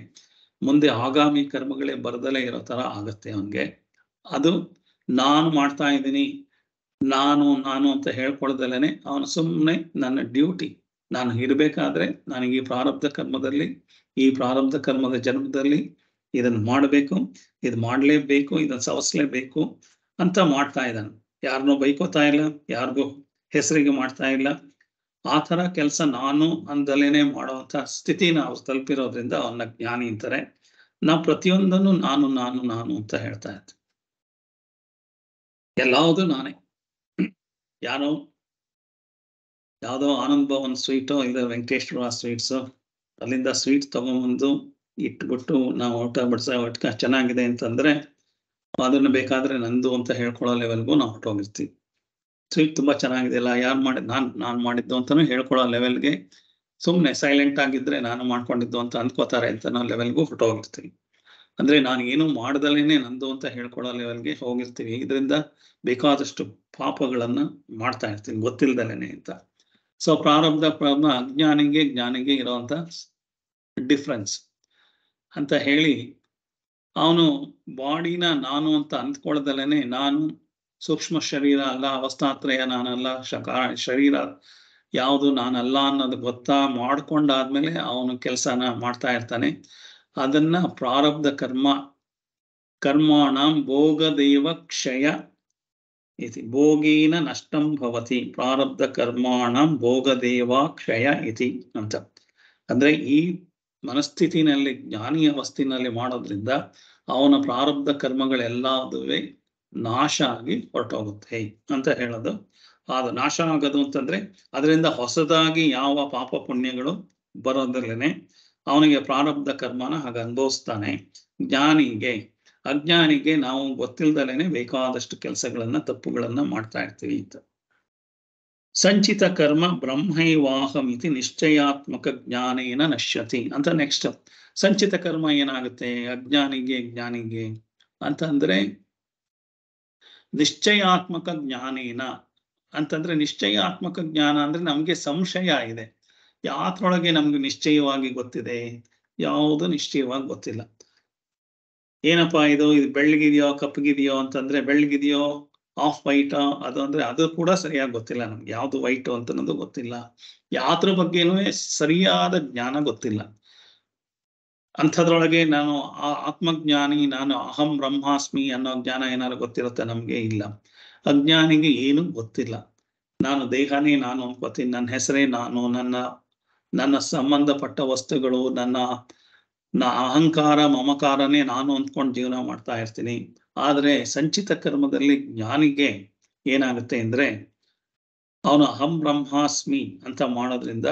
ಮುಂದೆ ಆಗಾಮಿ ಕರ್ಮಗಳೇ ಬರದಲೇ ಇರೋ ತರ ಆಗತ್ತೆ ಅವನಿಗೆ ಅದು ನಾನು ಮಾಡ್ತಾ ಇದ್ದೀನಿ ನಾನು ನಾನು ಅಂತ ಹೇಳ್ಕೊಳ್ದಲೇನೆ ಅವನು ಸುಮ್ಮನೆ ನನ್ನ ಡ್ಯೂಟಿ ನಾನು ಇರಬೇಕಾದ್ರೆ ನನಗೆ ಈ ಪ್ರಾರಬ್ಧ ಕರ್ಮದಲ್ಲಿ ಈ ಪ್ರಾರಬ್ಧ ಕರ್ಮದ ಜನ್ಮದಲ್ಲಿ ಇದನ್ನ ಮಾಡಬೇಕು ಇದು ಮಾಡಲೇಬೇಕು ಇದನ್ನ ಸವಸಲೇಬೇಕು ಅಂತ ಮಾಡ್ತಾ ಇದ್ದಾನೆ ಯಾರನ್ನೂ ಬೈಕೋತಾ ಇಲ್ಲ ಯಾರಿಗೂ ಹೆಸರಿಗೆ ಮಾಡ್ತಾ ಇಲ್ಲ ಆ ತರ ಕೆಲಸ ನಾನು ಅಂದಲೇನೆ ಮಾಡುವಂತ ಸ್ಥಿತಿ ನಾವು ತಲುಪಿರೋದ್ರಿಂದ ಅವನ್ನ ಜ್ಞಾನಿ ಅಂತಾರೆ ನಾವು ಪ್ರತಿಯೊಂದನ್ನು ನಾನು ನಾನು ನಾನು ಅಂತ ಹೇಳ್ತಾ ಇದ್ದೆ ಎಲ್ಲಾವುದು ನಾನೇ ಯಾರೋ ಯಾವುದೋ ಆನಂದ್ ಭವನ್ ಸ್ವೀಟು ಇಲ್ಲ ವೆಂಕಟೇಶ್ವರ ಸ್ವೀಟ್ಸು ಅಲ್ಲಿಂದ ಸ್ವೀಟ್ ತಗೊಂಬಂದು ಇಟ್ಬಿಟ್ಟು ನಾವು ಊಟ ಬಡ್ಸ ಒಟ್ಕ ಚೆನ್ನಾಗಿದೆ ಅಂತಂದ್ರೆ ಅದನ್ನು ಬೇಕಾದ್ರೆ ನಂದು ಅಂತ ಹೇಳ್ಕೊಳ್ಳೋ ಲೆವೆಲ್ಗೂ ನಾವು ಹೊಟ್ಟೋಗಿರ್ತೀವಿ ಸ್ವೀಟ್ ತುಂಬಾ ಚೆನ್ನಾಗಿದೆ ಅಲ್ಲ ಯಾರು ಮಾಡಿದ್ ನಾನು ನಾನು ಮಾಡಿದ್ದು ಅಂತಾನು ಹೇಳ್ಕೊಳ್ಳೋ ಲೆವೆಲ್ಗೆ ಸುಮ್ಮನೆ ಸೈಲೆಂಟ್ ಆಗಿದ್ರೆ ನಾನು ಮಾಡ್ಕೊಂಡಿದ್ದು ಅಂತ ಅನ್ಕೋತಾರೆ ಅಂತ ನಾನು ಲೆವೆಲ್ಗೂ ಹೋಗಿರ್ತೀನಿ ಅಂದ್ರೆ ನಾನು ಏನು ಮಾಡ್ದಲೇನೆ ನಂದು ಅಂತ ಹೇಳ್ಕೊಳ್ಳೋ ಲೆವೆಲ್ಗೆ ಹೋಗಿರ್ತೀನಿ ಇದರಿಂದ ಬೇಕಾದಷ್ಟು ಪಾಪಗಳನ್ನ ಮಾಡ್ತಾ ಇರ್ತೀನಿ ಗೊತ್ತಿಲ್ದಲೇನೆ ಅಂತ ಸೊ ಪ್ರಾರಂಭದ ಪ್ರಾರಂಭ ಅಜ್ಞಾನಿಗೆ ಜ್ಞಾನಿಗೆ ಇರೋವಂಥ ಡಿಫ್ರೆನ್ಸ್ ಅಂತ ಹೇಳಿ ಅವನು ಬಾಡಿನ ನಾನು ಅಂತ ಅಂದ್ಕೊಳ್ದಲೇನೆ ನಾನು ಸೂಕ್ಷ್ಮ ಶರೀರ ಅಲ್ಲ ಅವಸ್ಥಾತ್ರಯ ನಾನಲ್ಲ ಶಕಾ ಶರೀರ ಯಾವುದು ನಾನಲ್ಲ ಅನ್ನೋದು ಗೊತ್ತಾ ಮಾಡ್ಕೊಂಡಾದ್ಮೇಲೆ ಅವನು ಕೆಲಸನ ಮಾಡ್ತಾ ಇರ್ತಾನೆ ಅದನ್ನ ಪ್ರಾರಬ್ಧ ಕರ್ಮ ಕರ್ಮಾಣ ಭೋಗದೈವ ಕ್ಷಯ ಇತಿ ಭೋಗೀನ ನಷ್ಟಂ ಭವತಿ ಪ್ರಾರಬ್ಧ ಕರ್ಮಾಣ ದೇವ ಕ್ಷಯ ಇತಿ ಅಂತ ಅಂದ್ರೆ ಈ ಮನಸ್ಥಿತಿನಲ್ಲಿ ಜ್ಞಾನಿಯ ವಸ್ತಿನಲ್ಲಿ ಮಾಡೋದ್ರಿಂದ ಅವನ ಪ್ರಾರಬ್ಧ ಕರ್ಮಗಳೆಲ್ಲದುವೆ ನಾಶ ಆಗಿ ಹೊರಟೋಗುತ್ತೆ ಅಂತ ಹೇಳೋದು ಅದು ನಾಶ ಆಗೋದು ಅಂತಂದ್ರೆ ಅದರಿಂದ ಹೊಸದಾಗಿ ಯಾವ ಪಾಪ ಪುಣ್ಯಗಳು ಬರೋದ್ರಲ್ಲೇನೆ ಅವನಿಗೆ ಪ್ರಾರಬ್ಧ ಕರ್ಮನ ಹಾಗೆ ಅನುಭವಿಸ್ತಾನೆ ಜ್ಞಾನಿಗೆ ಅಜ್ಞಾನಿಗೆ ನಾವು ಗೊತ್ತಿಲ್ದಲೇನೆ ಬೇಕಾದಷ್ಟು ಕೆಲಸಗಳನ್ನ ತಪ್ಪುಗಳನ್ನ ಮಾಡ್ತಾ ಇರ್ತೀವಿ ಅಂತ ಸಂಚಿತ ಕರ್ಮ ಬ್ರಹ್ಮೈವಾಹಮಿತಿ ನಿಶ್ಚಯಾತ್ಮಕ ಜ್ಞಾನೇನ ನಶ್ಯತಿ ಅಂತ ನೆಕ್ಸ್ಟ್ ಸಂಚಿತ ಕರ್ಮ ಏನಾಗುತ್ತೆ ಅಜ್ಞಾನಿಗೆ ಜ್ಞಾನಿಗೆ ಅಂತಂದ್ರೆ ನಿಶ್ಚಯಾತ್ಮಕ ಜ್ಞಾನೇನ ಅಂತಂದ್ರೆ ನಿಶ್ಚಯಾತ್ಮಕ ಜ್ಞಾನ ಅಂದ್ರೆ ನಮ್ಗೆ ಸಂಶಯ ಇದೆ ಯಾತ್ರೊಳಗೆ ನಮ್ಗೆ ನಿಶ್ಚಯವಾಗಿ ಗೊತ್ತಿದೆ ಯಾವುದು ನಿಶ್ಚಯವಾಗಿ ಗೊತ್ತಿಲ್ಲ ಏನಪ್ಪಾ ಇದು ಇದು ಬೆಳ್ಳಗಿದೆಯೋ ಕಪ್ಪಗಿದೆಯೋ ಅಂತಂದ್ರೆ ಬೆಳ್ಳಗಿದೆಯೋ ಆಫ್ ವೈಟ್ ಅದು ಅಂದ್ರೆ ಅದು ಕೂಡ ಸರಿಯಾಗಿ ಗೊತ್ತಿಲ್ಲ ನಮ್ಗೆ ಯಾವ್ದು ವೈಟು ಅಂತ ಗೊತ್ತಿಲ್ಲ ಯಾತ್ರ ಬಗ್ಗೆನೂ ಸರಿಯಾದ ಜ್ಞಾನ ಗೊತ್ತಿಲ್ಲ ಅಂಥದ್ರೊಳಗೆ ನಾನು ಆ ಆತ್ಮಜ್ಞಾನಿ ನಾನು ಅಹಂ ಬ್ರಹ್ಮಾಸ್ಮಿ ಅನ್ನೋ ಜ್ಞಾನ ಏನಾದ್ರು ಗೊತ್ತಿರುತ್ತೆ ನಮ್ಗೆ ಇಲ್ಲ ಅಜ್ಞಾನಿಗೆ ಏನು ಗೊತ್ತಿಲ್ಲ ನಾನು ದೇಹನೇ ನಾನು ಅನ್ಕೋತೀನಿ ನನ್ನ ಹೆಸರೇ ನಾನು ನನ್ನ ನನ್ನ ಸಂಬಂಧಪಟ್ಟ ವಸ್ತುಗಳು ನನ್ನ ನಾ ಅಹಂಕಾರ ಮಮಕಾರನೇ ನಾನು ಅಂದ್ಕೊಂಡು ಜೀವನ ಮಾಡ್ತಾ ಇರ್ತೀನಿ ಆದರೆ ಸಂಚಿತ ಕರ್ಮದಲ್ಲಿ ಜ್ಞಾನಿಗೆ ಏನಾಗುತ್ತೆ ಅಂದ್ರೆ ಅವನು ಅಹಂ ಬ್ರಹ್ಮಾಸ್ಮಿ ಅಂತ ಮಾಡೋದ್ರಿಂದ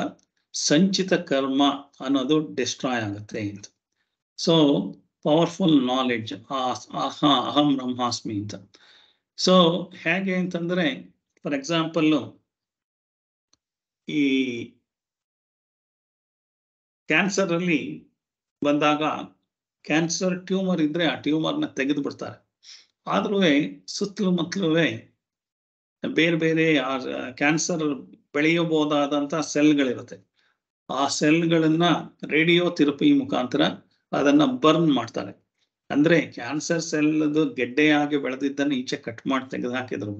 ಸಂಚಿತ ಕರ್ಮ ಅನ್ನೋದು ಡಿಸ್ಟ್ರಾಯ್ ಆಗುತ್ತೆ ಅಂತ ಸೊ ಪವರ್ಫುಲ್ ನಾಲೆಡ್ಜ್ ಆಹಾ ಅಹಂ ಬ್ರಹ್ಮಾಸ್ಮಿ ಅಂತ ಸೊ ಹೇಗೆ ಅಂತಂದ್ರೆ ಫಾರ್ ಎಕ್ಸಾಂಪಲ್ಲು ಈ ಕ್ಯಾನ್ಸರ್ ಅಲ್ಲಿ ಬಂದಾಗ ಕ್ಯಾನ್ಸರ್ ಟ್ಯೂಮರ್ ಇದ್ರೆ ಆ ಟ್ಯೂಮರ್ನ ತೆಗೆದು ಬಿಡ್ತಾರೆ ಆದ್ರೂ ಸುತ್ತಲೂ ಮುತ್ತಲೂ ಬೇರೆ ಬೇರೆ ಕ್ಯಾನ್ಸರ್ ಬೆಳೆಯಬಹುದಾದಂಥ ಸೆಲ್ಗಳಿರುತ್ತೆ ಆ ಸೆಲ್ಗಳನ್ನ ರೇಡಿಯೋ ಥೆರಪಿ ಮುಖಾಂತರ ಅದನ್ನ ಬರ್ನ್ ಮಾಡ್ತಾರೆ ಅಂದ್ರೆ ಕ್ಯಾನ್ಸರ್ ಸೆಲ್ ಗೆಡ್ಡೆಯಾಗಿ ಬೆಳೆದಿದ್ದನ್ನು ಈಚೆ ಕಟ್ ಮಾಡಿ ತೆಗೆದುಹಾಕಿದ್ರು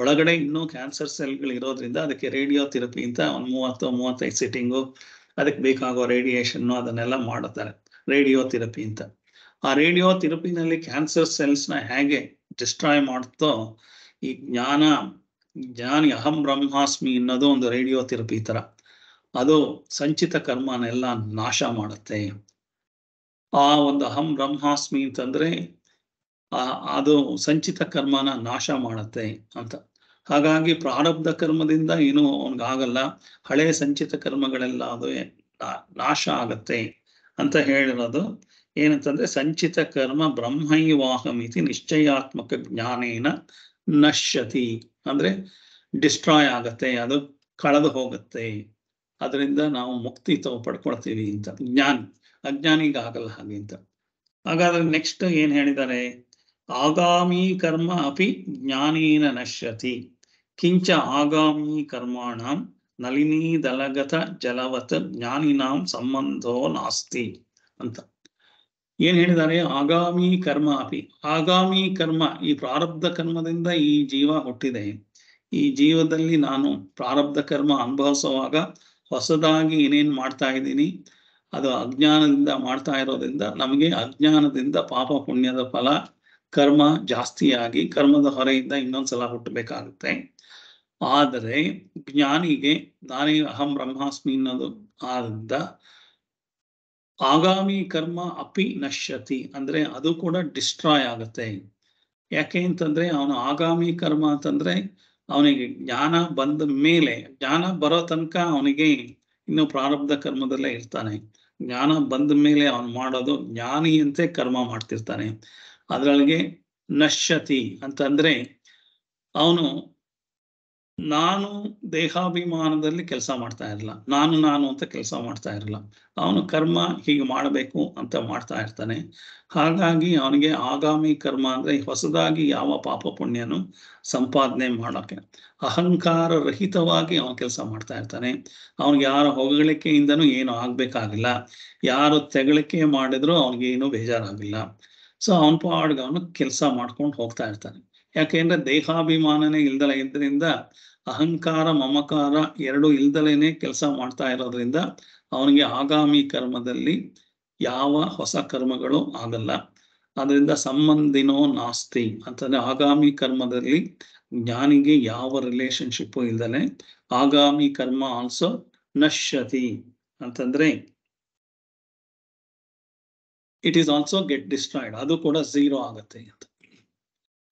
ಒಳಗಡೆ ಇನ್ನೂ ಕ್ಯಾನ್ಸರ್ ಸೆಲ್ಗಳು ಇರೋದ್ರಿಂದ ಅದಕ್ಕೆ ರೇಡಿಯೋ ಥೆರಪಿ ಅಂತ ಒಂದು ಮೂವತ್ತು ಮೂವತ್ತೈದು ಸಿಟ್ಟಿಂಗು ಅದಕ್ಕೆ ಬೇಕಾಗೋ ರೇಡಿಯೇಷನ್ನು ಅದನ್ನೆಲ್ಲ ಮಾಡುತ್ತಾರೆ ರೇಡಿಯೋ ಥೆರಪಿ ಅಂತ ಆ ರೇಡಿಯೋ ಥೆರಪಿನಲ್ಲಿ ಕ್ಯಾನ್ಸರ್ ಸೆಲ್ಸ್ನ ಹೇಗೆ ಡಿಸ್ಟ್ರಾಯ್ ಮಾಡುತ್ತೋ ಈ ಜ್ಞಾನ ಜ್ಞಾನಿ ಅಹಂ ಬ್ರಹ್ಮಾಸ್ಮಿ ಅನ್ನೋದು ಒಂದು ರೇಡಿಯೋ ಥೆರಪಿ ಥರ ಅದು ಸಂಚಿತ ಕರ್ಮನೆಲ್ಲ ನಾಶ ಮಾಡುತ್ತೆ ಆ ಒಂದು ಅಹಂ ಬ್ರಹ್ಮಾಸ್ಮಿ ಅಂತಂದ್ರೆ ಆ ಅದು ಸಂಚಿತ ಕರ್ಮನ ನಾಶ ಮಾಡುತ್ತೆ ಅಂತ ಹಾಗಾಗಿ ಪ್ರಾರಬ್ಧ ಕರ್ಮದಿಂದ ಏನು ಅವನಿಗಾಗಲ್ಲ ಹಳೆ ಸಂಚಿತ ಕರ್ಮಗಳೆಲ್ಲ ಅದು ನಾಶ ಆಗತ್ತೆ ಅಂತ ಹೇಳಿರೋದು ಏನಂತಂದ್ರೆ ಸಂಚಿತ ಕರ್ಮ ಬ್ರಹ್ಮೈವಾಹಮಿತಿ ನಿಶ್ಚಯಾತ್ಮಕ ಜ್ಞಾನೇನ ನಶ್ಯತಿ ಅಂದ್ರೆ ಡಿಸ್ಟ್ರಾಯ್ ಆಗತ್ತೆ ಅದು ಕಳೆದು ಹೋಗುತ್ತೆ ಅದರಿಂದ ನಾವು ಮುಕ್ತಿ ತಾವು ಪಡ್ಕೊಳ್ತೀವಿ ಅಂತ ಜ್ಞಾನ ಅಜ್ಞಾನಿಗೆ ಆಗಲ್ಲ ಹಾಗೆ ಅಂತ ಹಾಗಾದ್ರೆ ನೆಕ್ಸ್ಟ್ ಏನ್ ಹೇಳಿದ್ದಾರೆ ಆಗಾಮಿ ಕರ್ಮ ಅಪಿ ಜ್ಞಾನೀನ ನಶ್ಯತಿ ಕಿಂಚ ಆಗಾಮಿ ಕರ್ಮಾಣ ನಲಿನಿ ದಲಗತ ಜಲವತ ಜ್ಞಾನಿನಾಂ ಸಂಬಂಧೋ ನಾಸ್ತಿ ಅಂತ ಏನ್ ಹೇಳಿದ್ದಾರೆ ಆಗಾಮಿ ಕರ್ಮ ಅಪಿ ಆಗಾಮಿ ಕರ್ಮ ಈ ಪ್ರಾರಬ್ಧ ಕರ್ಮದಿಂದ ಈ ಜೀವ ಹುಟ್ಟಿದೆ ಈ ಜೀವದಲ್ಲಿ ನಾನು ಪ್ರಾರಬ್ಧ ಕರ್ಮ ಅನುಭವಿಸುವಾಗ ಹೊಸದಾಗಿ ಏನೇನು ಮಾಡ್ತಾ ಇದ್ದೀನಿ ಅದು ಅಜ್ಞಾನದಿಂದ ಮಾಡ್ತಾ ಇರೋದ್ರಿಂದ ನಮಗೆ ಅಜ್ಞಾನದಿಂದ ಪಾಪ ಪುಣ್ಯದ ಫಲ ಕರ್ಮ ಜಾಸ್ತಿಯಾಗಿ ಕರ್ಮದ ಹೊರೆಯಿಂದ ಇನ್ನೊಂದ್ಸಲ ಹುಟ್ಟಬೇಕಾಗುತ್ತೆ ಆದರೆ ಜ್ಞಾನಿಗೆ ನಾನೇ ಅಹಂ ಬ್ರಹ್ಮಾಸ್ಮಿ ಅನ್ನೋದು ಆದ್ದರಿಂದ ಆಗಾಮಿ ಕರ್ಮ ಅಪಿ ನಶ್ಯತಿ ಅಂದ್ರೆ ಅದು ಕೂಡ ಡಿಸ್ಟ್ರಾಯ್ ಆಗುತ್ತೆ ಯಾಕೆ ಅಂತಂದ್ರೆ ಅವನು ಆಗಾಮಿ ಕರ್ಮ ಅಂತಂದ್ರೆ ಅವನಿಗೆ ಜ್ಞಾನ ಬಂದ ಮೇಲೆ ಜ್ಞಾನ ಬರೋ ತನಕ ಅವನಿಗೆ ಇನ್ನು ಪ್ರಾರಬ್ಧ ಕರ್ಮದಲ್ಲೇ ಇರ್ತಾನೆ ಜ್ಞಾನ ಬಂದ ಮೇಲೆ ಅವನು ಮಾಡೋದು ಜ್ಞಾನಿಯಂತೆ ಕರ್ಮ ಮಾಡ್ತಿರ್ತಾನೆ ಅದರೊಳಗೆ ನಶ್ಯತಿ ಅಂತಂದ್ರೆ ಅವನು ನಾನು ದೇಹಾಭಿಮಾನದಲ್ಲಿ ಕೆಲಸ ಮಾಡ್ತಾ ಇರಲ್ಲ ನಾನು ನಾನು ಅಂತ ಕೆಲಸ ಮಾಡ್ತಾ ಇರಲ್ಲ ಅವನು ಕರ್ಮ ಹೀಗೆ ಮಾಡಬೇಕು ಅಂತ ಮಾಡ್ತಾ ಇರ್ತಾನೆ ಹಾಗಾಗಿ ಅವನಿಗೆ ಆಗಾಮಿ ಕರ್ಮ ಅಂದ್ರೆ ಹೊಸದಾಗಿ ಯಾವ ಪಾಪ ಪುಣ್ಯನು ಸಂಪಾದನೆ ಮಾಡೋಕೆ ಅಹಂಕಾರ ರಹಿತವಾಗಿ ಅವನು ಕೆಲಸ ಮಾಡ್ತಾ ಇರ್ತಾನೆ ಅವನಿಗೆ ಯಾರ ಹೊಗಳಿಕೆಯಿಂದನೂ ಏನು ಆಗ್ಬೇಕಾಗಿಲ್ಲ ಯಾರು ತೆಗಳಿಕೆ ಮಾಡಿದ್ರು ಅವನಿಗೆ ಏನು ಬೇಜಾರಾಗಿಲ್ಲ ಸೊ ಅವನ ಪಾಡ್ಗೆ ಅವನು ಕೆಲಸ ಮಾಡ್ಕೊಂಡು ಹೋಗ್ತಾ ಇರ್ತಾನೆ ಯಾಕೆಂದ್ರೆ ದೇಹಾಭಿಮಾನನೇ ಇಲ್ದಲೆ ಇದ್ರಿಂದ ಅಹಂಕಾರ ಮಮಕಾರ ಎರಡು ಇಲ್ದಲೇನೆ ಕೆಲಸ ಮಾಡ್ತಾ ಇರೋದ್ರಿಂದ ಅವನಿಗೆ ಆಗಾಮಿ ಕರ್ಮದಲ್ಲಿ ಯಾವ ಹೊಸ ಕರ್ಮಗಳು ಆಗಲ್ಲ ಅದರಿಂದ ಸಂಬಂಧಿನೋ ನಾಸ್ತಿ ಅಂತಂದ್ರೆ ಆಗಾಮಿ ಕರ್ಮದಲ್ಲಿ ಜ್ಞಾನಿಗೆ ಯಾವ ರಿಲೇಶನ್ಶಿಪ್ಪು ಇಲ್ದಲೆ ಆಗಾಮಿ ಕರ್ಮ ಆಲ್ಸೋ ನಶ್ಯತಿ ಅಂತಂದ್ರೆ it is also get destroyed ಅದು ಕೂಡ ಝೀರೋ ಆಗತ್ತೆ ಅಂತ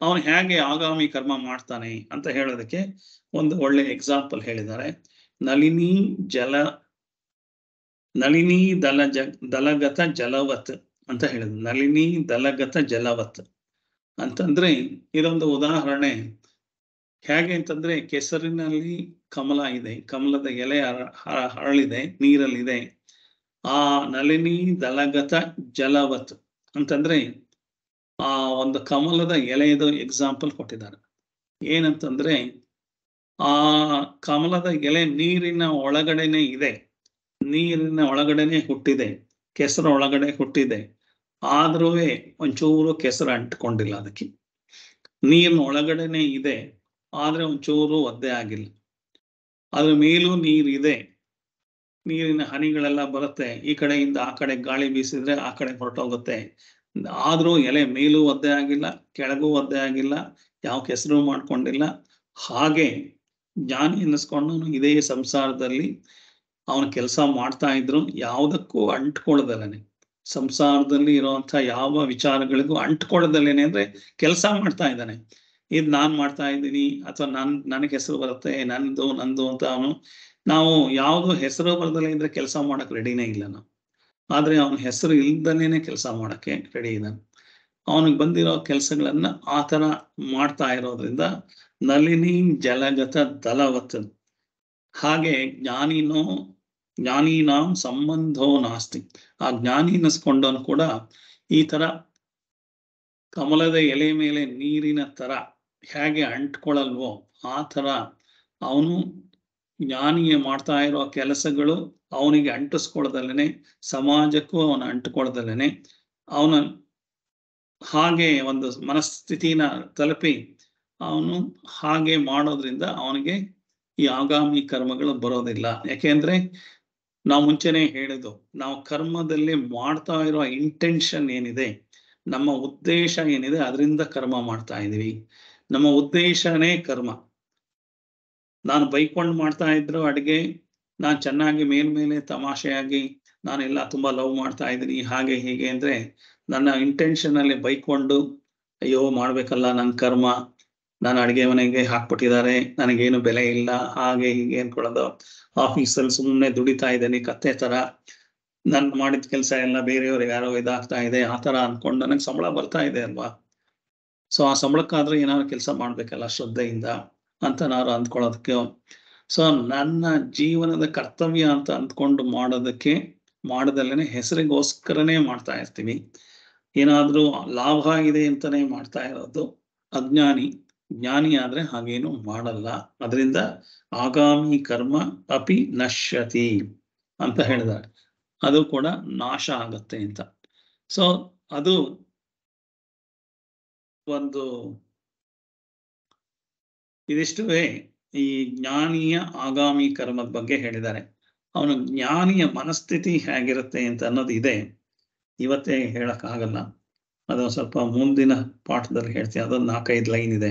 ಅವನು ಹೇಗೆ ಆಗಾಮಿ ಕರ್ಮ ಮಾಡ್ತಾನೆ ಅಂತ ಹೇಳೋದಕ್ಕೆ ಒಂದು ಒಳ್ಳೆ ಎಕ್ಸಾಂಪಲ್ ಹೇಳಿದ್ದಾರೆ ನಳಿನಿ ಜಲ ನಳಿನಿ ದಲ ಜ ದಲಗತ ಜಲವತ್ ಅಂತ ಹೇಳಿದ್ರು ನಳಿನಿ ದಲಗತ ಜಲವತ್ ಅಂತಂದ್ರೆ ಇದೊಂದು ಉದಾಹರಣೆ ಹೇಗೆ ಅಂತಂದ್ರೆ ಕೆಸರಿನಲ್ಲಿ ಕಮಲ ಇದೆ ಕಮಲದ ಎಲೆ ಹರಳಿದೆ ನೀರಲ್ಲಿದೆ ಆ ನಳಿನಿ ದಲಗತ ಜಲವತ್ ಅಂತಂದ್ರೆ ಆ ಒಂದು ಕಮಲದ ಎಲೆಯದು ಎಕ್ಸಾಂಪಲ್ ಕೊಟ್ಟಿದ್ದಾರೆ ಏನಂತಂದ್ರೆ ಆ ಕಮಲದ ಎಲೆ ನೀರಿನ ಒಳಗಡೆನೆ ಇದೆ ನೀರಿನ ಒಳಗಡೆನೆ ಹುಟ್ಟಿದೆ ಕೆಸರ ಒಳಗಡೆ ಹುಟ್ಟಿದೆ ಆದ್ರೂ ಒಂಚೂರು ಕೆಸರು ಅಂಟ್ಕೊಂಡಿಲ್ಲ ಅದಕ್ಕೆ ನೀರಿನ ಒಳಗಡೆನೆ ಇದೆ ಆದ್ರೆ ಒಂಚೂರು ಒದ್ದೆ ಆಗಿಲ್ಲ ಅದ್ರ ಮೇಲೂ ನೀರಿದೆ ನೀರಿನ ಹನಿಗಳೆಲ್ಲ ಬರುತ್ತೆ ಈ ಕಡೆಯಿಂದ ಆ ಕಡೆ ಗಾಳಿ ಬೀಸಿದ್ರೆ ಆ ಕಡೆ ಹೊರಟೋಗುತ್ತೆ ಆದರೂ ಎಲೆ ಮೇಲೂ ಒದ್ದೆ ಆಗಿಲ್ಲ ಕೆಳಗೂ ಒದ್ದೆ ಆಗಿಲ್ಲ ಯಾವ ಕೆಸರು ಮಾಡ್ಕೊಂಡಿಲ್ಲ ಹಾಗೆ ಜ್ಞಾನಿ ಎನ್ನಿಸ್ಕೊಂಡು ಇದೇ ಸಂಸಾರದಲ್ಲಿ ಅವನ ಕೆಲಸ ಮಾಡ್ತಾ ಇದ್ರು ಯಾವುದಕ್ಕೂ ಅಂಟ್ಕೊಳ್ಳದಲ್ಲೇನೆ ಸಂಸಾರದಲ್ಲಿ ಇರುವಂತ ಯಾವ ವಿಚಾರಗಳಿಗೂ ಅಂಟ್ಕೊಳ್ಳದಲ್ಲೇನೆ ಅಂದ್ರೆ ಕೆಲಸ ಮಾಡ್ತಾ ಇದ್ದಾನೆ ಇದು ನಾನ್ ಮಾಡ್ತಾ ಇದ್ದೀನಿ ಅಥವಾ ನನ್ ನನಗೆ ಹೆಸರು ಬರುತ್ತೆ ನಂದು ನಂದು ಅಂತ ಅವನು ನಾವು ಯಾವುದು ಹೆಸರು ಬರದಲ್ಲೇ ಇದ್ರೆ ಕೆಲಸ ಮಾಡಕ್ ರೆಡಿನೇ ಇಲ್ಲ ನಾವು ಆದರೆ ಅವನ ಹೆಸರು ಇಲ್ದನೇನೆ ಕೆಲಸ ಮಾಡೋಕ್ಕೆ ರೆಡಿ ಇದ್ದಾನೆ ಅವನಿಗೆ ಬಂದಿರೋ ಕೆಲಸಗಳನ್ನ ಆ ಥರ ಮಾಡ್ತಾ ಇರೋದ್ರಿಂದ ನಲಿನಿ ಜಲಗತ ದಲವತನ್ ಹಾಗೆ ಜ್ಞಾನಿನೋ ಜ್ಞಾನಿನಾಂ ಸಂಬಂಧೋ ನಾಸ್ತಿ ಆ ಜ್ಞಾನಿ ಕೂಡ ಈ ತರ ಕಮಲದ ಎಲೆ ಮೇಲೆ ನೀರಿನ ತರ ಹೇಗೆ ಅಂಟ್ಕೊಳ್ಳಲ್ವೋ ಆ ತರ ಅವನು ಜ್ಞಾನಿಯ ಮಾಡ್ತಾ ಇರೋ ಕೆಲಸಗಳು ಅವನಿಗೆ ಅಂಟಿಸ್ಕೊಳ್ದಲ್ಲೇ ಸಮಾಜಕ್ಕೂ ಅವನ ಅಂಟಿಕೊಳ್ದಲ್ಲೇ ಅವನ ಹಾಗೆ ಒಂದು ಮನಸ್ಥಿತಿನ ತಲುಪಿ ಅವನು ಹಾಗೆ ಮಾಡೋದ್ರಿಂದ ಅವನಿಗೆ ಈ ಆಗಾಮಿ ಕರ್ಮಗಳು ಬರೋದಿಲ್ಲ ಯಾಕೆಂದ್ರೆ ನಾವು ಮುಂಚೆನೆ ಹೇಳಿದ್ದು ನಾವು ಕರ್ಮದಲ್ಲಿ ಮಾಡ್ತಾ ಇರುವ ಇಂಟೆನ್ಷನ್ ಏನಿದೆ ನಮ್ಮ ಉದ್ದೇಶ ಏನಿದೆ ಅದರಿಂದ ಕರ್ಮ ಮಾಡ್ತಾ ಇದೀವಿ ನಮ್ಮ ಉದ್ದೇಶನೇ ಕರ್ಮ ನಾನು ಬೈಕೊಂಡು ಮಾಡ್ತಾ ಇದ್ರು ಅಡಿಗೆ ನಾನು ಚೆನ್ನಾಗಿ ಮೇಲ್ಮೇಲೆ ತಮಾಷೆಯಾಗಿ ನಾನೆಲ್ಲ ತುಂಬಾ ಲವ್ ಮಾಡ್ತಾ ಇದ್ದೀನಿ ಹಾಗೆ ಹೀಗೆ ಅಂದ್ರೆ ನನ್ನ ಇಂಟೆನ್ಷನ್ ಅಲ್ಲಿ ಬೈಕೊಂಡು ಅಯ್ಯೋ ಮಾಡ್ಬೇಕಲ್ಲ ನನ್ ಕರ್ಮ ನಾನು ಅಡಿಗೆ ಮನೆಗೆ ಹಾಕ್ಬಿಟ್ಟಿದ್ದಾರೆ ನನಗೇನು ಬೆಲೆ ಇಲ್ಲ ಹಾಗೆ ಹೀಗೆ ಅನ್ಕೊಳ್ಳೋದು ಆಫೀಸಲ್ಲಿ ಸುಮ್ಮನೆ ದುಡಿತಾ ಇದ್ದೀನಿ ಕತ್ತೆ ತರ ನಾನು ಮಾಡಿದ ಕೆಲಸ ಎಲ್ಲ ಬೇರೆಯವ್ರು ಯಾರೋ ಇದಾಗ್ತಾ ಇದೆ ಆ ತರ ಅನ್ಕೊಂಡು ನನಗೆ ಸಂಬಳ ಬರ್ತಾ ಇದೆ ಅಲ್ವಾ ಸೊ ಆ ಸಂಬಳಕ್ಕಾದ್ರೂ ಏನಾದ್ರು ಕೆಲಸ ಮಾಡ್ಬೇಕಲ್ಲ ಶ್ರದ್ಧೆಯಿಂದ ಅಂತ ನಾನು ಅಂದ್ಕೊಳ್ಳೋದಕ್ಕೆ ಸೊ ನನ್ನ ಜೀವನದ ಕರ್ತವ್ಯ ಅಂತ ಅಂದ್ಕೊಂಡು ಮಾಡೋದಕ್ಕೆ ಮಾಡದಲ್ಲೇನೆ ಹೆಸರಿಗೋಸ್ಕರನೇ ಮಾಡ್ತಾ ಇರ್ತೀವಿ ಏನಾದರೂ ಲಾಭ ಆಗಿದೆ ಅಂತಾನೆ ಮಾಡ್ತಾ ಇರೋದು ಅಜ್ಞಾನಿ ಜ್ಞಾನಿ ಆದ್ರೆ ಹಾಗೇನು ಮಾಡಲ್ಲ ಅದರಿಂದ ಆಗಾಮಿ ಕರ್ಮ ಅಪಿ ನಶ್ಯತಿ ಅಂತ ಹೇಳಿದ ಅದು ಕೂಡ ನಾಶ ಆಗತ್ತೆ ಅಂತ ಸೊ ಅದು ಒಂದು ಇದಿಷ್ಟುವೇ ಈ ಜ್ಞಾನಿಯ ಆಗಾಮಿ ಕರ್ಮದ ಬಗ್ಗೆ ಹೇಳಿದ್ದಾರೆ ಅವನು ಜ್ಞಾನಿಯ ಮನಸ್ಥಿತಿ ಹೇಗಿರುತ್ತೆ ಅಂತ ಅನ್ನೋದು ಇದೆ ಇವತ್ತೇ ಆಗಲ್ಲ ಅದು ಸ್ವಲ್ಪ ಮುಂದಿನ ಪಾಠದಲ್ಲಿ ಹೇಳ್ತೀನಿ ಅದೊಂದು ನಾಲ್ಕೈದು ಲೈನ್ ಇದೆ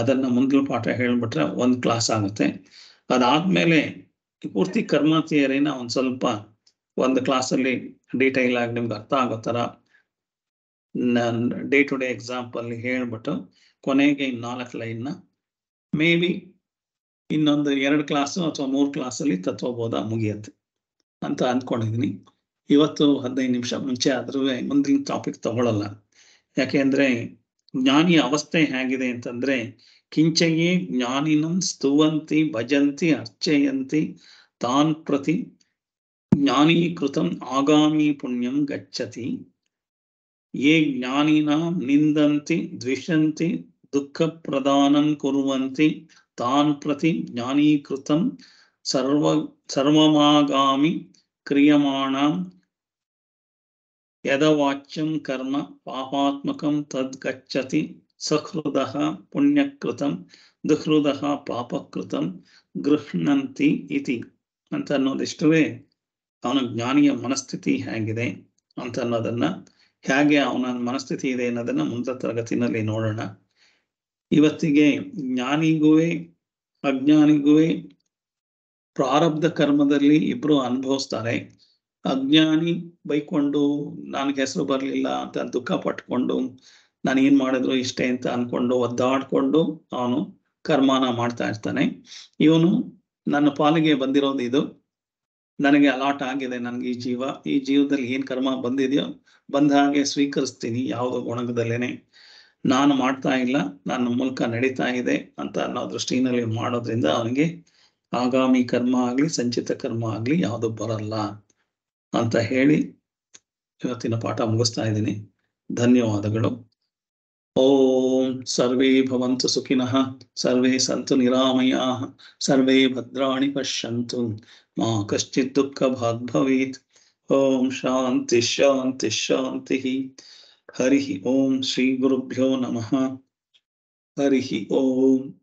ಅದನ್ನ ಮುಂದಿನ ಪಾಠ ಹೇಳ್ಬಿಟ್ರೆ ಒಂದು ಕ್ಲಾಸ್ ಆಗುತ್ತೆ ಅದಾದ್ಮೇಲೆ ಪೂರ್ತಿ ಕರ್ಮ ಥಿಯರಿನ ಒಂದು ಸ್ವಲ್ಪ ಒಂದು ಕ್ಲಾಸಲ್ಲಿ ಡೀಟೈಲ್ ಆಗಿ ನಿಮ್ಗೆ ಅರ್ಥ ಆಗೋ ಥರ ಡೇ ಟು ಡೇ ಎಕ್ಸಾಂಪಲ್ ಹೇಳ್ಬಿಟ್ಟು ಕೊನೆಗೆ ನಾಲ್ಕು ಲೈನ್ನ ಮೇ ಬಿ ಇನ್ನೊಂದು ಎರಡು ಕ್ಲಾಸ್ ಅಥವಾ ಮೂರು ಕ್ಲಾಸಲ್ಲಿ ತತ್ವಬೋಧ ಮುಗಿಯುತ್ತೆ ಅಂತ ಅಂದ್ಕೊಂಡಿದ್ದೀನಿ ಇವತ್ತು ಹದಿನೈದು ನಿಮಿಷ ಮುಂಚೆ ಆದ್ರೂ ಮುಂದಿನ ಟಾಪಿಕ್ ತಗೊಳ್ಳಲ್ಲ ಯಾಕೆಂದ್ರೆ ಜ್ಞಾನಿಯ ಅವಸ್ಥೆ ಹೇಗಿದೆ ಅಂತಂದ್ರೆ ಕಿಂಚಯೇ ಜ್ಞಾನಿನಂ ಸ್ತುವಂತಿ ಭಜಂತಿ ಅರ್ಚಯಂತಿ ತಾನ್ ಪ್ರತಿ ಜ್ಞಾನೀಕೃತಂ ಆಗಾಮಿ ಪುಣ್ಯಂ ಗಚ್ಚತಿ ಯೇ ಜ್ಞಾನಿನಾಂ ನಿಂದಂತಿ ದ್ವಿಷಂತಿ ದುಃಖ ಪ್ರದಾನಂ ಕುರುವಂತಿ ತಾನ್ ಪ್ರತಿ ಜ್ಞಾನೀಕೃತ ಸರ್ವಮಾಗಾಮಿ ಸರ್ವಮಾಗಾಮಿ क्रियमाणां ಯದವಾಚ್ಯಂ ಕರ್ಮ ಪಾಪಾತ್ಮಕಂ ಸಹೃದ ಪುಣ್ಯಕೃತ ದುಹೃದ ದುಹೃದಃ ಪಾಪಕೃತ ಗೃಹ್ಣಂತಿ ಇತಿ ಅಂತ ಅನ್ನೋದಿಷ್ಟವೇ ಅವನ ಜ್ಞಾನಿಯ ಮನಸ್ಥಿತಿ ಹೇಗಿದೆ ಅಂತ ಅನ್ನೋದನ್ನ ಹೇಗೆ ಅವನ ಮನಸ್ಥಿತಿ ಇದೆ ಅನ್ನೋದನ್ನ ಮುಂದ ತರಗತಿನಲ್ಲಿ ನೋಡೋಣ ಇವತ್ತಿಗೆ ಜ್ಞಾನಿಗೂ ಅಜ್ಞಾನಿಗೂ ಪ್ರಾರಬ್ಧ ಕರ್ಮದಲ್ಲಿ ಇಬ್ರು ಅನುಭವಿಸ್ತಾರೆ ಅಜ್ಞಾನಿ ಬೈಕೊಂಡು ನನಗೆ ಹೆಸರು ಬರಲಿಲ್ಲ ಅಂತ ದುಃಖ ಪಟ್ಕೊಂಡು ನಾನು ಏನ್ ಮಾಡಿದ್ರು ಇಷ್ಟೇ ಅಂತ ಅನ್ಕೊಂಡು ಒದ್ದಾಡ್ಕೊಂಡು ಅವನು ಕರ್ಮಾನ ಮಾಡ್ತಾ ಇರ್ತಾನೆ ಇವನು ನನ್ನ ಪಾಲಿಗೆ ಬಂದಿರೋದು ಇದು ನನಗೆ ಅಲಾಟ್ ಆಗಿದೆ ನನಗೆ ಈ ಜೀವ ಈ ಜೀವದಲ್ಲಿ ಏನ್ ಕರ್ಮ ಬಂದಿದೆಯೋ ಬಂದ ಹಾಗೆ ಸ್ವೀಕರಿಸ್ತೀನಿ ಯಾವುದೋ ಗುಣಗದಲ್ಲೇನೆ ನಾನು ಮಾಡ್ತಾ ಇಲ್ಲ ನನ್ನ ಮೂಲಕ ನಡೀತಾ ಇದೆ ಅಂತ ಅನ್ನೋ ದೃಷ್ಟಿನಲ್ಲಿ ಮಾಡೋದ್ರಿಂದ ಅವನಿಗೆ ಆಗಾಮಿ ಕರ್ಮ ಆಗಲಿ ಸಂಚಿತ ಕರ್ಮ ಆಗಲಿ ಯಾವುದು ಬರಲ್ಲ ಅಂತ ಹೇಳಿ ಇವತ್ತಿನ ಪಾಠ ಮುಗಿಸ್ತಾ ಇದ್ದೀನಿ ಧನ್ಯವಾದಗಳು ಓಂ ಸರ್ವೇ ಭವಂತು ಸುಖಿನಃ ಸರ್ವೇ ಸಂತು ನಿರಾಮಯ ಸರ್ವೇ ಭದ್ರಾಣಿ ಪಶ್ಯಂತು ಮಾ ಕಶ್ಚಿತ್ ದುಃಖ ಭಾಗ್ ಓಂ ಶಾಂತಿ ಶಾಂತಿ ಶಾಂತಿ हरिः ओम् श्रीगुरुभ्यो नमः हरिः ओम्